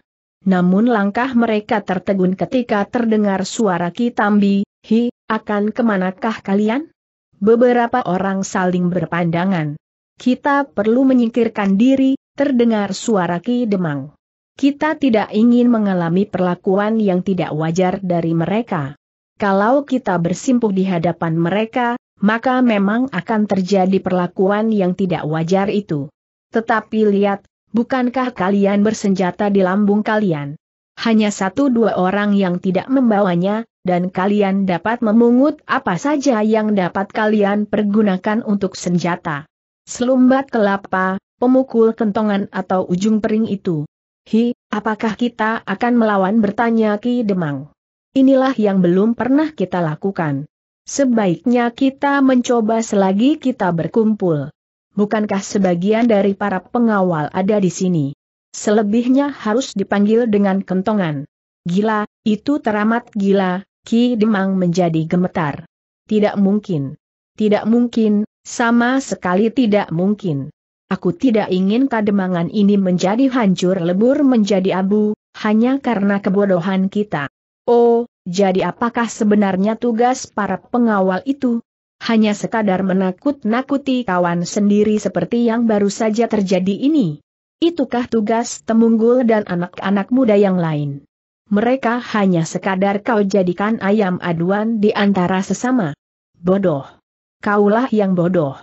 Namun langkah mereka tertegun ketika terdengar suara Kitambi, Hi, akan kemanakah kalian? Beberapa orang saling berpandangan. Kita perlu menyingkirkan diri, terdengar suara Ki Demang. Kita tidak ingin mengalami perlakuan yang tidak wajar dari mereka. Kalau kita bersimpuh di hadapan mereka, maka memang akan terjadi perlakuan yang tidak wajar itu. Tetapi lihat, bukankah kalian bersenjata di lambung kalian? Hanya satu dua orang yang tidak membawanya, dan kalian dapat memungut apa saja yang dapat kalian pergunakan untuk senjata. Selumbat kelapa, pemukul kentongan atau ujung pering itu. Hi, apakah kita akan melawan bertanya Ki Demang? Inilah yang belum pernah kita lakukan. Sebaiknya kita mencoba selagi kita berkumpul. Bukankah sebagian dari para pengawal ada di sini? Selebihnya harus dipanggil dengan kentongan. Gila, itu teramat gila, Ki Demang menjadi gemetar. Tidak mungkin. Tidak mungkin, sama sekali tidak mungkin. Aku tidak ingin kademangan ini menjadi hancur lebur menjadi abu, hanya karena kebodohan kita. Oh, jadi apakah sebenarnya tugas para pengawal itu? Hanya sekadar menakut-nakuti kawan sendiri seperti yang baru saja terjadi ini. Itukah tugas Temunggul dan anak-anak muda yang lain? Mereka hanya sekadar kau jadikan ayam aduan di antara sesama. Bodoh. Kaulah yang bodoh.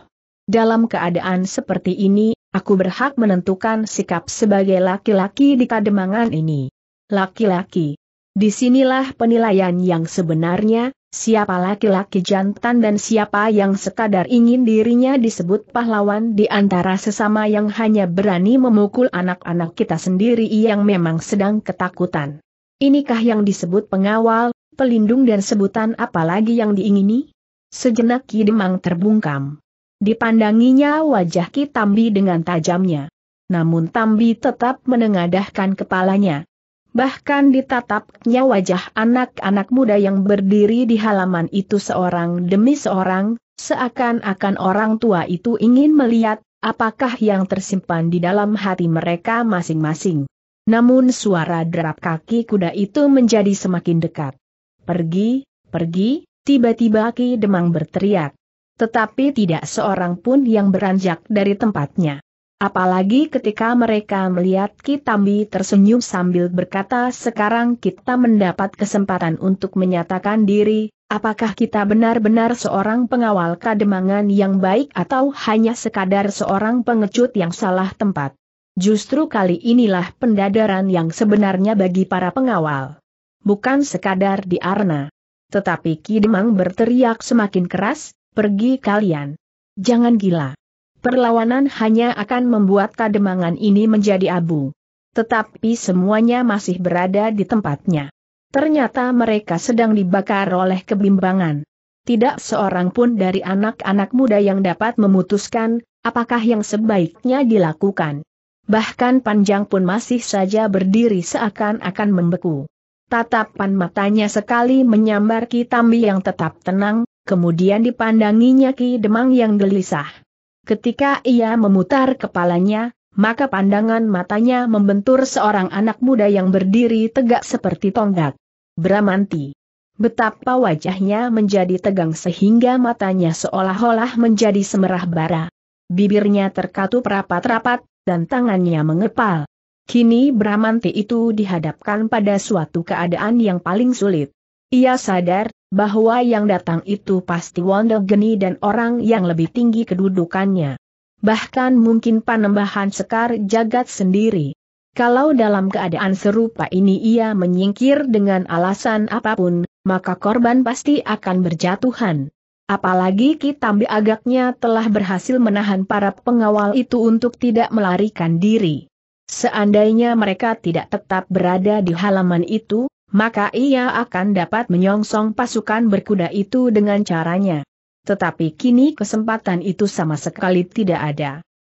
Dalam keadaan seperti ini, aku berhak menentukan sikap sebagai laki-laki di kademangan ini. Laki-laki Disinilah penilaian yang sebenarnya, siapa laki-laki jantan dan siapa yang sekadar ingin dirinya disebut pahlawan di antara sesama yang hanya berani memukul anak-anak kita sendiri yang memang sedang ketakutan. Inikah yang disebut pengawal, pelindung dan sebutan apalagi yang diingini? Sejenak Ki Demang terbungkam. Dipandanginya wajah Ki Tambi dengan tajamnya. Namun Tambi tetap menengadahkan kepalanya. Bahkan ditatapnya wajah anak-anak muda yang berdiri di halaman itu seorang demi seorang, seakan-akan orang tua itu ingin melihat apakah yang tersimpan di dalam hati mereka masing-masing. Namun suara derap kaki kuda itu menjadi semakin dekat. Pergi, pergi, tiba-tiba Ki Demang berteriak. Tetapi tidak seorang pun yang beranjak dari tempatnya. Apalagi ketika mereka melihat Kitambi tersenyum sambil berkata sekarang kita mendapat kesempatan untuk menyatakan diri, apakah kita benar-benar seorang pengawal kademangan yang baik atau hanya sekadar seorang pengecut yang salah tempat. Justru kali inilah pendadaran yang sebenarnya bagi para pengawal. Bukan sekadar di Arna. Tetapi Kidemang berteriak semakin keras, pergi kalian. Jangan gila. Perlawanan hanya akan membuat kademangan ini menjadi abu. Tetapi semuanya masih berada di tempatnya. Ternyata mereka sedang dibakar oleh kebimbangan. Tidak seorang pun dari anak-anak muda yang dapat memutuskan, apakah yang sebaiknya dilakukan. Bahkan panjang pun masih saja berdiri seakan-akan membeku. Tatapan matanya sekali menyambar Ki Tambi yang tetap tenang, kemudian dipandanginya Ki Demang yang gelisah. Ketika ia memutar kepalanya, maka pandangan matanya membentur seorang anak muda yang berdiri tegak seperti tonggak. Bramanti. Betapa wajahnya menjadi tegang sehingga matanya seolah-olah menjadi semerah bara. Bibirnya terkatup rapat-rapat, dan tangannya mengepal. Kini Bramanti itu dihadapkan pada suatu keadaan yang paling sulit. Ia sadar, bahwa yang datang itu pasti wanda Geni dan orang yang lebih tinggi kedudukannya. Bahkan mungkin panembahan sekar jagat sendiri. Kalau dalam keadaan serupa ini ia menyingkir dengan alasan apapun, maka korban pasti akan berjatuhan. Apalagi Kitambi agaknya telah berhasil menahan para pengawal itu untuk tidak melarikan diri. Seandainya mereka tidak tetap berada di halaman itu, maka ia akan dapat menyongsong pasukan berkuda itu dengan caranya. Tetapi kini kesempatan itu sama sekali tidak ada.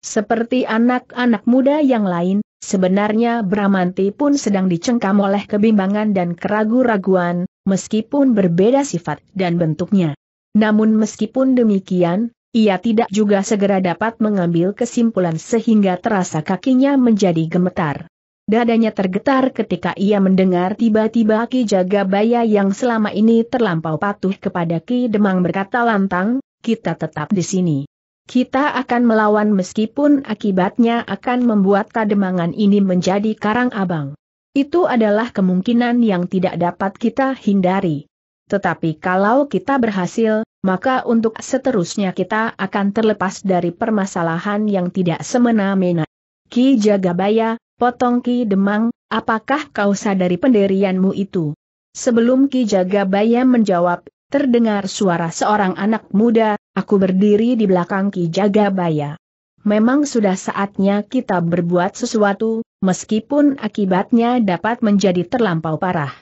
Seperti anak-anak muda yang lain, sebenarnya Bramanti pun sedang dicengkam oleh kebimbangan dan keragu-raguan, meskipun berbeda sifat dan bentuknya. Namun meskipun demikian, ia tidak juga segera dapat mengambil kesimpulan sehingga terasa kakinya menjadi gemetar. Dadanya tergetar ketika ia mendengar tiba-tiba Ki Jagabaya yang selama ini terlampau patuh kepada Ki Demang berkata lantang, kita tetap di sini. Kita akan melawan meskipun akibatnya akan membuat kademangan ini menjadi karang abang. Itu adalah kemungkinan yang tidak dapat kita hindari. Tetapi kalau kita berhasil, maka untuk seterusnya kita akan terlepas dari permasalahan yang tidak semena-mena. Ki Jagabaya, Potong Ki Demang, apakah kau sadari pendirianmu itu? Sebelum Ki Jagabaya menjawab, terdengar suara seorang anak muda, aku berdiri di belakang Ki Jagabaya. Memang sudah saatnya kita berbuat sesuatu, meskipun akibatnya dapat menjadi terlampau parah.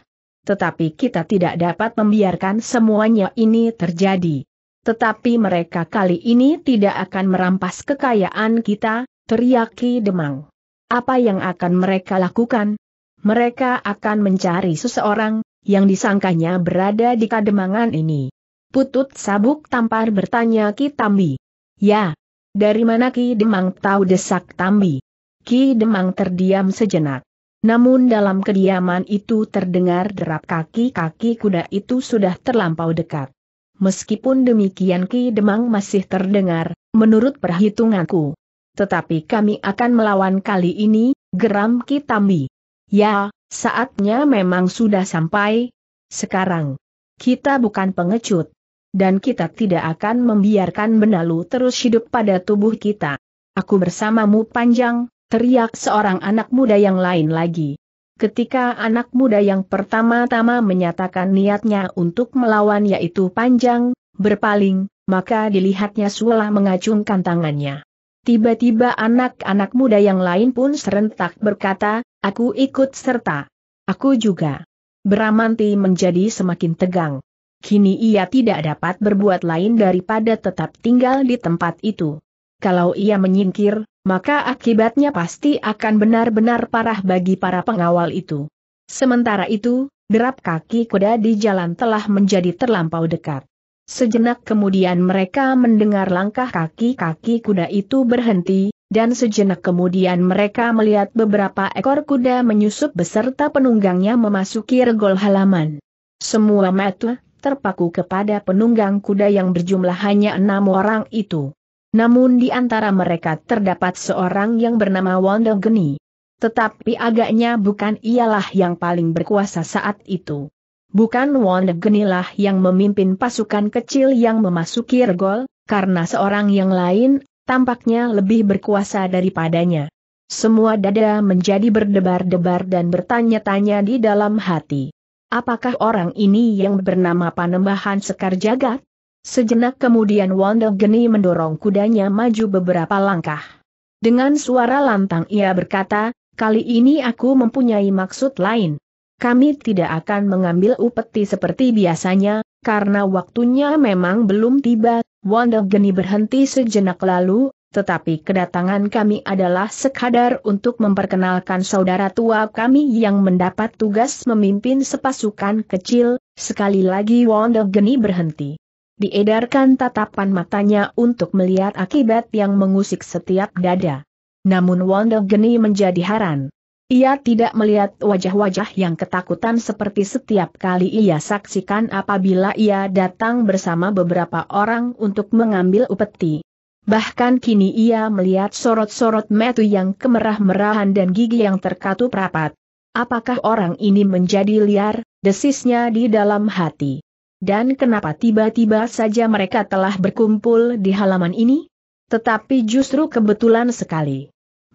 Tetapi kita tidak dapat membiarkan semuanya ini terjadi. Tetapi mereka kali ini tidak akan merampas kekayaan kita, teriaki Demang. Apa yang akan mereka lakukan? Mereka akan mencari seseorang, yang disangkanya berada di kademangan ini. Putut sabuk tampar bertanya Ki Tambi. Ya, dari mana Ki Demang tahu desak Tambi? Ki Demang terdiam sejenak. Namun dalam kediaman itu terdengar derap kaki-kaki kuda itu sudah terlampau dekat. Meskipun demikian Ki Demang masih terdengar, menurut perhitunganku, tetapi kami akan melawan kali ini, geram Kitambi. Ya, saatnya memang sudah sampai. Sekarang, kita bukan pengecut. Dan kita tidak akan membiarkan benalu terus hidup pada tubuh kita. Aku bersamamu panjang, teriak seorang anak muda yang lain lagi. Ketika anak muda yang pertama-tama menyatakan niatnya untuk melawan yaitu panjang, berpaling, maka dilihatnya Sula mengacungkan tangannya. Tiba-tiba anak-anak muda yang lain pun serentak berkata, aku ikut serta. Aku juga. Beramanti menjadi semakin tegang. Kini ia tidak dapat berbuat lain daripada tetap tinggal di tempat itu. Kalau ia menyingkir, maka akibatnya pasti akan benar-benar parah bagi para pengawal itu. Sementara itu, derap kaki kuda di jalan telah menjadi terlampau dekat. Sejenak kemudian mereka mendengar langkah kaki-kaki kuda itu berhenti, dan sejenak kemudian mereka melihat beberapa ekor kuda menyusup beserta penunggangnya memasuki regol halaman. Semua mata terpaku kepada penunggang kuda yang berjumlah hanya enam orang itu. Namun di antara mereka terdapat seorang yang bernama Wonder Tetapi agaknya bukan ialah yang paling berkuasa saat itu. Bukan Wanda Genilah yang memimpin pasukan kecil yang memasuki regol, karena seorang yang lain, tampaknya lebih berkuasa daripadanya. Semua dada menjadi berdebar-debar dan bertanya-tanya di dalam hati. Apakah orang ini yang bernama Panembahan Sekar Jagat? Sejenak kemudian Wanda Geni mendorong kudanya maju beberapa langkah. Dengan suara lantang ia berkata, kali ini aku mempunyai maksud lain kami tidak akan mengambil upeti seperti biasanya, karena waktunya memang belum tiba, Wanda Geni berhenti sejenak lalu, tetapi kedatangan kami adalah sekadar untuk memperkenalkan saudara tua kami yang mendapat tugas memimpin sepasukan kecil, sekali lagi Wanda Geni berhenti. Diedarkan tatapan matanya untuk melihat akibat yang mengusik setiap dada. Namun Wanda Geni menjadi heran. Ia tidak melihat wajah-wajah yang ketakutan seperti setiap kali ia saksikan apabila ia datang bersama beberapa orang untuk mengambil upeti. Bahkan kini ia melihat sorot-sorot metu yang kemerah-merahan dan gigi yang terkatup rapat. Apakah orang ini menjadi liar, desisnya di dalam hati. Dan kenapa tiba-tiba saja mereka telah berkumpul di halaman ini? Tetapi justru kebetulan sekali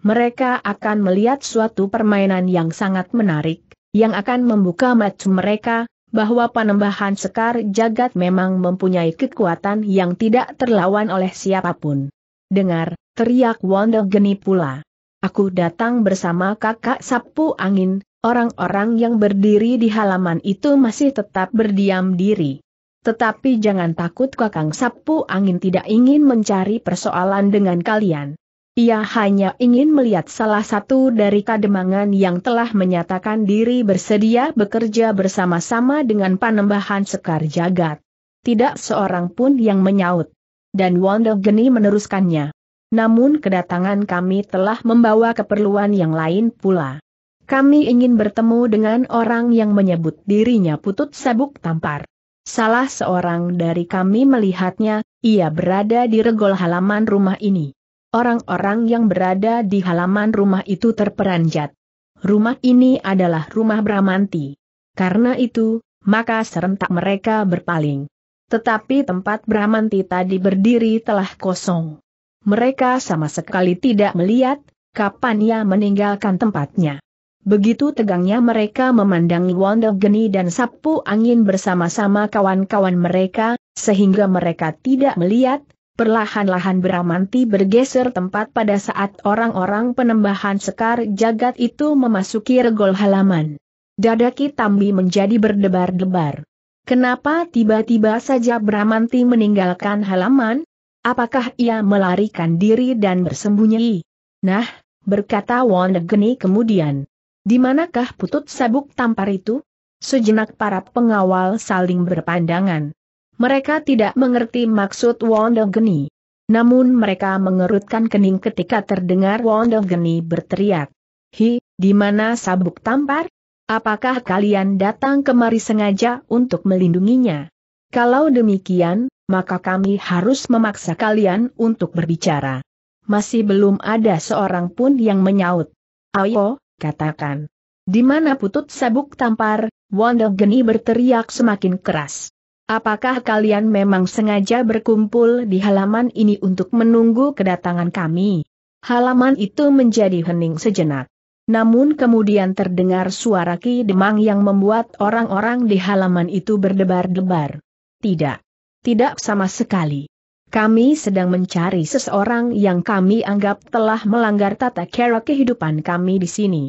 mereka akan melihat suatu permainan yang sangat menarik, yang akan membuka mata mereka, bahwa panembahan sekar jagat memang mempunyai kekuatan yang tidak terlawan oleh siapapun. Dengar, teriak Wanda Geni pula. Aku datang bersama kakak sapu angin, orang-orang yang berdiri di halaman itu masih tetap berdiam diri. Tetapi jangan takut kakang sapu angin tidak ingin mencari persoalan dengan kalian. Ia hanya ingin melihat salah satu dari kademangan yang telah menyatakan diri bersedia bekerja bersama-sama dengan panembahan Sekar Jagat. Tidak seorang pun yang menyaut. Dan Wanda Geni meneruskannya. Namun kedatangan kami telah membawa keperluan yang lain pula. Kami ingin bertemu dengan orang yang menyebut dirinya putut sabuk tampar. Salah seorang dari kami melihatnya, ia berada di regol halaman rumah ini. Orang-orang yang berada di halaman rumah itu terperanjat. Rumah ini adalah rumah Bramanti. Karena itu, maka serentak mereka berpaling. Tetapi tempat Bramanti tadi berdiri telah kosong. Mereka sama sekali tidak melihat kapan ia meninggalkan tempatnya. Begitu tegangnya mereka memandangi Wanda Geni dan Sapu Angin bersama-sama kawan-kawan mereka, sehingga mereka tidak melihat Perlahan-lahan Bramanti bergeser tempat pada saat orang-orang penembahan sekar jagat itu memasuki regol halaman. Dada Kitambi menjadi berdebar-debar. Kenapa tiba-tiba saja Bramanti meninggalkan halaman? Apakah ia melarikan diri dan bersembunyi? Nah, berkata Wonegeni kemudian. Di manakah putut sabuk tampar itu? Sejenak para pengawal saling berpandangan. Mereka tidak mengerti maksud Wondel Geni. Namun mereka mengerutkan kening ketika terdengar Wondel Geni berteriak. Hi, di mana sabuk tampar? Apakah kalian datang kemari sengaja untuk melindunginya? Kalau demikian, maka kami harus memaksa kalian untuk berbicara. Masih belum ada seorang pun yang menyaut. Ayo, katakan. Di mana putut sabuk tampar, Wondel Geni berteriak semakin keras. Apakah kalian memang sengaja berkumpul di halaman ini untuk menunggu kedatangan kami? Halaman itu menjadi hening sejenak. Namun kemudian terdengar suara Ki Demang yang membuat orang-orang di halaman itu berdebar-debar. Tidak. Tidak sama sekali. Kami sedang mencari seseorang yang kami anggap telah melanggar tata cara kehidupan kami di sini.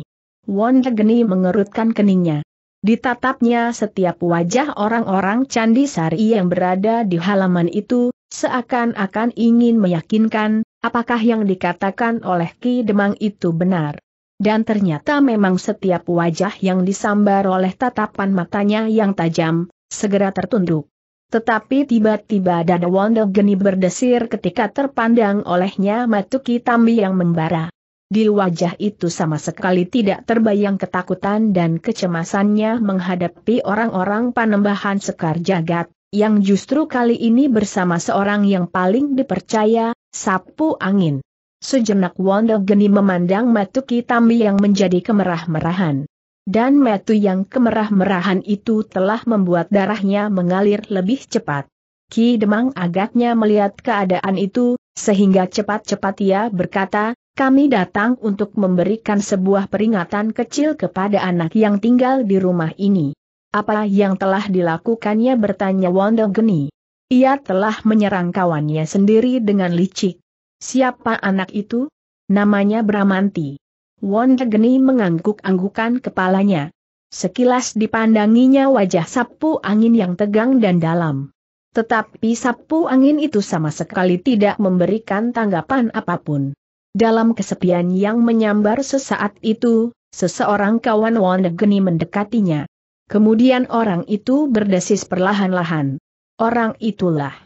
Won Geni mengerutkan keningnya. Ditatapnya setiap wajah orang-orang Candi Sari yang berada di halaman itu, seakan-akan ingin meyakinkan, apakah yang dikatakan oleh Ki Demang itu benar. Dan ternyata memang setiap wajah yang disambar oleh tatapan matanya yang tajam, segera tertunduk. Tetapi tiba-tiba dada Wanda Geni berdesir ketika terpandang olehnya Matuki Tambi yang membara. Di wajah itu sama sekali tidak terbayang ketakutan dan kecemasannya menghadapi orang-orang panembahan Sekar Jagat, yang justru kali ini bersama seorang yang paling dipercaya, Sapu Angin. Sejenak Wanda Geni memandang Matuki Kitami yang menjadi kemerah-merahan. Dan metu yang kemerah-merahan itu telah membuat darahnya mengalir lebih cepat. Ki Demang agaknya melihat keadaan itu, sehingga cepat-cepat ia berkata, kami datang untuk memberikan sebuah peringatan kecil kepada anak yang tinggal di rumah ini. Apa yang telah dilakukannya bertanya Wanda Geni. Ia telah menyerang kawannya sendiri dengan licik. Siapa anak itu? Namanya Bramanti. Wanda Geni mengangguk-anggukan kepalanya. Sekilas dipandanginya wajah sapu angin yang tegang dan dalam. Tetapi sapu angin itu sama sekali tidak memberikan tanggapan apapun. Dalam kesepian yang menyambar sesaat itu, seseorang kawan Wonegeni mendekatinya. Kemudian orang itu berdesis perlahan-lahan. Orang itulah.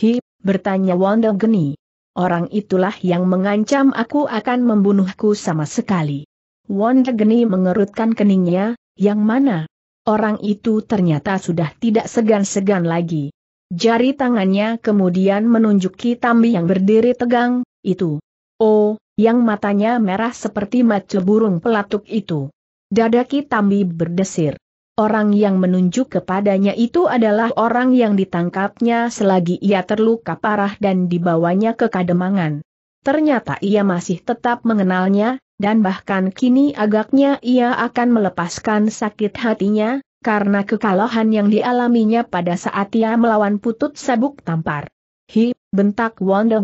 Hi, bertanya Wonegeni. Orang itulah yang mengancam aku akan membunuhku sama sekali. Wonegeni mengerutkan keningnya, yang mana? Orang itu ternyata sudah tidak segan-segan lagi. Jari tangannya kemudian menunjuki Tambi yang berdiri tegang, itu, Oh, yang matanya merah seperti mata burung pelatuk itu. Dadaki Tambi berdesir. Orang yang menunjuk kepadanya itu adalah orang yang ditangkapnya selagi ia terluka parah dan dibawanya ke Kademangan. Ternyata ia masih tetap mengenalnya, dan bahkan kini agaknya ia akan melepaskan sakit hatinya, karena kekalahan yang dialaminya pada saat ia melawan putut sabuk tampar. Hi, bentak Wanda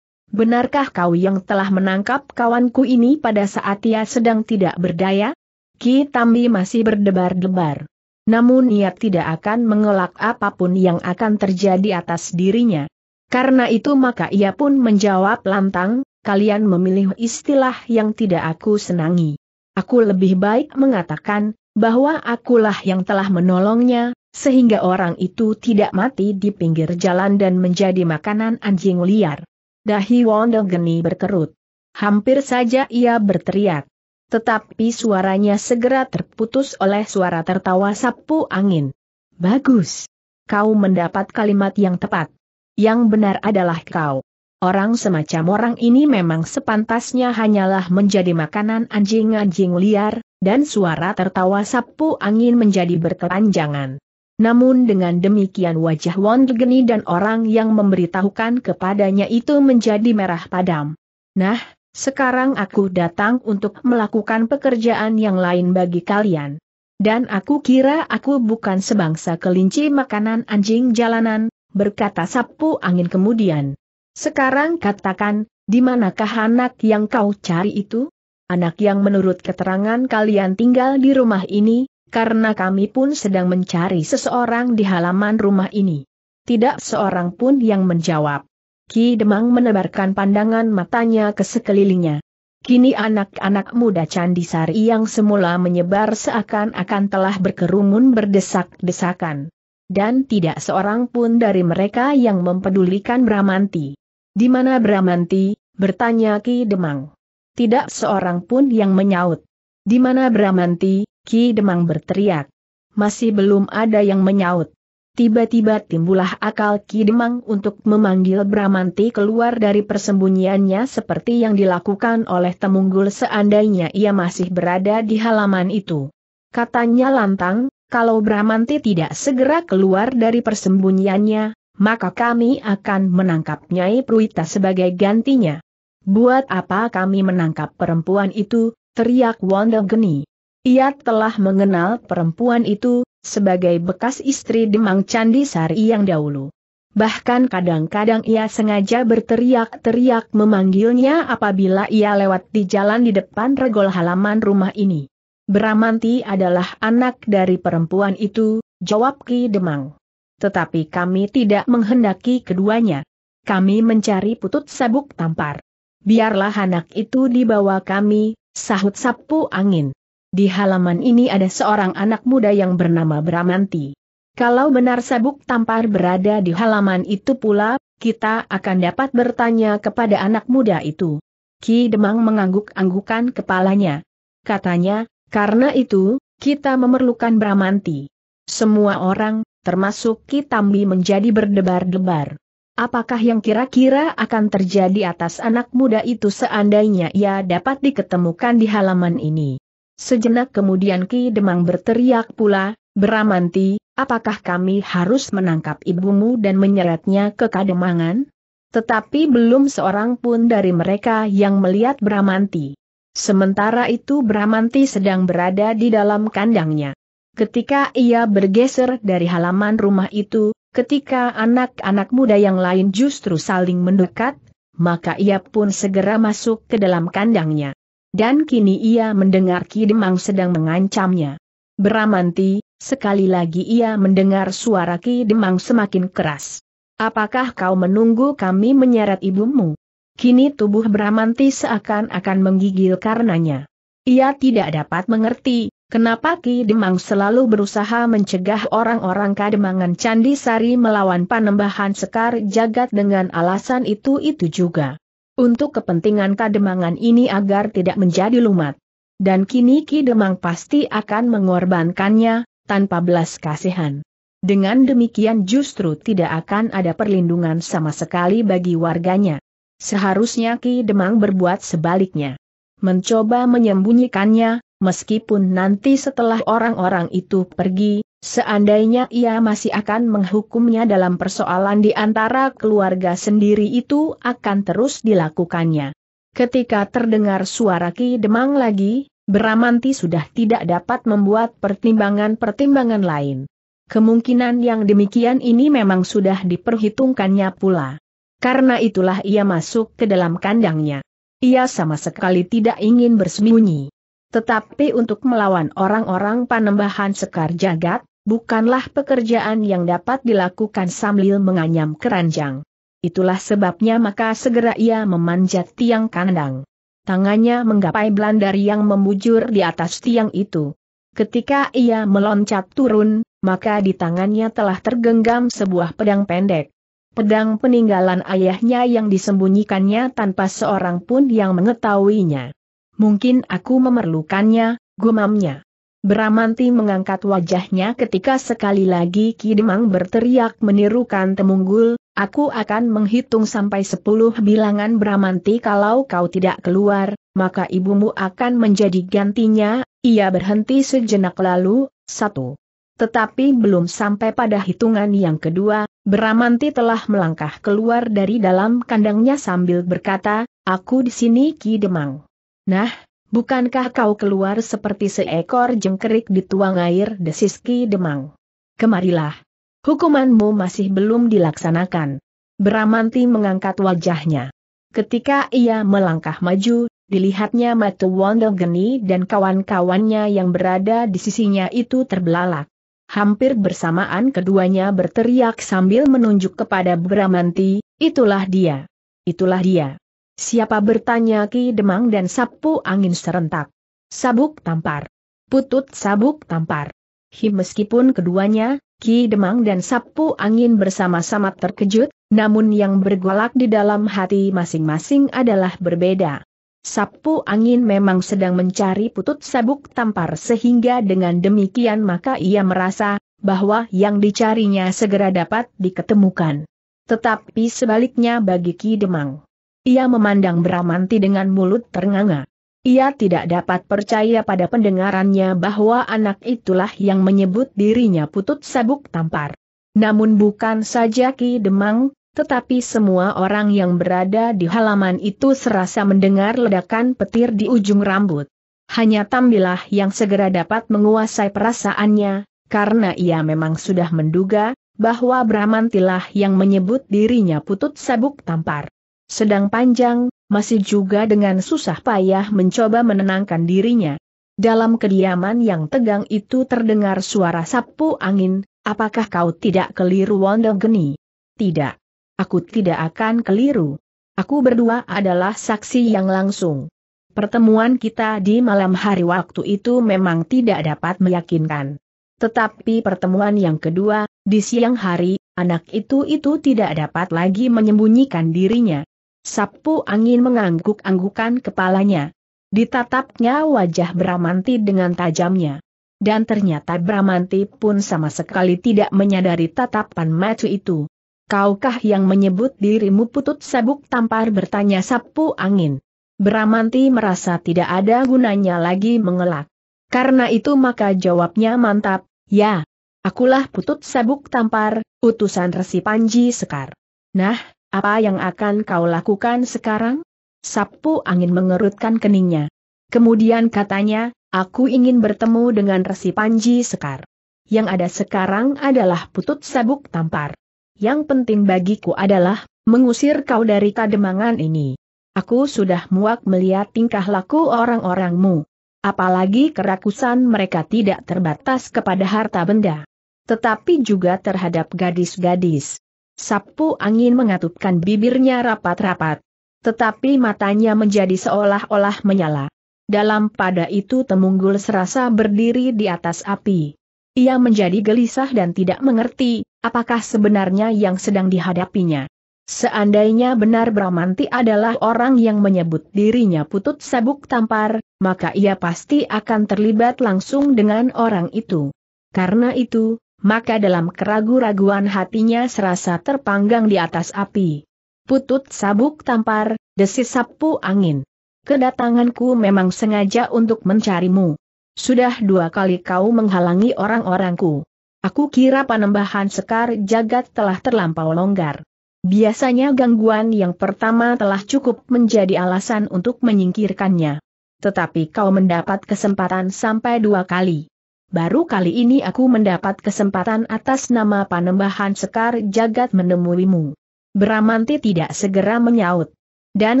Benarkah kau yang telah menangkap kawanku ini pada saat ia sedang tidak berdaya? Ki Tambi masih berdebar-debar. Namun ia tidak akan mengelak apapun yang akan terjadi atas dirinya. Karena itu maka ia pun menjawab lantang, kalian memilih istilah yang tidak aku senangi. Aku lebih baik mengatakan, bahwa akulah yang telah menolongnya, sehingga orang itu tidak mati di pinggir jalan dan menjadi makanan anjing liar. Dahi Geni berkerut. Hampir saja ia berteriak. Tetapi suaranya segera terputus oleh suara tertawa sapu angin. Bagus. Kau mendapat kalimat yang tepat. Yang benar adalah kau. Orang semacam orang ini memang sepantasnya hanyalah menjadi makanan anjing-anjing liar, dan suara tertawa sapu angin menjadi berkelanjangan. Namun dengan demikian wajah Won dan orang yang memberitahukan kepadanya itu menjadi merah padam. Nah, sekarang aku datang untuk melakukan pekerjaan yang lain bagi kalian. Dan aku kira aku bukan sebangsa kelinci makanan anjing jalanan, berkata sapu angin kemudian. Sekarang katakan, di manakah anak yang kau cari itu? Anak yang menurut keterangan kalian tinggal di rumah ini, karena kami pun sedang mencari seseorang di halaman rumah ini. Tidak seorang pun yang menjawab. Ki Demang menebarkan pandangan matanya ke sekelilingnya. Kini anak-anak muda Candisari yang semula menyebar seakan-akan telah berkerumun berdesak-desakan. Dan tidak seorang pun dari mereka yang mempedulikan Bramanti. Di mana Bramanti? bertanya Ki Demang. Tidak seorang pun yang menyaut. Di mana Bramanti? Ki Demang berteriak. Masih belum ada yang menyaut. Tiba-tiba timbullah akal Ki Demang untuk memanggil Bramanti keluar dari persembunyiannya seperti yang dilakukan oleh Temunggul seandainya ia masih berada di halaman itu. Katanya lantang, kalau Bramanti tidak segera keluar dari persembunyiannya, maka kami akan menangkap Nyai Pruita sebagai gantinya. Buat apa kami menangkap perempuan itu, teriak Wanda Geni. Ia telah mengenal perempuan itu, sebagai bekas istri Demang Candi Sari yang dahulu. Bahkan kadang-kadang ia sengaja berteriak-teriak memanggilnya apabila ia lewat di jalan di depan regol halaman rumah ini. Bramanti adalah anak dari perempuan itu, jawab Ki Demang. Tetapi kami tidak menghendaki keduanya. Kami mencari putut sabuk tampar. Biarlah anak itu dibawa kami, sahut sapu angin. Di halaman ini ada seorang anak muda yang bernama Bramanti. Kalau benar sabuk tampar berada di halaman itu pula, kita akan dapat bertanya kepada anak muda itu. Ki Demang mengangguk-anggukan kepalanya. Katanya, karena itu, kita memerlukan Bramanti. Semua orang, termasuk Ki Tambi menjadi berdebar-debar. Apakah yang kira-kira akan terjadi atas anak muda itu seandainya ia dapat diketemukan di halaman ini? Sejenak kemudian Ki Demang berteriak pula, Bramanti, apakah kami harus menangkap ibumu dan menyeretnya ke kademangan? Tetapi belum seorang pun dari mereka yang melihat Bramanti. Sementara itu Bramanti sedang berada di dalam kandangnya. Ketika ia bergeser dari halaman rumah itu, ketika anak-anak muda yang lain justru saling mendekat, maka ia pun segera masuk ke dalam kandangnya dan kini ia mendengar Ki Demang sedang mengancamnya. Beramanti, sekali lagi ia mendengar suara Ki Demang semakin keras. Apakah kau menunggu kami menyeret ibumu? Kini tubuh Bramanti seakan-akan menggigil karenanya. Ia tidak dapat mengerti, Kenapa Ki Demang selalu berusaha mencegah orang-orang Kademangan Candi Sari melawan panembahan Sekar Jagat dengan alasan itu-itu juga? Untuk kepentingan Kademangan ini agar tidak menjadi lumat. Dan kini Ki Demang pasti akan mengorbankannya, tanpa belas kasihan. Dengan demikian justru tidak akan ada perlindungan sama sekali bagi warganya. Seharusnya Ki Demang berbuat sebaliknya. Mencoba menyembunyikannya, meskipun nanti setelah orang-orang itu pergi, Seandainya ia masih akan menghukumnya dalam persoalan di antara keluarga sendiri itu akan terus dilakukannya. Ketika terdengar suara Ki Demang lagi, Bramanti sudah tidak dapat membuat pertimbangan-pertimbangan lain. Kemungkinan yang demikian ini memang sudah diperhitungkannya pula. Karena itulah ia masuk ke dalam kandangnya. Ia sama sekali tidak ingin bersembunyi. Tetapi untuk melawan orang-orang panembahan sekar jagat, bukanlah pekerjaan yang dapat dilakukan sambil menganyam keranjang. Itulah sebabnya maka segera ia memanjat tiang kandang. Tangannya menggapai belandar yang membujur di atas tiang itu. Ketika ia meloncat turun, maka di tangannya telah tergenggam sebuah pedang pendek. Pedang peninggalan ayahnya yang disembunyikannya tanpa seorang pun yang mengetahuinya. Mungkin aku memerlukannya, gumamnya. Bramanti mengangkat wajahnya ketika sekali lagi Kidemang berteriak menirukan temunggul, aku akan menghitung sampai sepuluh bilangan Bramanti. kalau kau tidak keluar, maka ibumu akan menjadi gantinya, ia berhenti sejenak lalu, satu. Tetapi belum sampai pada hitungan yang kedua, Bramanti telah melangkah keluar dari dalam kandangnya sambil berkata, aku di sini Ki Demang. Nah, bukankah kau keluar seperti seekor jengkerik dituang air desis Demang? Kemarilah. Hukumanmu masih belum dilaksanakan. Bramanti mengangkat wajahnya. Ketika ia melangkah maju, dilihatnya Matu Wondogeni Geni dan kawan-kawannya yang berada di sisinya itu terbelalak. Hampir bersamaan keduanya berteriak sambil menunjuk kepada Bramanti, itulah dia. Itulah dia. Siapa bertanya Ki Demang dan sapu angin serentak. Sabuk tampar. Putut sabuk tampar. Hi meskipun keduanya, Ki Demang dan sapu angin bersama-sama terkejut, namun yang bergolak di dalam hati masing-masing adalah berbeda. Sapu angin memang sedang mencari putut sabuk tampar sehingga dengan demikian maka ia merasa bahwa yang dicarinya segera dapat diketemukan. Tetapi sebaliknya bagi Ki Demang. Ia memandang Bramanti dengan mulut ternganga. Ia tidak dapat percaya pada pendengarannya bahwa anak itulah yang menyebut dirinya putut sabuk tampar. Namun bukan saja Ki Demang, tetapi semua orang yang berada di halaman itu serasa mendengar ledakan petir di ujung rambut. Hanya Tambilah yang segera dapat menguasai perasaannya, karena ia memang sudah menduga, bahwa Bramantilah yang menyebut dirinya putut sabuk tampar sedang panjang, masih juga dengan susah payah mencoba menenangkan dirinya. Dalam kediaman yang tegang itu terdengar suara sapu angin, apakah kau tidak keliru Wanda Geni? Tidak. Aku tidak akan keliru. Aku berdua adalah saksi yang langsung. Pertemuan kita di malam hari waktu itu memang tidak dapat meyakinkan. Tetapi pertemuan yang kedua, di siang hari, anak itu itu tidak dapat lagi menyembunyikan dirinya. Sapu angin mengangguk-anggukan kepalanya. Ditatapnya wajah Bramanti dengan tajamnya. Dan ternyata Bramanti pun sama sekali tidak menyadari tatapan macu itu. Kaukah yang menyebut dirimu putut sabuk tampar bertanya sapu angin. Bramanti merasa tidak ada gunanya lagi mengelak. Karena itu maka jawabnya mantap, ya. Akulah putut sabuk tampar, utusan resi Panji Sekar. Nah, apa yang akan kau lakukan sekarang? Sapu angin mengerutkan keningnya. Kemudian katanya, aku ingin bertemu dengan Resi Panji Sekar. Yang ada sekarang adalah putut sabuk tampar. Yang penting bagiku adalah, mengusir kau dari kademangan ini. Aku sudah muak melihat tingkah laku orang-orangmu. Apalagi kerakusan mereka tidak terbatas kepada harta benda. Tetapi juga terhadap gadis-gadis. Sapu angin mengatupkan bibirnya rapat-rapat. Tetapi matanya menjadi seolah-olah menyala. Dalam pada itu Temunggul serasa berdiri di atas api. Ia menjadi gelisah dan tidak mengerti, apakah sebenarnya yang sedang dihadapinya. Seandainya benar Bramanti adalah orang yang menyebut dirinya putut sabuk tampar, maka ia pasti akan terlibat langsung dengan orang itu. Karena itu, maka dalam keragu-raguan hatinya serasa terpanggang di atas api. Putut sabuk tampar, desis sapu angin. Kedatanganku memang sengaja untuk mencarimu. Sudah dua kali kau menghalangi orang-orangku. Aku kira panembahan sekar jagat telah terlampau longgar. Biasanya gangguan yang pertama telah cukup menjadi alasan untuk menyingkirkannya. Tetapi kau mendapat kesempatan sampai dua kali. Baru kali ini aku mendapat kesempatan atas nama panembahan Sekar Jagat menemuimu. Bramanti tidak segera menyaut. Dan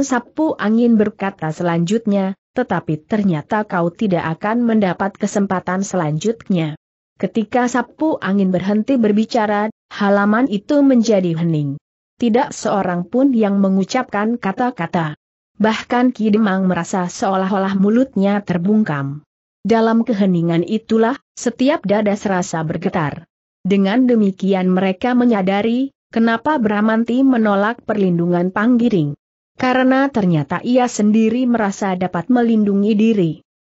sapu angin berkata selanjutnya, tetapi ternyata kau tidak akan mendapat kesempatan selanjutnya. Ketika sapu angin berhenti berbicara, halaman itu menjadi hening. Tidak seorang pun yang mengucapkan kata-kata. Bahkan Kidemang merasa seolah-olah mulutnya terbungkam. Dalam keheningan itulah, setiap dada serasa bergetar. Dengan demikian mereka menyadari, kenapa Bramanti menolak perlindungan Panggiring. Karena ternyata ia sendiri merasa dapat melindungi diri.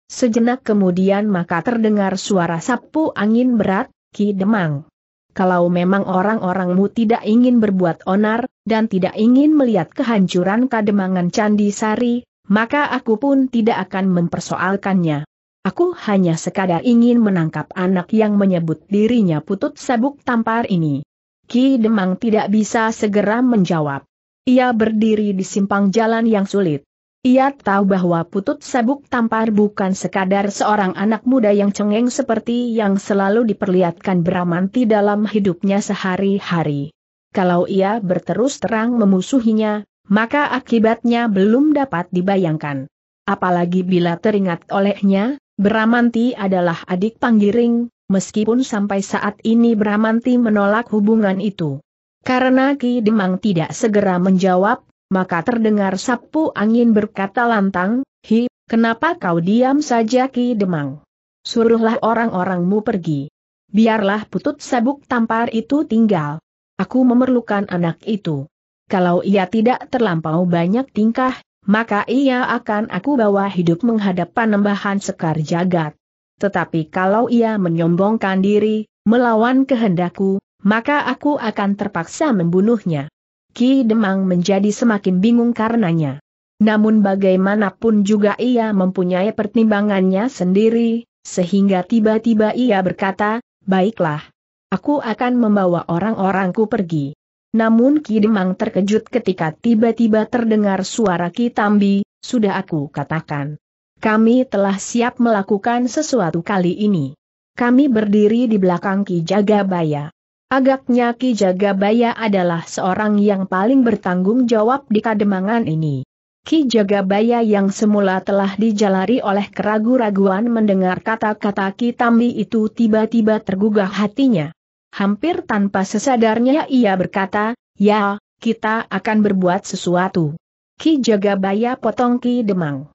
Sejenak kemudian maka terdengar suara sapu angin berat, Ki Demang. Kalau memang orang-orangmu tidak ingin berbuat onar, dan tidak ingin melihat kehancuran kademangan Candi Sari, maka aku pun tidak akan mempersoalkannya. Aku hanya sekadar ingin menangkap anak yang menyebut dirinya putut sabuk tampar ini. Ki Demang tidak bisa segera menjawab. Ia berdiri di simpang jalan yang sulit. Ia tahu bahwa putut sabuk tampar bukan sekadar seorang anak muda yang cengeng seperti yang selalu diperlihatkan Bramanti dalam hidupnya sehari-hari. Kalau ia berterus terang memusuhinya, maka akibatnya belum dapat dibayangkan. Apalagi bila teringat olehnya, Bramanti adalah adik Panggiring, meskipun sampai saat ini Bramanti menolak hubungan itu. Karena Ki Demang tidak segera menjawab, maka terdengar sapu angin berkata lantang, Hi, kenapa kau diam saja Ki Demang? Suruhlah orang-orangmu pergi. Biarlah putut sabuk tampar itu tinggal. Aku memerlukan anak itu. Kalau ia tidak terlampau banyak tingkah, maka ia akan aku bawa hidup menghadap panembahan sekar jagat. Tetapi kalau ia menyombongkan diri, melawan kehendakku, maka aku akan terpaksa membunuhnya. Ki Demang menjadi semakin bingung karenanya. Namun bagaimanapun juga ia mempunyai pertimbangannya sendiri, sehingga tiba-tiba ia berkata, baiklah, aku akan membawa orang-orangku pergi. Namun Ki Demang terkejut ketika tiba-tiba terdengar suara Ki Tambi. sudah aku katakan. Kami telah siap melakukan sesuatu kali ini. Kami berdiri di belakang Ki Jagabaya. Agaknya Ki Jagabaya adalah seorang yang paling bertanggung jawab di kademangan ini. Ki Jagabaya yang semula telah dijalari oleh keraguan raguan mendengar kata-kata Ki Tambi itu tiba-tiba tergugah hatinya. Hampir tanpa sesadarnya ia berkata, ya, kita akan berbuat sesuatu. Ki Jagabaya potong Ki Demang.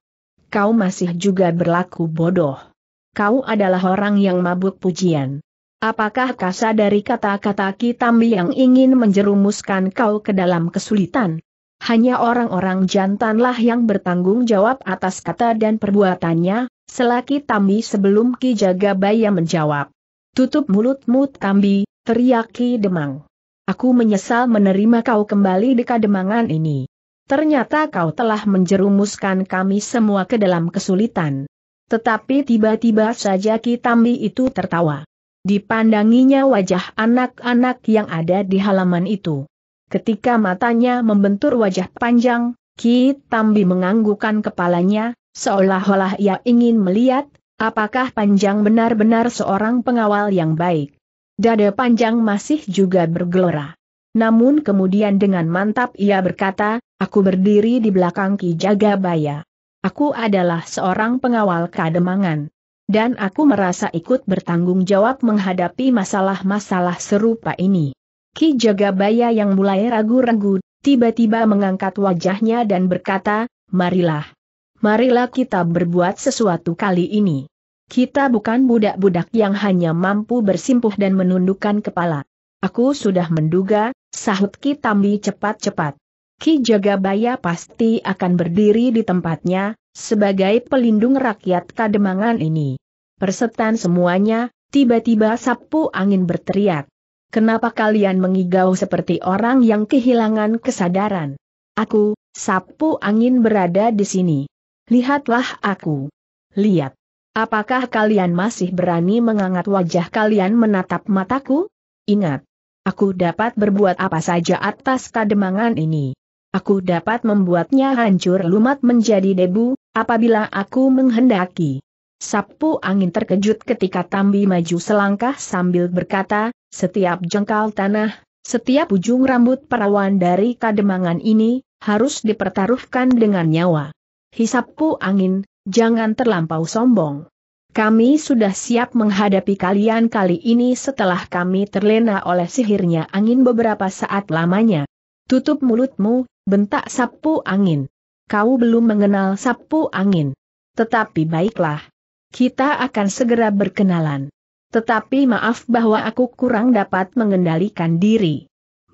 Kau masih juga berlaku bodoh. Kau adalah orang yang mabuk pujian. Apakah kasa dari kata-kata Ki Tambi yang ingin menjerumuskan kau ke dalam kesulitan? Hanya orang-orang jantanlah yang bertanggung jawab atas kata dan perbuatannya, selagi Tambi sebelum Ki Jagabaya menjawab. Tutup mulutmu Tambi, Teriak Demang. Aku menyesal menerima kau kembali di kademangan ini. Ternyata kau telah menjerumuskan kami semua ke dalam kesulitan. Tetapi tiba-tiba saja Ki Tambi itu tertawa. Dipandanginya wajah anak-anak yang ada di halaman itu. Ketika matanya membentur wajah panjang, Ki Tambi menganggukkan kepalanya, seolah-olah ia ingin melihat, apakah panjang benar-benar seorang pengawal yang baik. Dada panjang masih juga bergelora. Namun kemudian dengan mantap ia berkata, aku berdiri di belakang Ki Jagabaya. Aku adalah seorang pengawal kademangan. Dan aku merasa ikut bertanggung jawab menghadapi masalah-masalah serupa ini. Ki Jagabaya yang mulai ragu-ragu, tiba-tiba mengangkat wajahnya dan berkata, marilah. Marilah kita berbuat sesuatu kali ini. Kita bukan budak-budak yang hanya mampu bersimpuh dan menundukkan kepala. Aku sudah menduga, sahut Ki Tambi cepat-cepat. Ki Jagabaya pasti akan berdiri di tempatnya, sebagai pelindung rakyat kademangan ini. Persetan semuanya, tiba-tiba sapu angin berteriak. Kenapa kalian mengigau seperti orang yang kehilangan kesadaran? Aku, sapu angin berada di sini. Lihatlah aku. Lihat. Apakah kalian masih berani mengangat wajah kalian menatap mataku? Ingat, aku dapat berbuat apa saja atas kademangan ini. Aku dapat membuatnya hancur lumat menjadi debu, apabila aku menghendaki. Sapu angin terkejut ketika Tambi maju selangkah sambil berkata, setiap jengkal tanah, setiap ujung rambut perawan dari kademangan ini, harus dipertaruhkan dengan nyawa. Hisapku angin, jangan terlampau sombong. Kami sudah siap menghadapi kalian kali ini setelah kami terlena oleh sihirnya angin beberapa saat lamanya. Tutup mulutmu, bentak sapu angin. Kau belum mengenal sapu angin. Tetapi baiklah. Kita akan segera berkenalan. Tetapi maaf bahwa aku kurang dapat mengendalikan diri.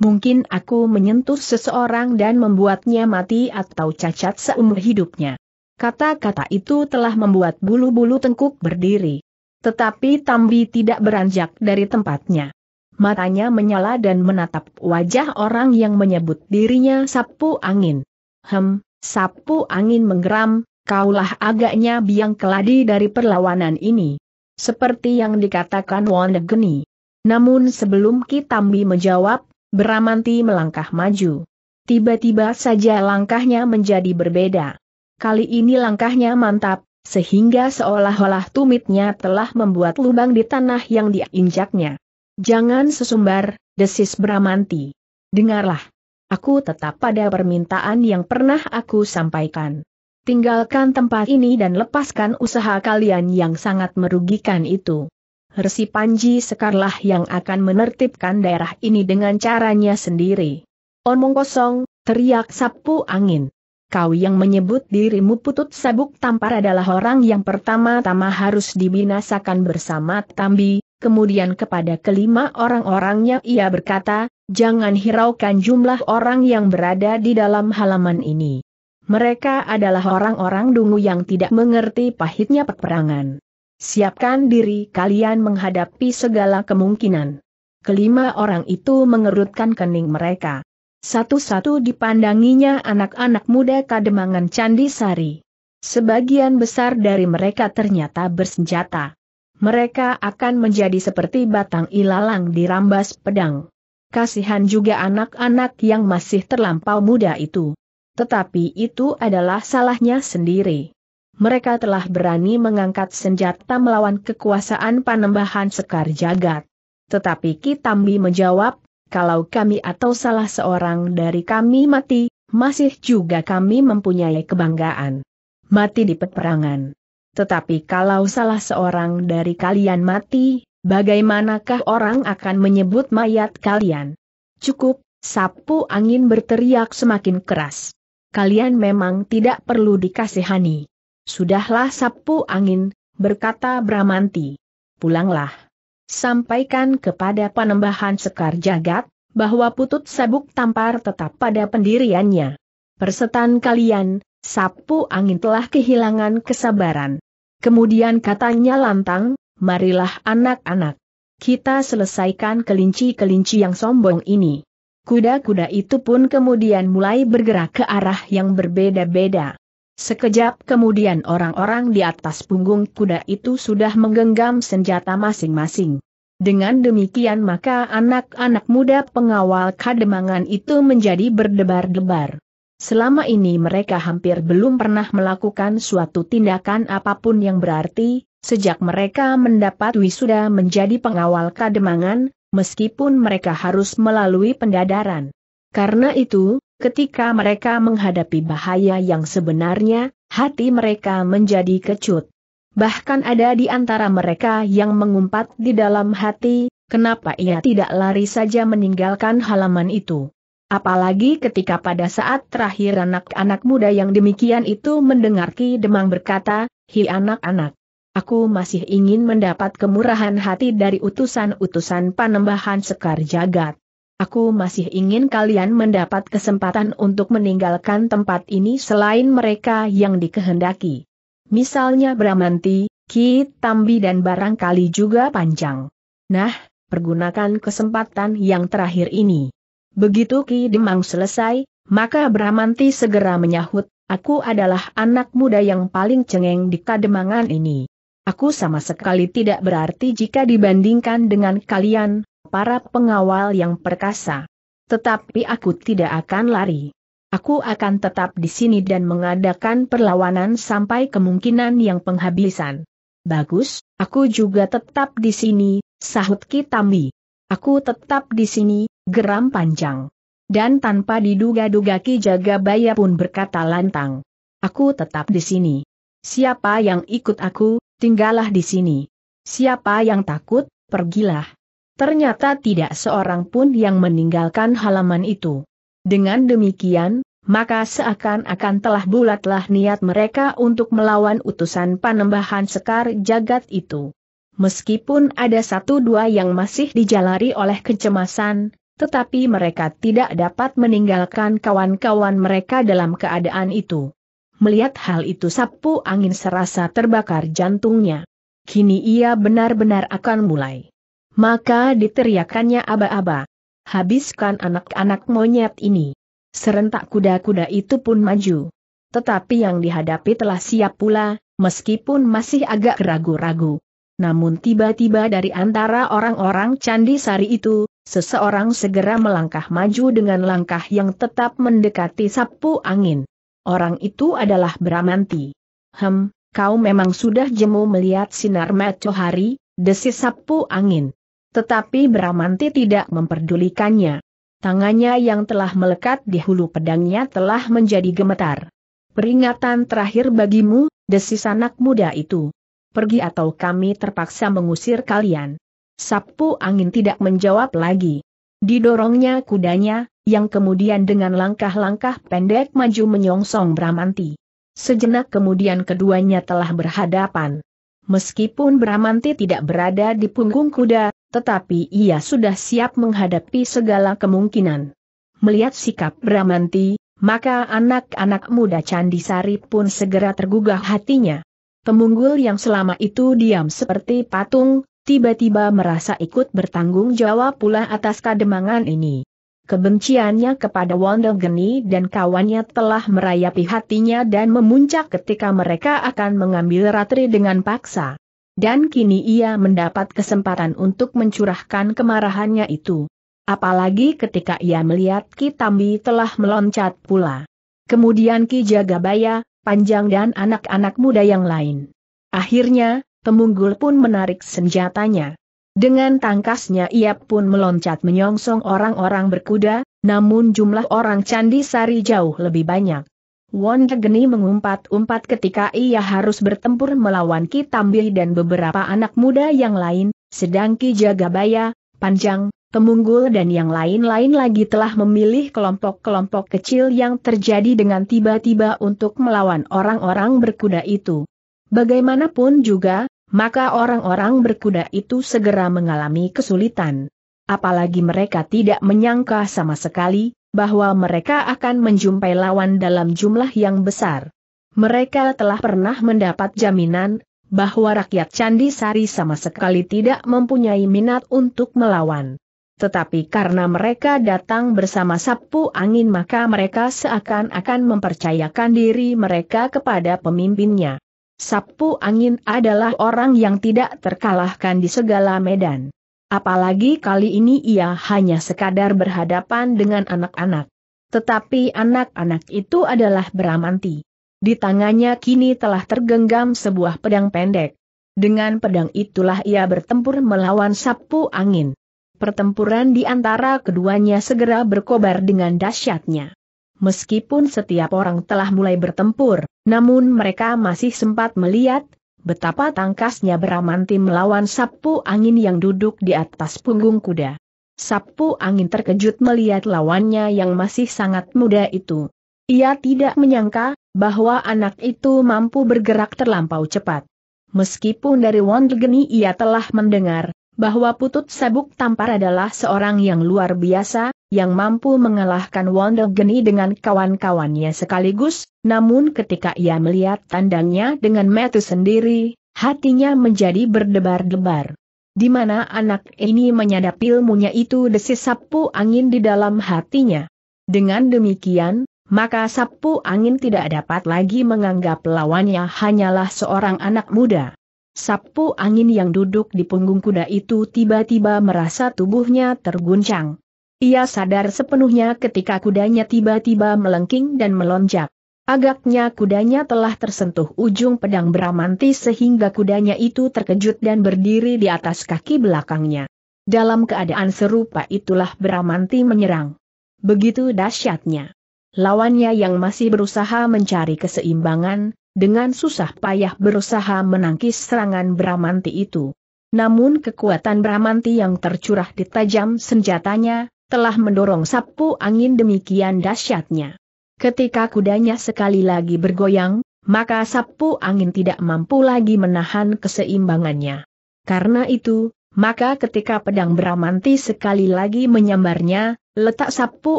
Mungkin aku menyentuh seseorang dan membuatnya mati atau cacat seumur hidupnya. Kata-kata itu telah membuat bulu-bulu tengkuk berdiri. Tetapi Tambi tidak beranjak dari tempatnya. Matanya menyala dan menatap wajah orang yang menyebut dirinya sapu angin. Hem, sapu angin menggeram, kaulah agaknya biang keladi dari perlawanan ini. Seperti yang dikatakan Wondegeni. Namun sebelum Kitambi menjawab, Bramanti melangkah maju. Tiba-tiba saja langkahnya menjadi berbeda. Kali ini langkahnya mantap, sehingga seolah-olah tumitnya telah membuat lubang di tanah yang diinjaknya. Jangan sesumbar, desis Bramanti. Dengarlah. Aku tetap pada permintaan yang pernah aku sampaikan. Tinggalkan tempat ini dan lepaskan usaha kalian yang sangat merugikan itu. Resi Panji sekarlah yang akan menertibkan daerah ini dengan caranya sendiri. Omong kosong, teriak sapu angin kau yang menyebut dirimu putut sabuk tampar adalah orang yang pertama-tama harus dibinasakan bersama Tambi, kemudian kepada kelima orang-orangnya ia berkata, jangan hiraukan jumlah orang yang berada di dalam halaman ini. Mereka adalah orang-orang dungu yang tidak mengerti pahitnya peperangan. Siapkan diri kalian menghadapi segala kemungkinan. Kelima orang itu mengerutkan kening mereka. Satu-satu dipandanginya anak-anak muda kademangan Candi Sari. Sebagian besar dari mereka ternyata bersenjata. Mereka akan menjadi seperti batang ilalang dirambas pedang. Kasihan juga anak-anak yang masih terlampau muda itu. Tetapi itu adalah salahnya sendiri mereka telah berani mengangkat senjata melawan kekuasaan panembahan Sekar Jagat. Tetapi Kitambi menjawab, kalau kami atau salah seorang dari kami mati, masih juga kami mempunyai kebanggaan. Mati di peperangan. Tetapi kalau salah seorang dari kalian mati, bagaimanakah orang akan menyebut mayat kalian? Cukup, sapu angin berteriak semakin keras. Kalian memang tidak perlu dikasihani. Sudahlah sapu angin, berkata Bramanti. Pulanglah. Sampaikan kepada panembahan sekar jagat, bahwa putut sabuk tampar tetap pada pendiriannya. Persetan kalian, sapu angin telah kehilangan kesabaran. Kemudian katanya lantang, marilah anak-anak. Kita selesaikan kelinci-kelinci yang sombong ini. Kuda-kuda itu pun kemudian mulai bergerak ke arah yang berbeda-beda. Sekejap kemudian orang-orang di atas punggung kuda itu sudah menggenggam senjata masing-masing. Dengan demikian maka anak-anak muda pengawal kademangan itu menjadi berdebar-debar. Selama ini mereka hampir belum pernah melakukan suatu tindakan apapun yang berarti, sejak mereka mendapat wisuda menjadi pengawal kademangan, meskipun mereka harus melalui pendadaran. Karena itu, Ketika mereka menghadapi bahaya yang sebenarnya, hati mereka menjadi kecut. Bahkan ada di antara mereka yang mengumpat di dalam hati, kenapa ia tidak lari saja meninggalkan halaman itu. Apalagi ketika pada saat terakhir anak-anak muda yang demikian itu mendengar Ki Demang berkata, Hi anak-anak, aku masih ingin mendapat kemurahan hati dari utusan-utusan panembahan sekar jagat. Aku masih ingin kalian mendapat kesempatan untuk meninggalkan tempat ini selain mereka yang dikehendaki. Misalnya Bramanti, Ki Tambi dan barangkali juga Panjang. Nah, pergunakan kesempatan yang terakhir ini. Begitu Ki Demang selesai, maka Bramanti segera menyahut, aku adalah anak muda yang paling cengeng di kademangan ini. Aku sama sekali tidak berarti jika dibandingkan dengan kalian, para pengawal yang perkasa. Tetapi aku tidak akan lari. Aku akan tetap di sini dan mengadakan perlawanan sampai kemungkinan yang penghabisan. Bagus, aku juga tetap di sini, sahut Kitambi. Aku tetap di sini, geram panjang. Dan tanpa diduga-duga Ki Jagabaya pun berkata lantang. Aku tetap di sini. Siapa yang ikut aku, tinggallah di sini. Siapa yang takut, pergilah. Ternyata tidak seorang pun yang meninggalkan halaman itu. Dengan demikian, maka seakan-akan telah bulatlah niat mereka untuk melawan utusan panembahan sekar jagat itu. Meskipun ada satu dua yang masih dijalari oleh kecemasan, tetapi mereka tidak dapat meninggalkan kawan-kawan mereka dalam keadaan itu. Melihat hal itu sapu angin serasa terbakar jantungnya. Kini ia benar-benar akan mulai maka diteriakannya aba-aba. Habiskan anak-anak monyet ini. Serentak kuda-kuda itu pun maju. Tetapi yang dihadapi telah siap pula, meskipun masih agak ragu-ragu. Namun tiba-tiba dari antara orang-orang Candi Sari itu, seseorang segera melangkah maju dengan langkah yang tetap mendekati sapu angin. Orang itu adalah Bramanti. Hem, kau memang sudah jemu melihat sinar matahari, desis sapu angin. Tetapi Bramanti tidak memperdulikannya. Tangannya yang telah melekat di hulu pedangnya telah menjadi gemetar. Peringatan terakhir bagimu, desis anak muda itu. Pergi atau kami terpaksa mengusir kalian. Sapu angin tidak menjawab lagi. Didorongnya kudanya, yang kemudian dengan langkah-langkah pendek maju menyongsong Bramanti. Sejenak kemudian keduanya telah berhadapan. Meskipun Bramanti tidak berada di punggung kuda, tetapi ia sudah siap menghadapi segala kemungkinan. Melihat sikap Bramanti, maka anak-anak muda Candi Candisari pun segera tergugah hatinya. Pemunggul yang selama itu diam seperti patung, tiba-tiba merasa ikut bertanggung jawab pula atas kademangan ini. Kebenciannya kepada Wonder Geni dan kawannya telah merayapi hatinya dan memuncak ketika mereka akan mengambil ratri dengan paksa. Dan kini ia mendapat kesempatan untuk mencurahkan kemarahannya itu. Apalagi ketika ia melihat Kitambi telah meloncat pula. Kemudian Ki Jagabaya, Panjang dan anak-anak muda yang lain. Akhirnya, Pemunggul pun menarik senjatanya. Dengan tangkasnya ia pun meloncat menyongsong orang-orang berkuda, namun jumlah orang Candi Sari jauh lebih banyak. Won Geni mengumpat-umpat ketika ia harus bertempur melawan Ki dan beberapa anak muda yang lain, sedang Ki Jagabaya, Panjang, Temunggul dan yang lain-lain lagi telah memilih kelompok-kelompok kecil yang terjadi dengan tiba-tiba untuk melawan orang-orang berkuda itu. Bagaimanapun juga, maka orang-orang berkuda itu segera mengalami kesulitan. Apalagi mereka tidak menyangka sama sekali bahwa mereka akan menjumpai lawan dalam jumlah yang besar. Mereka telah pernah mendapat jaminan bahwa rakyat Candi Sari sama sekali tidak mempunyai minat untuk melawan. Tetapi karena mereka datang bersama sapu angin maka mereka seakan-akan mempercayakan diri mereka kepada pemimpinnya. Sapu Angin adalah orang yang tidak terkalahkan di segala medan. Apalagi kali ini ia hanya sekadar berhadapan dengan anak-anak. Tetapi anak-anak itu adalah Beramanti. Di tangannya kini telah tergenggam sebuah pedang pendek. Dengan pedang itulah ia bertempur melawan sapu angin. Pertempuran di antara keduanya segera berkobar dengan dahsyatnya. Meskipun setiap orang telah mulai bertempur, namun mereka masih sempat melihat betapa tangkasnya Beramanti melawan sapu angin yang duduk di atas punggung kuda. Sapu angin terkejut melihat lawannya yang masih sangat muda itu. Ia tidak menyangka bahwa anak itu mampu bergerak terlampau cepat. Meskipun dari Wondelgeni ia telah mendengar bahwa Putut Sabuk Tampar adalah seorang yang luar biasa, yang mampu mengalahkan Wonder Geni dengan kawan-kawannya sekaligus, namun ketika ia melihat tandangnya dengan metu sendiri, hatinya menjadi berdebar-debar. Di mana anak ini menyadap ilmunya itu desis sapu angin di dalam hatinya. Dengan demikian, maka sapu angin tidak dapat lagi menganggap lawannya hanyalah seorang anak muda. Sapu angin yang duduk di punggung kuda itu tiba-tiba merasa tubuhnya terguncang. Ia sadar sepenuhnya ketika kudanya tiba-tiba melengking dan melonjak. Agaknya kudanya telah tersentuh ujung pedang beramanti sehingga kudanya itu terkejut dan berdiri di atas kaki belakangnya. Dalam keadaan serupa itulah Bramanti menyerang. Begitu dahsyatnya. Lawannya yang masih berusaha mencari keseimbangan, dengan susah payah berusaha menangkis serangan Bramanti itu. Namun kekuatan Bramanti yang tercurah di tajam senjatanya, telah mendorong sapu angin demikian dahsyatnya. Ketika kudanya sekali lagi bergoyang, maka sapu angin tidak mampu lagi menahan keseimbangannya. Karena itu, maka ketika pedang Bramanti sekali lagi menyambarnya, letak sapu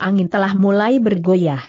angin telah mulai bergoyah.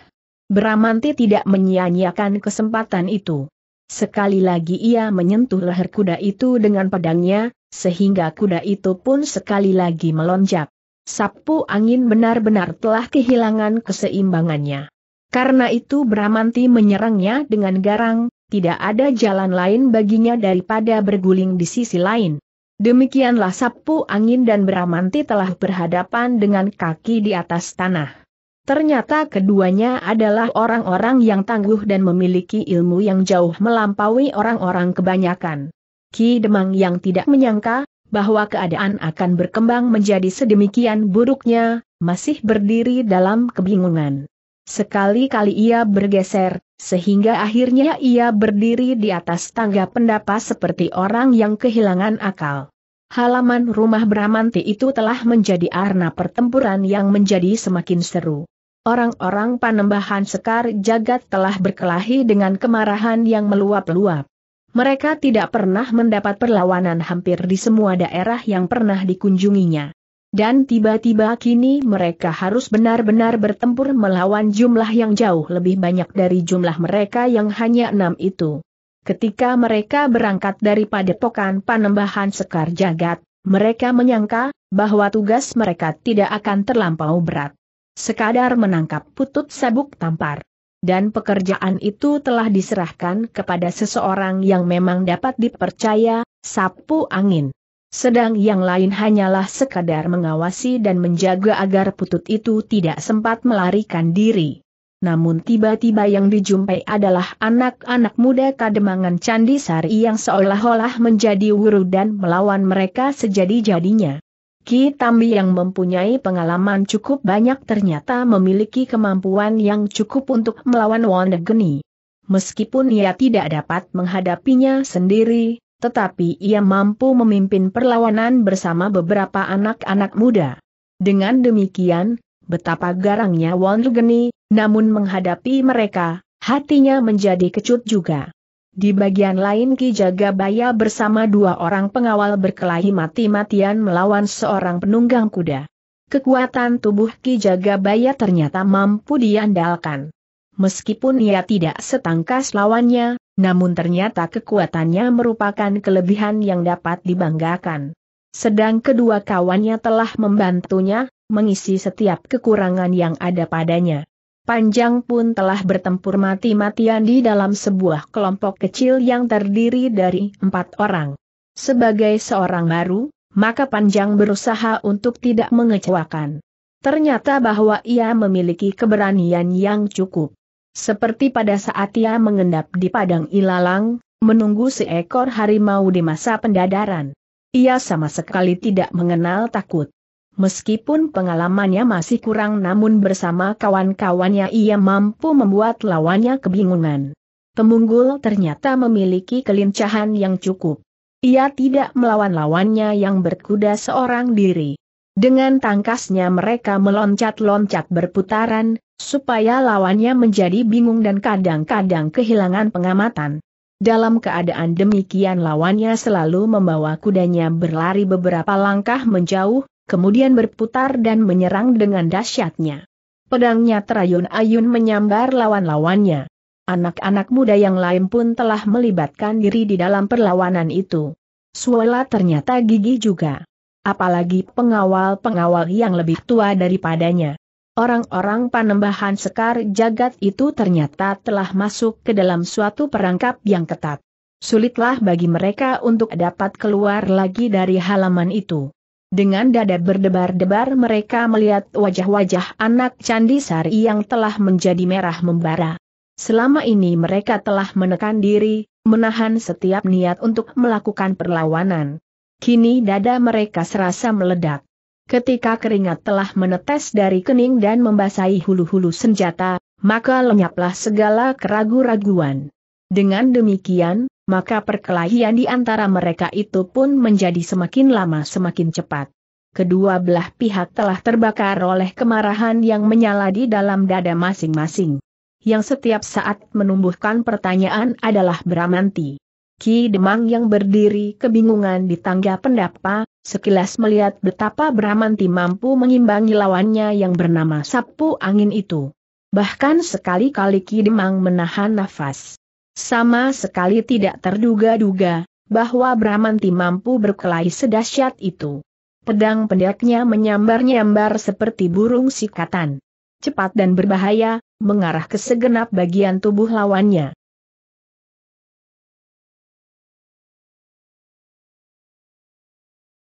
Bramanti tidak menyia-nyiakan kesempatan itu. Sekali lagi ia menyentuh leher kuda itu dengan pedangnya, sehingga kuda itu pun sekali lagi melonjak sapu angin benar-benar telah kehilangan keseimbangannya. Karena itu Bramanti menyerangnya dengan garang, tidak ada jalan lain baginya daripada berguling di sisi lain. Demikianlah sapu angin dan Bramanti telah berhadapan dengan kaki di atas tanah. Ternyata keduanya adalah orang-orang yang tangguh dan memiliki ilmu yang jauh melampaui orang-orang kebanyakan. Ki Demang yang tidak menyangka, bahwa keadaan akan berkembang menjadi sedemikian buruknya, masih berdiri dalam kebingungan. Sekali-kali ia bergeser, sehingga akhirnya ia berdiri di atas tangga pendapa seperti orang yang kehilangan akal. Halaman rumah Bramanti itu telah menjadi arena pertempuran yang menjadi semakin seru. Orang-orang panembahan Sekar Jagat telah berkelahi dengan kemarahan yang meluap-luap. Mereka tidak pernah mendapat perlawanan hampir di semua daerah yang pernah dikunjunginya. Dan tiba-tiba kini mereka harus benar-benar bertempur melawan jumlah yang jauh lebih banyak dari jumlah mereka yang hanya enam itu. Ketika mereka berangkat dari padepokan panembahan Sekar Jagat, mereka menyangka bahwa tugas mereka tidak akan terlampau berat. Sekadar menangkap putut sabuk tampar dan pekerjaan itu telah diserahkan kepada seseorang yang memang dapat dipercaya, sapu angin. Sedang yang lain hanyalah sekadar mengawasi dan menjaga agar putut itu tidak sempat melarikan diri. Namun tiba-tiba yang dijumpai adalah anak-anak muda kademangan Candi Sari yang seolah-olah menjadi wuru dan melawan mereka sejadi-jadinya. Ki Tambi yang mempunyai pengalaman cukup banyak ternyata memiliki kemampuan yang cukup untuk melawan Geni. Meskipun ia tidak dapat menghadapinya sendiri, tetapi ia mampu memimpin perlawanan bersama beberapa anak-anak muda. Dengan demikian, betapa garangnya Geni, namun menghadapi mereka, hatinya menjadi kecut juga. Di bagian lain Ki Jagabaya bersama dua orang pengawal berkelahi mati-matian melawan seorang penunggang kuda. Kekuatan tubuh Ki Jagabaya ternyata mampu diandalkan. Meskipun ia tidak setangkas lawannya, namun ternyata kekuatannya merupakan kelebihan yang dapat dibanggakan. Sedang kedua kawannya telah membantunya, mengisi setiap kekurangan yang ada padanya. Panjang pun telah bertempur mati-matian di dalam sebuah kelompok kecil yang terdiri dari empat orang. Sebagai seorang baru, maka Panjang berusaha untuk tidak mengecewakan. Ternyata bahwa ia memiliki keberanian yang cukup. Seperti pada saat ia mengendap di padang ilalang, menunggu seekor harimau di masa pendadaran. Ia sama sekali tidak mengenal takut. Meskipun pengalamannya masih kurang namun bersama kawan-kawannya ia mampu membuat lawannya kebingungan. Temunggul ternyata memiliki kelincahan yang cukup. Ia tidak melawan lawannya yang berkuda seorang diri. Dengan tangkasnya mereka meloncat-loncat berputaran, supaya lawannya menjadi bingung dan kadang-kadang kehilangan pengamatan. Dalam keadaan demikian lawannya selalu membawa kudanya berlari beberapa langkah menjauh, kemudian berputar dan menyerang dengan dahsyatnya. Pedangnya terayun-ayun menyambar lawan-lawannya. Anak-anak muda yang lain pun telah melibatkan diri di dalam perlawanan itu. Suela ternyata gigih juga. Apalagi pengawal-pengawal yang lebih tua daripadanya. Orang-orang panembahan sekar jagat itu ternyata telah masuk ke dalam suatu perangkap yang ketat. Sulitlah bagi mereka untuk dapat keluar lagi dari halaman itu. Dengan dada berdebar-debar mereka melihat wajah-wajah anak Candisari yang telah menjadi merah membara. Selama ini mereka telah menekan diri, menahan setiap niat untuk melakukan perlawanan. Kini dada mereka serasa meledak. Ketika keringat telah menetes dari kening dan membasahi hulu-hulu senjata, maka lenyaplah segala keraguan. raguan Dengan demikian, maka perkelahian di antara mereka itu pun menjadi semakin lama semakin cepat. Kedua belah pihak telah terbakar oleh kemarahan yang menyala di dalam dada masing-masing. Yang setiap saat menumbuhkan pertanyaan adalah Bramanti. Ki Demang yang berdiri kebingungan di tangga pendapa, sekilas melihat betapa Bramanti mampu mengimbangi lawannya yang bernama Sapu Angin itu. Bahkan sekali-kali Ki Demang menahan nafas. Sama sekali tidak terduga-duga, bahwa Bramanti mampu berkelahi sedahsyat itu. Pedang pendeknya menyambar-nyambar seperti burung sikatan. Cepat dan berbahaya, mengarah ke segenap bagian tubuh lawannya.